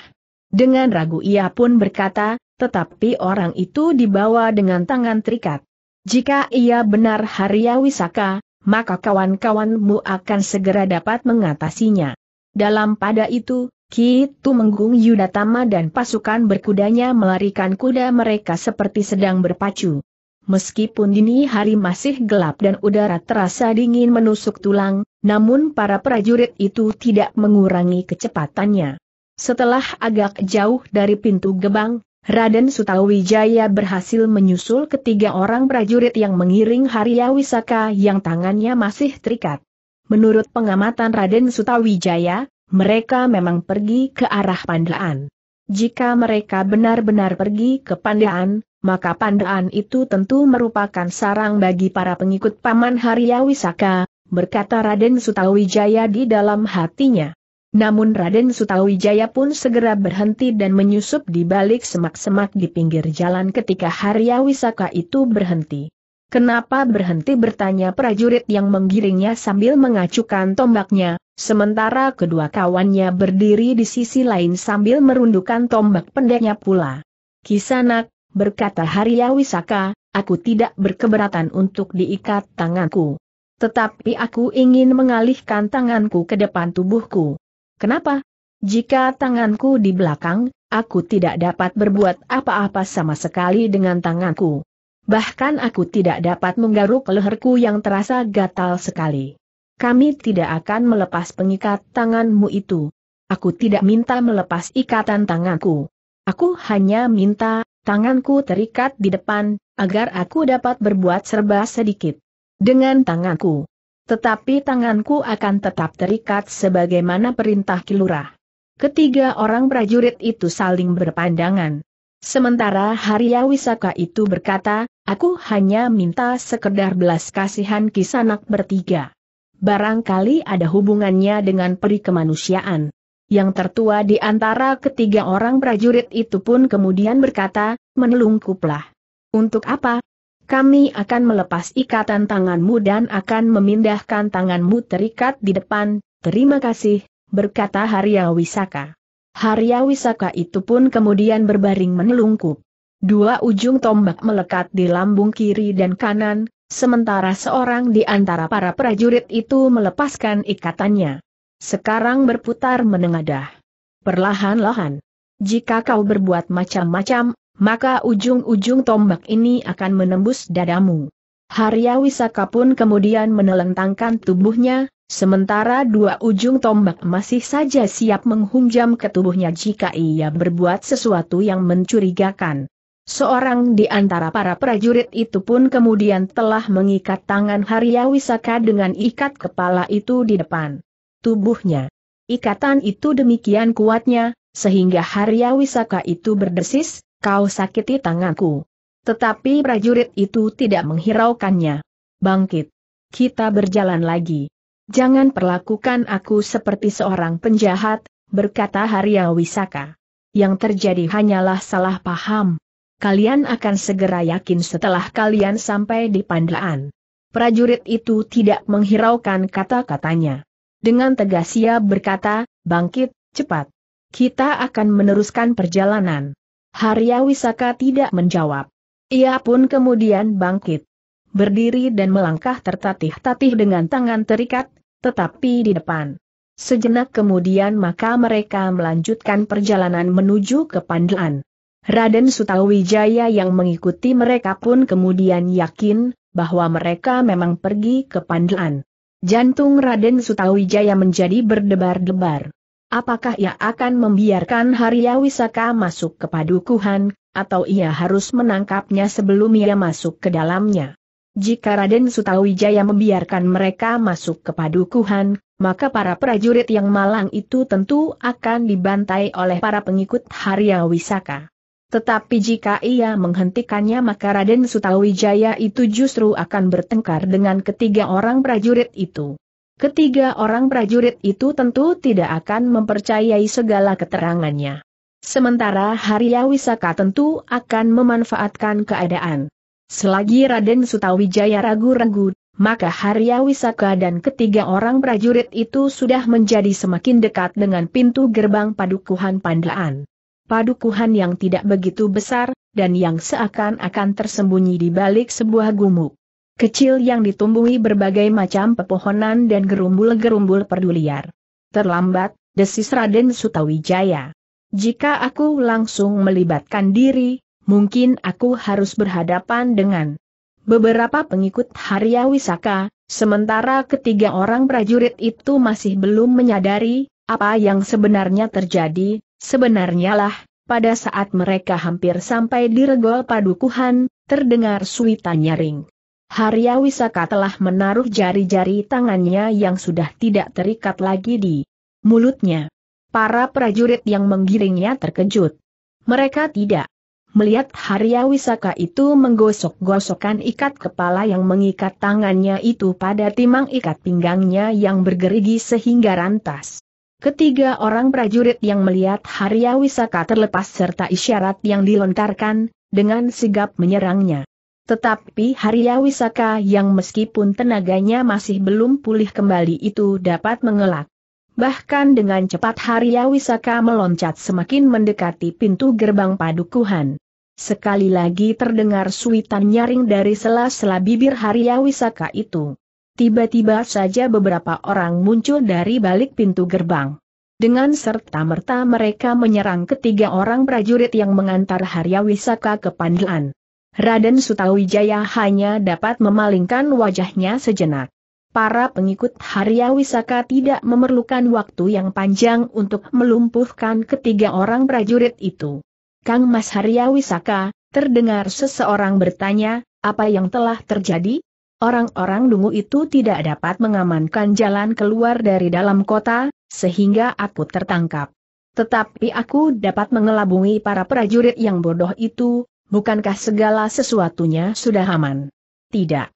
Dengan ragu ia pun berkata, tetapi orang itu dibawa dengan tangan terikat. Jika ia benar Harya Wisaka, maka kawan-kawanmu akan segera dapat mengatasinya. Dalam pada itu, Ki Tumenggung Yudatama dan pasukan berkudanya melarikan kuda mereka seperti sedang berpacu. Meskipun dini hari masih gelap dan udara terasa dingin menusuk tulang, namun para prajurit itu tidak mengurangi kecepatannya. Setelah agak jauh dari pintu gebang, Raden Sutawijaya berhasil menyusul ketiga orang prajurit yang mengiring Harya Wisaka yang tangannya masih terikat. Menurut pengamatan Raden Sutawijaya, mereka memang pergi ke arah Pandaan. Jika mereka benar-benar pergi ke Pandaan, maka Pandaan itu tentu merupakan sarang bagi para pengikut Paman Harya Wisaka, berkata Raden Sutawijaya di dalam hatinya. Namun Raden Sutawijaya pun segera berhenti dan menyusup di balik semak-semak di pinggir jalan ketika Harya Wisaka itu berhenti. Kenapa berhenti bertanya prajurit yang menggiringnya sambil mengacukan tombaknya, sementara kedua kawannya berdiri di sisi lain sambil merundukkan tombak pendeknya pula. Kisanak, berkata Harya Wisaka, aku tidak berkeberatan untuk diikat tanganku. Tetapi aku ingin mengalihkan tanganku ke depan tubuhku. Kenapa? Jika tanganku di belakang, aku tidak dapat berbuat apa-apa sama sekali dengan tanganku. Bahkan aku tidak dapat menggaruk leherku yang terasa gatal sekali. Kami tidak akan melepas pengikat tanganmu itu. Aku tidak minta melepas ikatan tanganku. Aku hanya minta tanganku terikat di depan, agar aku dapat berbuat serba sedikit. Dengan tanganku, tetapi tanganku akan tetap terikat sebagaimana perintah kilurah. Ketiga orang prajurit itu saling berpandangan. Sementara Harya Wisaka itu berkata, aku hanya minta sekedar belas kasihan kisanak bertiga. Barangkali ada hubungannya dengan peri kemanusiaan. Yang tertua di antara ketiga orang prajurit itu pun kemudian berkata, menelungkuplah. Untuk apa, kami akan melepas ikatan tanganmu dan akan memindahkan tanganmu terikat di depan, terima kasih, berkata Harya Wisaka. Harya Wisaka itu pun kemudian berbaring menelungkup. Dua ujung tombak melekat di lambung kiri dan kanan, sementara seorang di antara para prajurit itu melepaskan ikatannya. Sekarang berputar menengadah. Perlahan-lahan. Jika kau berbuat macam-macam, maka ujung-ujung tombak ini akan menembus dadamu. Harya Wisaka pun kemudian menelentangkan tubuhnya, sementara dua ujung tombak masih saja siap menghunjam ke tubuhnya jika ia berbuat sesuatu yang mencurigakan. Seorang di antara para prajurit itu pun kemudian telah mengikat tangan Harya Wisaka dengan ikat kepala itu di depan tubuhnya. Ikatan itu demikian kuatnya, sehingga Harya Wisaka itu berdesis, Kau sakiti tanganku. Tetapi prajurit itu tidak menghiraukannya. Bangkit. Kita berjalan lagi. Jangan perlakukan aku seperti seorang penjahat, berkata Harya Wisaka. Yang terjadi hanyalah salah paham. Kalian akan segera yakin setelah kalian sampai di pandaan. Prajurit itu tidak menghiraukan kata-katanya. Dengan tegas ia berkata, bangkit, cepat. Kita akan meneruskan perjalanan. Harya Wisaka tidak menjawab. Ia pun kemudian bangkit. Berdiri dan melangkah tertatih-tatih dengan tangan terikat, tetapi di depan. Sejenak kemudian maka mereka melanjutkan perjalanan menuju ke Pandelan. Raden Sutawijaya yang mengikuti mereka pun kemudian yakin, bahwa mereka memang pergi ke Pandelan. Jantung Raden Sutawijaya menjadi berdebar-debar. Apakah ia akan membiarkan Harya Wisaka masuk ke padukuhan, atau ia harus menangkapnya sebelum ia masuk ke dalamnya? Jika Raden Sutawijaya membiarkan mereka masuk ke padukuhan, maka para prajurit yang malang itu tentu akan dibantai oleh para pengikut Harya Wisaka. Tetapi jika ia menghentikannya maka Raden Sutawijaya itu justru akan bertengkar dengan ketiga orang prajurit itu. Ketiga orang prajurit itu tentu tidak akan mempercayai segala keterangannya. Sementara Harya Wisaka tentu akan memanfaatkan keadaan. Selagi Raden Sutawijaya ragu-ragu, maka Harya Wisaka dan ketiga orang prajurit itu sudah menjadi semakin dekat dengan pintu gerbang Padukuhan Pandaan. Padukuhan yang tidak begitu besar, dan yang seakan-akan tersembunyi di balik sebuah gumuk kecil yang ditumbuhi berbagai macam pepohonan dan gerumbul-gerumbul perdu liar. Terlambat, desis Raden Sutawijaya. Jika aku langsung melibatkan diri, mungkin aku harus berhadapan dengan beberapa pengikut Harya Wisaka, sementara ketiga orang prajurit itu masih belum menyadari apa yang sebenarnya terjadi, sebenarnya lah, pada saat mereka hampir sampai di regol padukuhan, terdengar suitanya nyaring. Harya Wisaka telah menaruh jari-jari tangannya yang sudah tidak terikat lagi di mulutnya. Para prajurit yang menggiringnya terkejut. Mereka tidak melihat Harya Wisaka itu menggosok-gosokkan ikat kepala yang mengikat tangannya itu pada timang ikat pinggangnya yang bergerigi sehingga rantas. Ketiga orang prajurit yang melihat Harya Wisaka terlepas serta isyarat yang dilontarkan, dengan sigap menyerangnya. Tetapi Harya Wisaka yang meskipun tenaganya masih belum pulih kembali itu dapat mengelak. Bahkan dengan cepat Harya Wisaka meloncat semakin mendekati pintu gerbang padukuhan. Sekali lagi terdengar suitan nyaring dari sela-sela bibir Harya Wisaka itu. Tiba-tiba saja beberapa orang muncul dari balik pintu gerbang. Dengan serta-merta mereka menyerang ketiga orang prajurit yang mengantar Harya Wisaka ke Pandelan. Raden Sutawijaya hanya dapat memalingkan wajahnya sejenak. Para pengikut Harya Wisaka tidak memerlukan waktu yang panjang untuk melumpuhkan ketiga orang prajurit itu. Kang Mas Harya Wisaka, terdengar seseorang bertanya, apa yang telah terjadi? Orang-orang dungu itu tidak dapat mengamankan jalan keluar dari dalam kota, sehingga aku tertangkap. Tetapi aku dapat mengelabui para prajurit yang bodoh itu, bukankah segala sesuatunya sudah aman? Tidak.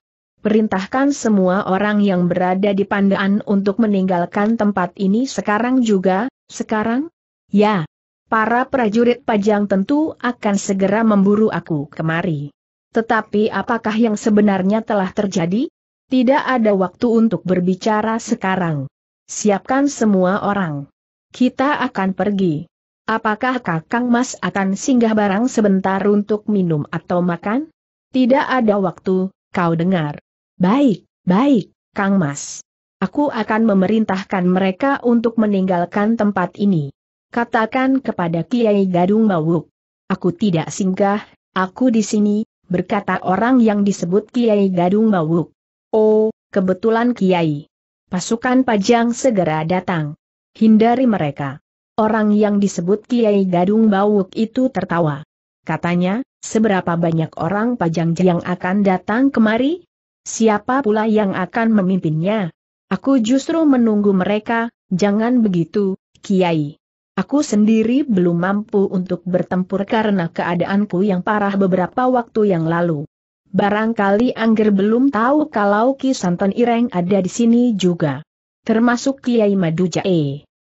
Perintahkan semua orang yang berada di pandaan untuk meninggalkan tempat ini sekarang juga, sekarang? Ya. Para prajurit pajang tentu akan segera memburu aku kemari. Tetapi apakah yang sebenarnya telah terjadi? Tidak ada waktu untuk berbicara sekarang. Siapkan semua orang. Kita akan pergi. Apakah Kakang Mas akan singgah barang sebentar untuk minum atau makan? Tidak ada waktu, kau dengar. Baik, baik, Kang Mas. Aku akan memerintahkan mereka untuk meninggalkan tempat ini. Katakan kepada Kiai Gadung Mawuk. Aku tidak singgah, aku di sini, berkata orang yang disebut Kiai Gadung Mawuk. Oh, kebetulan Kiai. Pasukan pajang segera datang. Hindari mereka. Orang yang disebut Kiai Gadung Bawuk itu tertawa. Katanya, seberapa banyak orang pajang yang akan datang kemari? Siapa pula yang akan memimpinnya? Aku justru menunggu mereka, jangan begitu, Kiai. Aku sendiri belum mampu untuk bertempur karena keadaanku yang parah beberapa waktu yang lalu. Barangkali Angger belum tahu kalau Ki Santan Ireng ada di sini juga. Termasuk Kiai Madu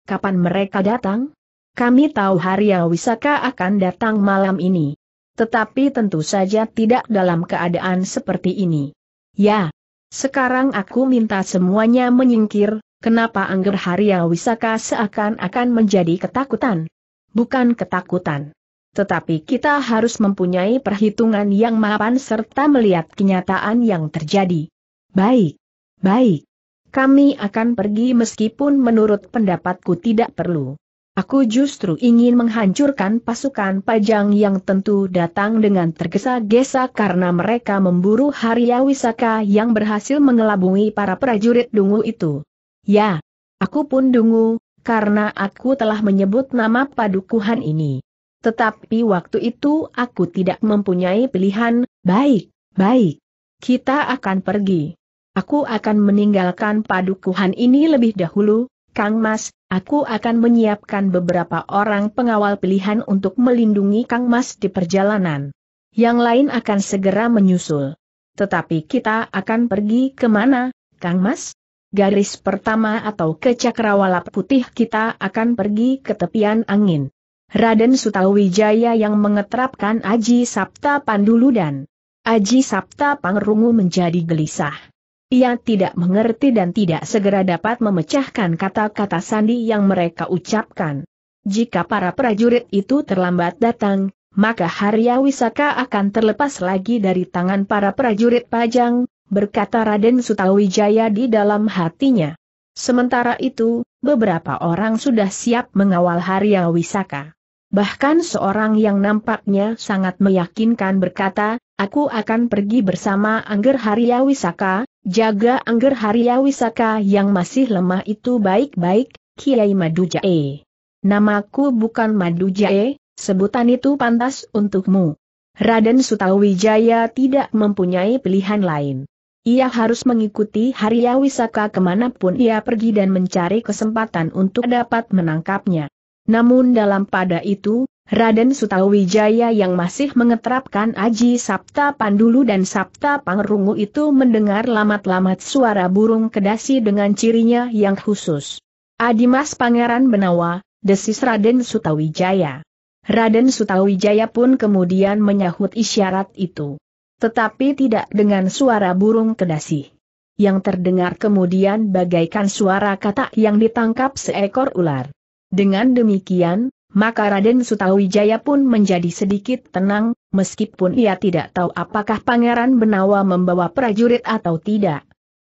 kapan mereka datang? Kami tahu Haria Wisaka akan datang malam ini. Tetapi tentu saja tidak dalam keadaan seperti ini. Ya, sekarang aku minta semuanya menyingkir, kenapa Angger Haria Wisaka seakan-akan menjadi ketakutan? Bukan ketakutan. Tetapi kita harus mempunyai perhitungan yang mapan serta melihat kenyataan yang terjadi. Baik, baik. Kami akan pergi meskipun menurut pendapatku tidak perlu. Aku justru ingin menghancurkan pasukan pajang yang tentu datang dengan tergesa-gesa karena mereka memburu Harya Wisaka yang berhasil mengelabui para prajurit dungu itu. Ya, aku pun dungu, karena aku telah menyebut nama padukuhan ini. Tetapi waktu itu aku tidak mempunyai pilihan, baik, baik. Kita akan pergi. Aku akan meninggalkan padukuhan ini lebih dahulu, Kang Mas, aku akan menyiapkan beberapa orang pengawal pilihan untuk melindungi Kang Mas di perjalanan. Yang lain akan segera menyusul. Tetapi kita akan pergi ke mana, Kang Mas? Garis pertama atau ke Cakrawala Putih kita akan pergi ke tepian angin. Raden Sutawijaya yang mengetrapkan Aji Sabta Pandulu dan Aji Sabta Pangrungu menjadi gelisah. Ia tidak mengerti dan tidak segera dapat memecahkan kata-kata sandi yang mereka ucapkan. Jika para prajurit itu terlambat datang, maka Harya Wisaka akan terlepas lagi dari tangan para prajurit pajang, berkata Raden Sutawijaya di dalam hatinya. Sementara itu, beberapa orang sudah siap mengawal Harya Wisaka. Bahkan seorang yang nampaknya sangat meyakinkan berkata, aku akan pergi bersama Angger Harya Wisaka, Jaga Angger Haria Wisaka yang masih lemah itu baik-baik, Kiai Madujae. Namaku bukan Madujae, sebutan itu pantas untukmu. Raden Sutawijaya tidak mempunyai pilihan lain. Ia harus mengikuti Haria Wisaka kemanapun ia pergi dan mencari kesempatan untuk dapat menangkapnya. Namun dalam pada itu, Raden Sutawijaya yang masih mengetrapkan Aji Sabta Pandulu dan Sabta Pangrungu itu mendengar lamat-lamat suara burung kedasi dengan cirinya yang khusus. Adimas Pangeran Benawa, desis Raden Sutawijaya. Raden Sutawijaya pun kemudian menyahut isyarat itu. Tetapi tidak dengan suara burung kedasi. Yang terdengar kemudian bagaikan suara kata yang ditangkap seekor ular. Dengan demikian, maka Raden Sutawijaya pun menjadi sedikit tenang, meskipun ia tidak tahu apakah Pangeran Benawa membawa prajurit atau tidak.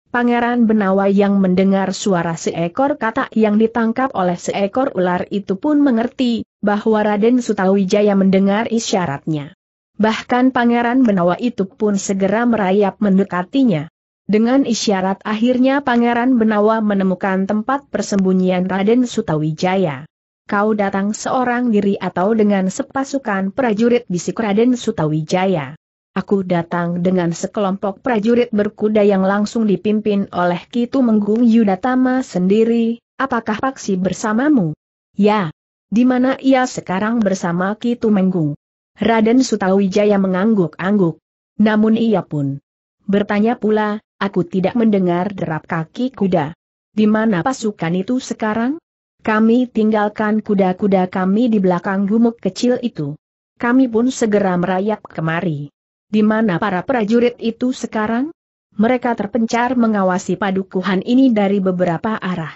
Pangeran Benawa yang mendengar suara seekor kata yang ditangkap oleh seekor ular itu pun mengerti, bahwa Raden Sutawijaya mendengar isyaratnya. Bahkan Pangeran Benawa itu pun segera merayap mendekatinya. Dengan isyarat akhirnya Pangeran Benawa menemukan tempat persembunyian Raden Sutawijaya kau datang seorang diri atau dengan sepasukan prajurit bisik Raden Sutawijaya. Aku datang dengan sekelompok prajurit berkuda yang langsung dipimpin oleh Kitu Menggung Yudatama sendiri, apakah Paksi bersamamu? Ya. Di mana ia sekarang bersama Kitu Menggung? Raden Sutawijaya mengangguk-angguk. Namun ia pun bertanya pula, aku tidak mendengar derap kaki kuda. Di mana pasukan itu sekarang? Kami tinggalkan kuda-kuda kami di belakang gumuk kecil itu. Kami pun segera merayap kemari. Di mana para prajurit itu sekarang? Mereka terpencar mengawasi padukuhan ini dari beberapa arah.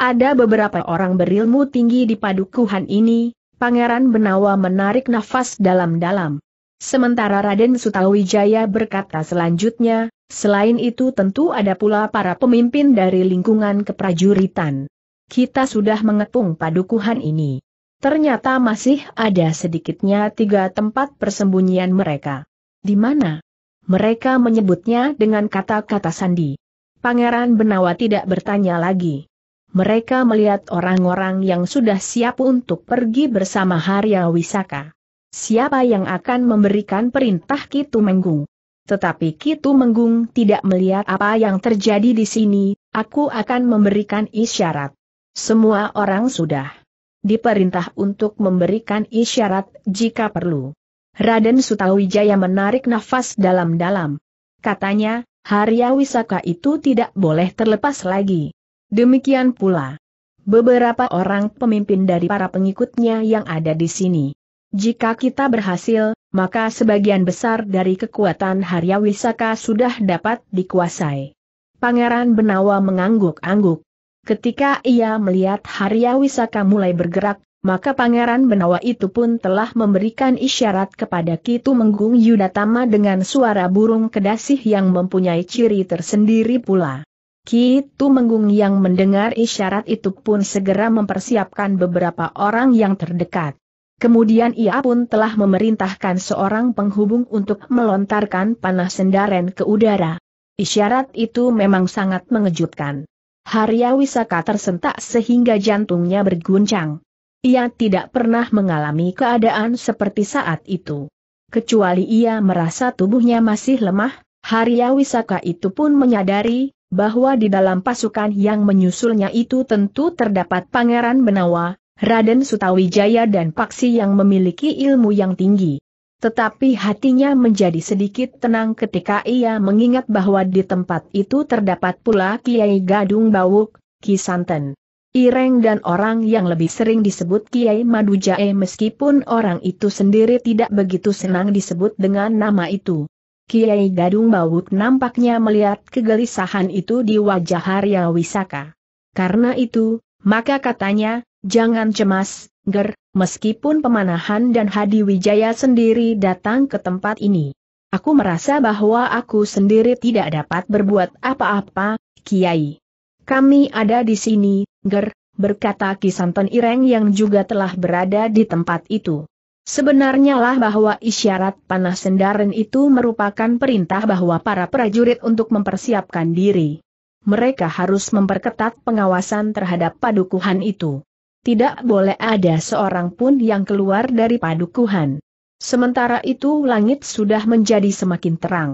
Ada beberapa orang berilmu tinggi di padukuhan ini, Pangeran Benawa menarik nafas dalam-dalam. Sementara Raden Sutawijaya berkata selanjutnya, selain itu tentu ada pula para pemimpin dari lingkungan keprajuritan kita sudah mengepung padukuhan ini. Ternyata masih ada sedikitnya tiga tempat persembunyian mereka. Di mana? Mereka menyebutnya dengan kata-kata sandi. Pangeran Benawa tidak bertanya lagi. Mereka melihat orang-orang yang sudah siap untuk pergi bersama Harya Wisaka. Siapa yang akan memberikan perintah Kitu Menggung? Tetapi Kitu Menggung tidak melihat apa yang terjadi di sini, aku akan memberikan isyarat. Semua orang sudah diperintah untuk memberikan isyarat jika perlu. Raden Sutawijaya menarik nafas dalam-dalam. Katanya, Harya Wisaka itu tidak boleh terlepas lagi. Demikian pula beberapa orang pemimpin dari para pengikutnya yang ada di sini. Jika kita berhasil, maka sebagian besar dari kekuatan Harya Wisaka sudah dapat dikuasai. Pangeran Benawa mengangguk-angguk. Ketika ia melihat Harya Wisaka mulai bergerak, maka Pangeran Benawa itu pun telah memberikan isyarat kepada Kitu Menggung Yudatama dengan suara burung kedasih yang mempunyai ciri tersendiri pula. Kitu Menggung yang mendengar isyarat itu pun segera mempersiapkan beberapa orang yang terdekat. Kemudian ia pun telah memerintahkan seorang penghubung untuk melontarkan panah sendaren ke udara. Isyarat itu memang sangat mengejutkan. Harya Wisaka tersentak sehingga jantungnya berguncang. Ia tidak pernah mengalami keadaan seperti saat itu. Kecuali ia merasa tubuhnya masih lemah, Harya Wisaka itu pun menyadari bahwa di dalam pasukan yang menyusulnya itu tentu terdapat Pangeran Benawa, Raden Sutawijaya dan Paksi yang memiliki ilmu yang tinggi. Tetapi hatinya menjadi sedikit tenang ketika ia mengingat bahwa di tempat itu terdapat pula Kiai Gadung Bawuk, Kisanten. Ireng dan orang yang lebih sering disebut Kiai Madujae meskipun orang itu sendiri tidak begitu senang disebut dengan nama itu. Kiai Gadung Bawuk nampaknya melihat kegelisahan itu di wajah Harya Wisaka. Karena itu, maka katanya, jangan cemas, Ger, meskipun pemanahan dan Hadi Wijaya sendiri datang ke tempat ini. Aku merasa bahwa aku sendiri tidak dapat berbuat apa-apa, Kiai. Kami ada di sini, Ger, berkata Kisanton Ireng yang juga telah berada di tempat itu. Sebenarnya lah bahwa isyarat panah sendaren itu merupakan perintah bahwa para prajurit untuk mempersiapkan diri. Mereka harus memperketat pengawasan terhadap padukuhan itu tidak boleh ada seorang pun yang keluar dari padukuhan. Sementara itu langit sudah menjadi semakin terang.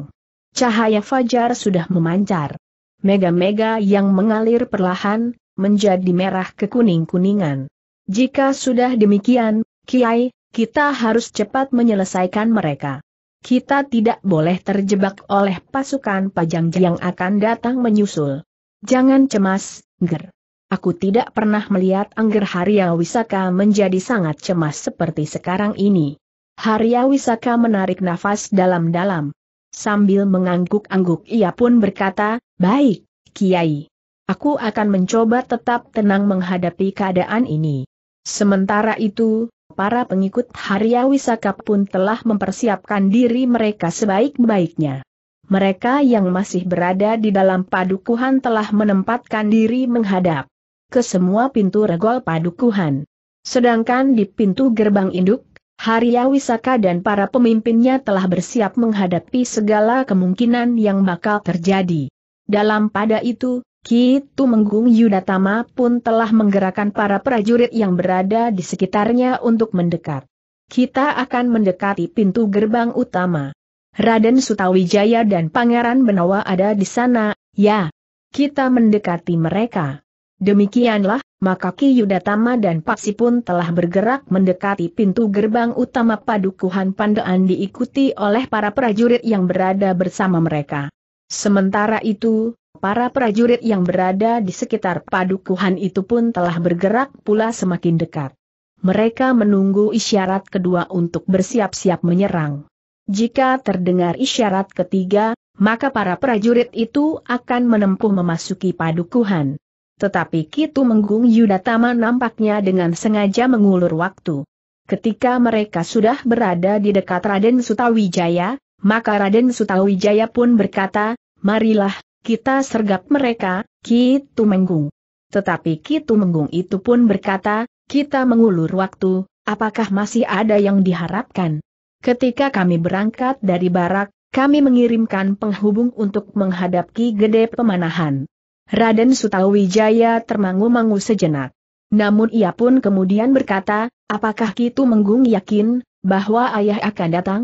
Cahaya fajar sudah memancar. Mega-mega yang mengalir perlahan, menjadi merah kekuning kuningan Jika sudah demikian, Kiai, kita harus cepat menyelesaikan mereka. Kita tidak boleh terjebak oleh pasukan pajang yang akan datang menyusul. Jangan cemas, Ger. Aku tidak pernah melihat Angger Harya Wisaka menjadi sangat cemas seperti sekarang ini. Harya Wisaka menarik nafas dalam-dalam. Sambil mengangguk-angguk ia pun berkata, Baik, Kiai. Aku akan mencoba tetap tenang menghadapi keadaan ini. Sementara itu, para pengikut Harya Wisaka pun telah mempersiapkan diri mereka sebaik-baiknya. Mereka yang masih berada di dalam padukuhan telah menempatkan diri menghadap ke semua pintu regol padukuhan. Sedangkan di pintu gerbang induk, Harya Wisaka dan para pemimpinnya telah bersiap menghadapi segala kemungkinan yang bakal terjadi. Dalam pada itu, Kitu Menggung Yudatama pun telah menggerakkan para prajurit yang berada di sekitarnya untuk mendekat. Kita akan mendekati pintu gerbang utama. Raden Sutawijaya dan Pangeran Benawa ada di sana, ya. Kita mendekati mereka. Demikianlah, maka Ki Yudatama dan Paksi pun telah bergerak mendekati pintu gerbang utama Padukuhan Pandaan diikuti oleh para prajurit yang berada bersama mereka. Sementara itu, para prajurit yang berada di sekitar Padukuhan itu pun telah bergerak pula semakin dekat. Mereka menunggu isyarat kedua untuk bersiap-siap menyerang. Jika terdengar isyarat ketiga, maka para prajurit itu akan menempuh memasuki Padukuhan. Tetapi Kitu Menggung Yudatama nampaknya dengan sengaja mengulur waktu. Ketika mereka sudah berada di dekat Raden Sutawijaya, maka Raden Sutawijaya pun berkata, marilah, kita sergap mereka, Kitu Menggung. Tetapi Kitu Menggung itu pun berkata, kita mengulur waktu, apakah masih ada yang diharapkan? Ketika kami berangkat dari barak, kami mengirimkan penghubung untuk menghadapi Ki Gede Pemanahan. Raden Sutawijaya termangu-mangu sejenak. Namun ia pun kemudian berkata, apakah Kitu Menggung yakin, bahwa ayah akan datang?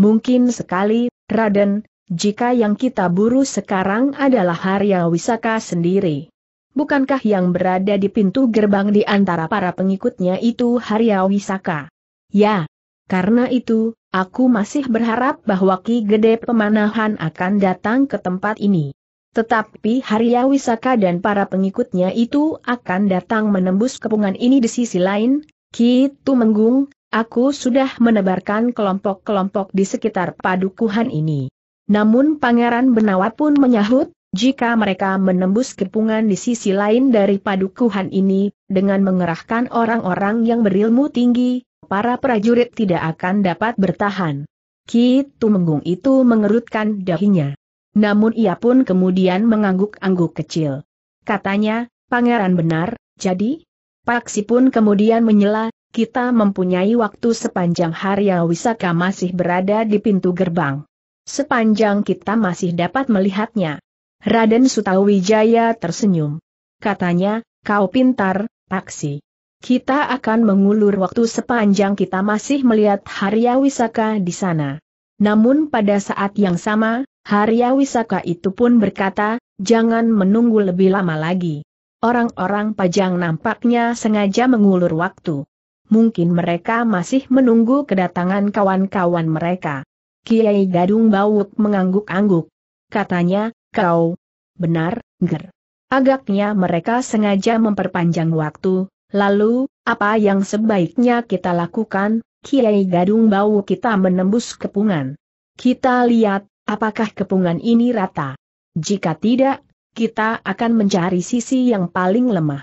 Mungkin sekali, Raden, jika yang kita buru sekarang adalah Harya Wisaka sendiri. Bukankah yang berada di pintu gerbang di antara para pengikutnya itu Harya Wisaka? Ya. Karena itu, aku masih berharap bahwa Ki Gede Pemanahan akan datang ke tempat ini. Tetapi Harya Wisaka dan para pengikutnya itu akan datang menembus kepungan ini di sisi lain, Kitu Menggung, aku sudah menebarkan kelompok-kelompok di sekitar padukuhan ini. Namun Pangeran Benawa pun menyahut, jika mereka menembus kepungan di sisi lain dari padukuhan ini, dengan mengerahkan orang-orang yang berilmu tinggi, para prajurit tidak akan dapat bertahan. Kitu Menggung itu mengerutkan dahinya. Namun ia pun kemudian mengangguk-angguk kecil. Katanya, pangeran benar, jadi? Paksi pun kemudian menyela, kita mempunyai waktu sepanjang yang Wisaka masih berada di pintu gerbang. Sepanjang kita masih dapat melihatnya. Raden Sutawijaya tersenyum. Katanya, kau pintar, Paksi. Kita akan mengulur waktu sepanjang kita masih melihat Haryawisaka Wisaka di sana. Namun pada saat yang sama, Harya Wisaka itu pun berkata, jangan menunggu lebih lama lagi. Orang-orang pajang nampaknya sengaja mengulur waktu. Mungkin mereka masih menunggu kedatangan kawan-kawan mereka. Kiai Gadung Bawuk mengangguk-angguk. Katanya, kau benar, ger. Agaknya mereka sengaja memperpanjang waktu, lalu, apa yang sebaiknya kita lakukan, Kiai Gadung Bau kita menembus kepungan. Kita lihat, apakah kepungan ini rata. Jika tidak, kita akan mencari sisi yang paling lemah.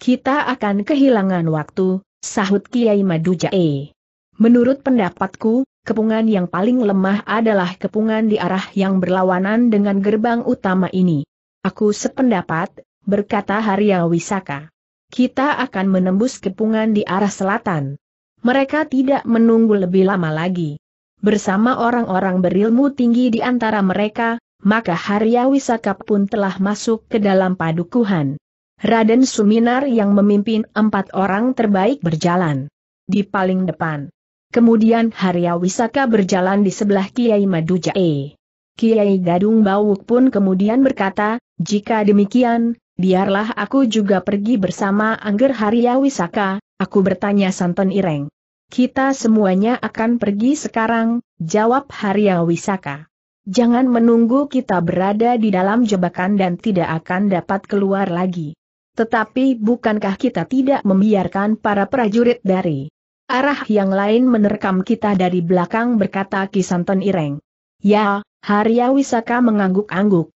Kita akan kehilangan waktu, sahut Kiai Madujae. Menurut pendapatku, kepungan yang paling lemah adalah kepungan di arah yang berlawanan dengan gerbang utama ini. Aku sependapat, berkata Harya Kita akan menembus kepungan di arah selatan mereka tidak menunggu lebih lama lagi. Bersama orang-orang berilmu tinggi di antara mereka, maka Harya pun telah masuk ke dalam padukuhan. Raden Suminar yang memimpin empat orang terbaik berjalan di paling depan. Kemudian Haryawisaka Wisaka berjalan di sebelah Kiai Madujae. Kiai Gadung Bawuk pun kemudian berkata, jika demikian, biarlah aku juga pergi bersama Angger Harya Wisaka, aku bertanya Santon Ireng. Kita semuanya akan pergi sekarang, jawab Harya Wisaka. Jangan menunggu kita berada di dalam jebakan dan tidak akan dapat keluar lagi. Tetapi bukankah kita tidak membiarkan para prajurit dari arah yang lain menerkam kita dari belakang berkata Kisanton Ireng. Ya, Harya Wisaka mengangguk-angguk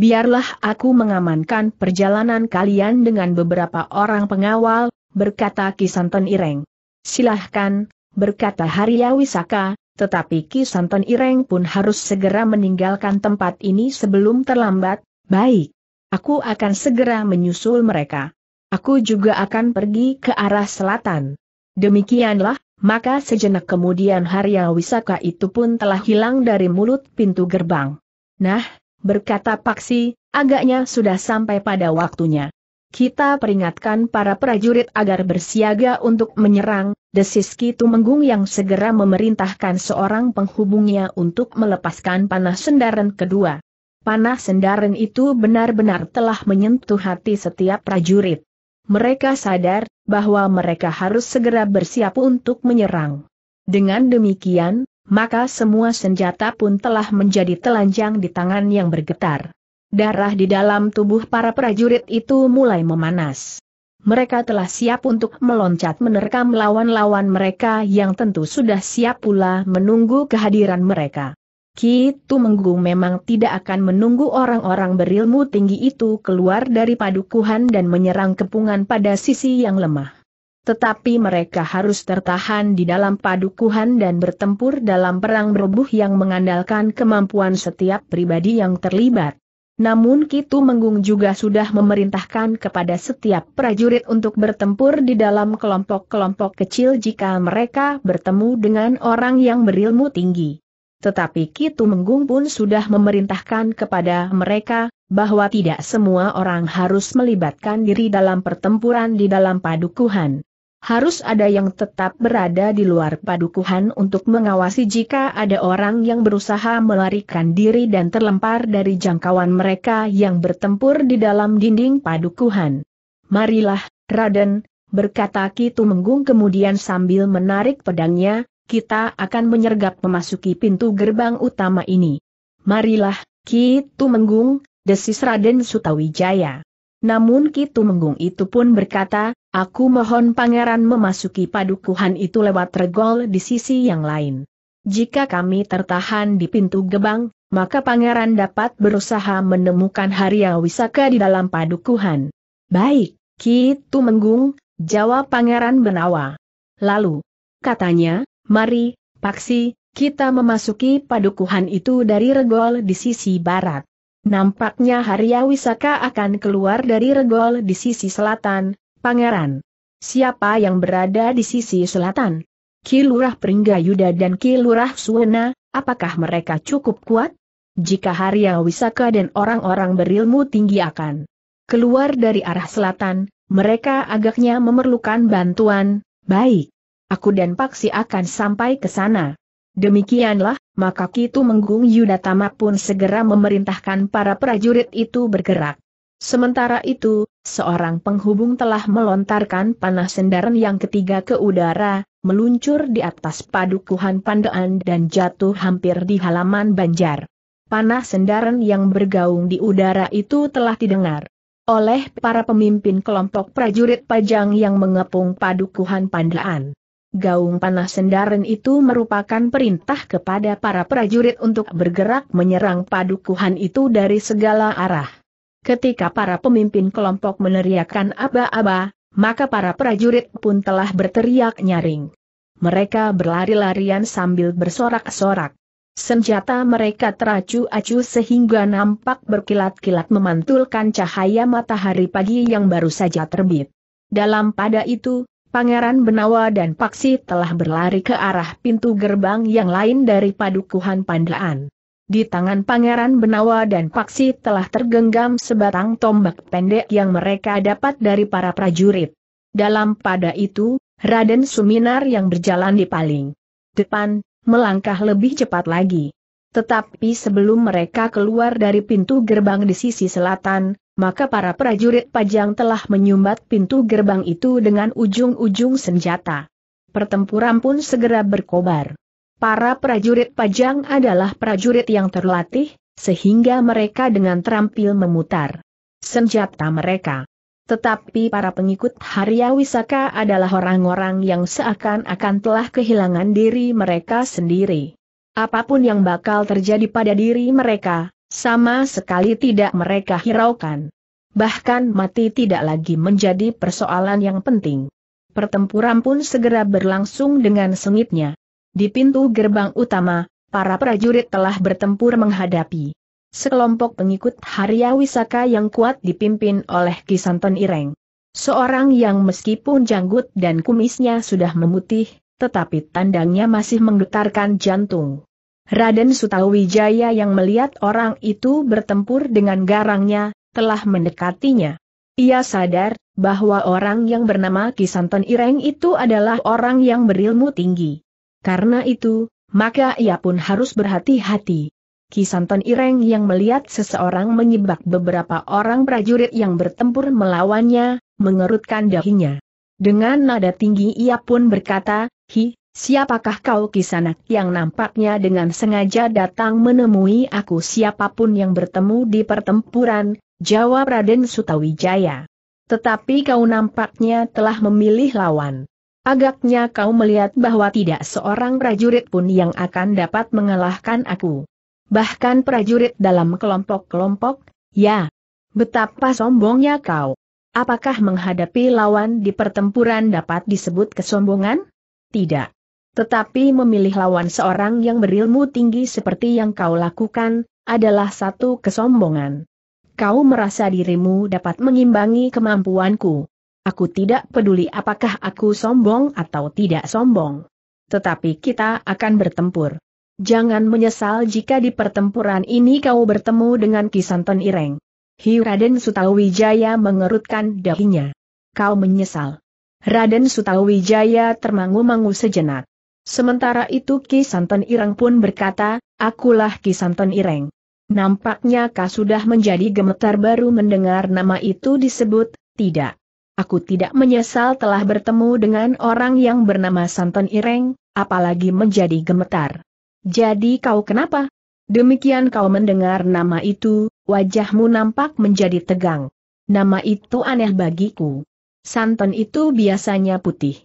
biarlah aku mengamankan perjalanan kalian dengan beberapa orang pengawal, berkata Kisanten Ireng. Silahkan, berkata Harya Wisaka, tetapi Kisanten Ireng pun harus segera meninggalkan tempat ini sebelum terlambat, baik. Aku akan segera menyusul mereka. Aku juga akan pergi ke arah selatan. Demikianlah, maka sejenak kemudian Harya Wisaka itu pun telah hilang dari mulut pintu gerbang. Nah, berkata Paksi, agaknya sudah sampai pada waktunya. Kita peringatkan para prajurit agar bersiaga untuk menyerang, desis Kitu Menggung yang segera memerintahkan seorang penghubungnya untuk melepaskan panah sendaran kedua. Panah sendaran itu benar-benar telah menyentuh hati setiap prajurit. Mereka sadar bahwa mereka harus segera bersiap untuk menyerang. Dengan demikian, maka semua senjata pun telah menjadi telanjang di tangan yang bergetar. Darah di dalam tubuh para prajurit itu mulai memanas. Mereka telah siap untuk meloncat menerkam lawan-lawan mereka yang tentu sudah siap pula menunggu kehadiran mereka. Kitu Tumenggung memang tidak akan menunggu orang-orang berilmu tinggi itu keluar dari padukuhan dan menyerang kepungan pada sisi yang lemah. Tetapi mereka harus tertahan di dalam padukuhan dan bertempur dalam perang berubuh yang mengandalkan kemampuan setiap pribadi yang terlibat. Namun Kitu Menggung juga sudah memerintahkan kepada setiap prajurit untuk bertempur di dalam kelompok-kelompok kecil jika mereka bertemu dengan orang yang berilmu tinggi. Tetapi Kitu Menggung pun sudah memerintahkan kepada mereka, bahwa tidak semua orang harus melibatkan diri dalam pertempuran di dalam padukuhan harus ada yang tetap berada di luar padukuhan untuk mengawasi jika ada orang yang berusaha melarikan diri dan terlempar dari jangkauan mereka yang bertempur di dalam dinding padukuhan. Marilah, Raden, berkata Kitu Menggung kemudian sambil menarik pedangnya, kita akan menyergap memasuki pintu gerbang utama ini. Marilah, Kitu Menggung, desis Raden Sutawijaya. Namun Kitu Menggung itu pun berkata, aku mohon pangeran memasuki padukuhan itu lewat regol di sisi yang lain. Jika kami tertahan di pintu gebang, maka pangeran dapat berusaha menemukan Harya Wisaka di dalam padukuhan. Baik, Kitu Menggung, jawab pangeran Benawa. Lalu, katanya, mari, Paksi, kita memasuki padukuhan itu dari regol di sisi barat. Nampaknya Harya Wisaka akan keluar dari regol di sisi selatan, pangeran. Siapa yang berada di sisi selatan? Kilurah Pringgayuda dan Kilurah Suwena, apakah mereka cukup kuat? Jika Harya Wisaka dan orang-orang berilmu tinggi akan keluar dari arah selatan, mereka agaknya memerlukan bantuan, baik. Aku dan Paksi akan sampai ke sana. Demikianlah, maka Kitu Menggung Yudatama pun segera memerintahkan para prajurit itu bergerak. Sementara itu, seorang penghubung telah melontarkan panah sendaran yang ketiga ke udara, meluncur di atas padukuhan Pandean dan jatuh hampir di halaman Banjar. Panah sendaran yang bergaung di udara itu telah didengar oleh para pemimpin kelompok prajurit pajang yang mengepung padukuhan Pandean. Gaung panah sendaren itu merupakan perintah kepada para prajurit untuk bergerak menyerang padukuhan itu dari segala arah. Ketika para pemimpin kelompok meneriakkan aba-aba, maka para prajurit pun telah berteriak nyaring. Mereka berlari-larian sambil bersorak-sorak. Senjata mereka teracu-acu sehingga nampak berkilat-kilat memantulkan cahaya matahari pagi yang baru saja terbit. Dalam pada itu, Pangeran Benawa dan Paksi telah berlari ke arah pintu gerbang yang lain dari padukuhan Pandaan. Di tangan Pangeran Benawa dan Paksi telah tergenggam sebatang tombak pendek yang mereka dapat dari para prajurit. Dalam pada itu, Raden Suminar yang berjalan di paling depan, melangkah lebih cepat lagi. Tetapi sebelum mereka keluar dari pintu gerbang di sisi selatan, maka para prajurit pajang telah menyumbat pintu gerbang itu dengan ujung-ujung senjata. Pertempuran pun segera berkobar. Para prajurit pajang adalah prajurit yang terlatih, sehingga mereka dengan terampil memutar senjata mereka. Tetapi para pengikut Harya Wisaka adalah orang-orang yang seakan-akan telah kehilangan diri mereka sendiri. Apapun yang bakal terjadi pada diri mereka, sama sekali tidak mereka hiraukan. Bahkan mati tidak lagi menjadi persoalan yang penting. Pertempuran pun segera berlangsung dengan sengitnya. Di pintu gerbang utama, para prajurit telah bertempur menghadapi sekelompok pengikut Harya Wisaka yang kuat dipimpin oleh Kisanton Ireng. Seorang yang meskipun janggut dan kumisnya sudah memutih, tetapi tandangnya masih menggetarkan jantung. Raden Sutawijaya yang melihat orang itu bertempur dengan garangnya, telah mendekatinya. Ia sadar, bahwa orang yang bernama Kisanton Ireng itu adalah orang yang berilmu tinggi. Karena itu, maka ia pun harus berhati-hati. Kisanton Ireng yang melihat seseorang menyebak beberapa orang prajurit yang bertempur melawannya, mengerutkan dahinya. Dengan nada tinggi ia pun berkata, Hi, Siapakah kau kisanak yang nampaknya dengan sengaja datang menemui aku siapapun yang bertemu di pertempuran, jawab Raden Sutawijaya. Tetapi kau nampaknya telah memilih lawan. Agaknya kau melihat bahwa tidak seorang prajurit pun yang akan dapat mengalahkan aku. Bahkan prajurit dalam kelompok-kelompok, ya. Betapa sombongnya kau. Apakah menghadapi lawan di pertempuran dapat disebut kesombongan? Tidak. Tetapi memilih lawan seorang yang berilmu tinggi seperti yang kau lakukan, adalah satu kesombongan. Kau merasa dirimu dapat mengimbangi kemampuanku. Aku tidak peduli apakah aku sombong atau tidak sombong. Tetapi kita akan bertempur. Jangan menyesal jika di pertempuran ini kau bertemu dengan Kisanton Ireng. Hi Raden Sutawijaya mengerutkan dahinya. Kau menyesal. Raden Sutawijaya termangu-mangu sejenak. Sementara itu Ki Santon Ireng pun berkata, akulah Ki Santon Ireng. Nampaknya kau sudah menjadi gemetar baru mendengar nama itu disebut, tidak. Aku tidak menyesal telah bertemu dengan orang yang bernama Santon Ireng, apalagi menjadi gemetar. Jadi kau kenapa? Demikian kau mendengar nama itu, wajahmu nampak menjadi tegang. Nama itu aneh bagiku. Santon itu biasanya putih.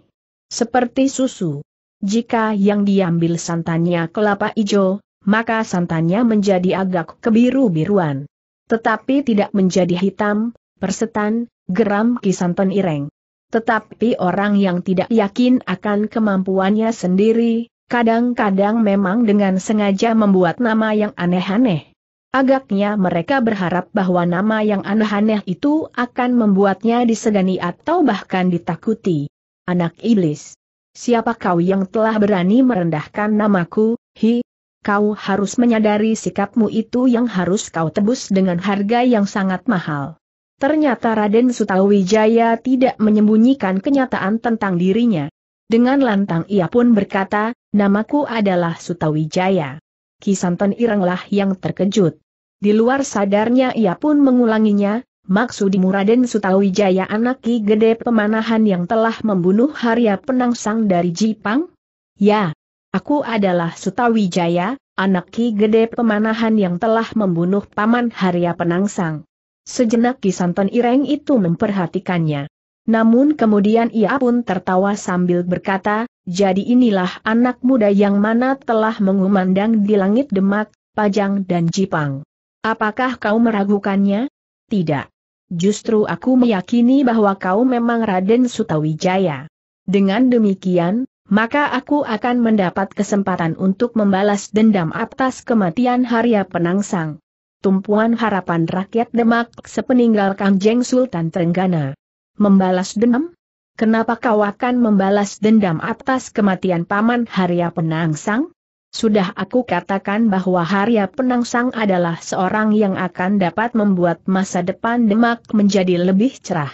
Seperti susu. Jika yang diambil santannya kelapa ijo, maka santannya menjadi agak kebiru-biruan. Tetapi tidak menjadi hitam, persetan, geram kisanten ireng. Tetapi orang yang tidak yakin akan kemampuannya sendiri, kadang-kadang memang dengan sengaja membuat nama yang aneh-aneh. Agaknya mereka berharap bahwa nama yang aneh-aneh itu akan membuatnya disegani atau bahkan ditakuti. Anak iblis. Siapa kau yang telah berani merendahkan namaku, hi? Kau harus menyadari sikapmu itu yang harus kau tebus dengan harga yang sangat mahal. Ternyata Raden Sutawijaya tidak menyembunyikan kenyataan tentang dirinya. Dengan lantang ia pun berkata, namaku adalah Sutawijaya. Kisanten Irenglah yang terkejut. Di luar sadarnya ia pun mengulanginya, Maksudimu Raden Sutawijaya anak Ki Gede Pemanahan yang telah membunuh Harya Penangsang dari Jipang? Ya, aku adalah Sutawijaya, anak Ki Gede Pemanahan yang telah membunuh Paman Harya Penangsang. Sejenak Ki Santon Ireng itu memperhatikannya. Namun kemudian ia pun tertawa sambil berkata, jadi inilah anak muda yang mana telah mengumandang di langit Demak, Pajang dan Jipang. Apakah kau meragukannya? Tidak. Justru aku meyakini bahwa kau memang Raden Sutawijaya. Dengan demikian, maka aku akan mendapat kesempatan untuk membalas dendam atas kematian Harya Penangsang. Tumpuan harapan rakyat Demak sepeninggal Kangjeng Sultan Trenggana. Membalas dendam? Kenapa kau akan membalas dendam atas kematian Paman Harya Penangsang? Sudah aku katakan bahwa Harya Penangsang adalah seorang yang akan dapat membuat masa depan Demak menjadi lebih cerah.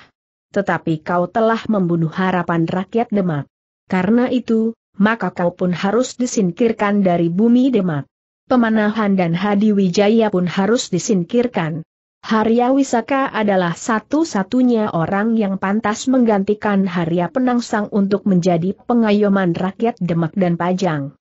Tetapi kau telah membunuh harapan rakyat Demak. Karena itu, maka kau pun harus disingkirkan dari bumi Demak. Pemanahan dan Hadi Wijaya pun harus disingkirkan. Harya Wisaka adalah satu-satunya orang yang pantas menggantikan Harya Penangsang untuk menjadi pengayoman rakyat Demak dan Pajang.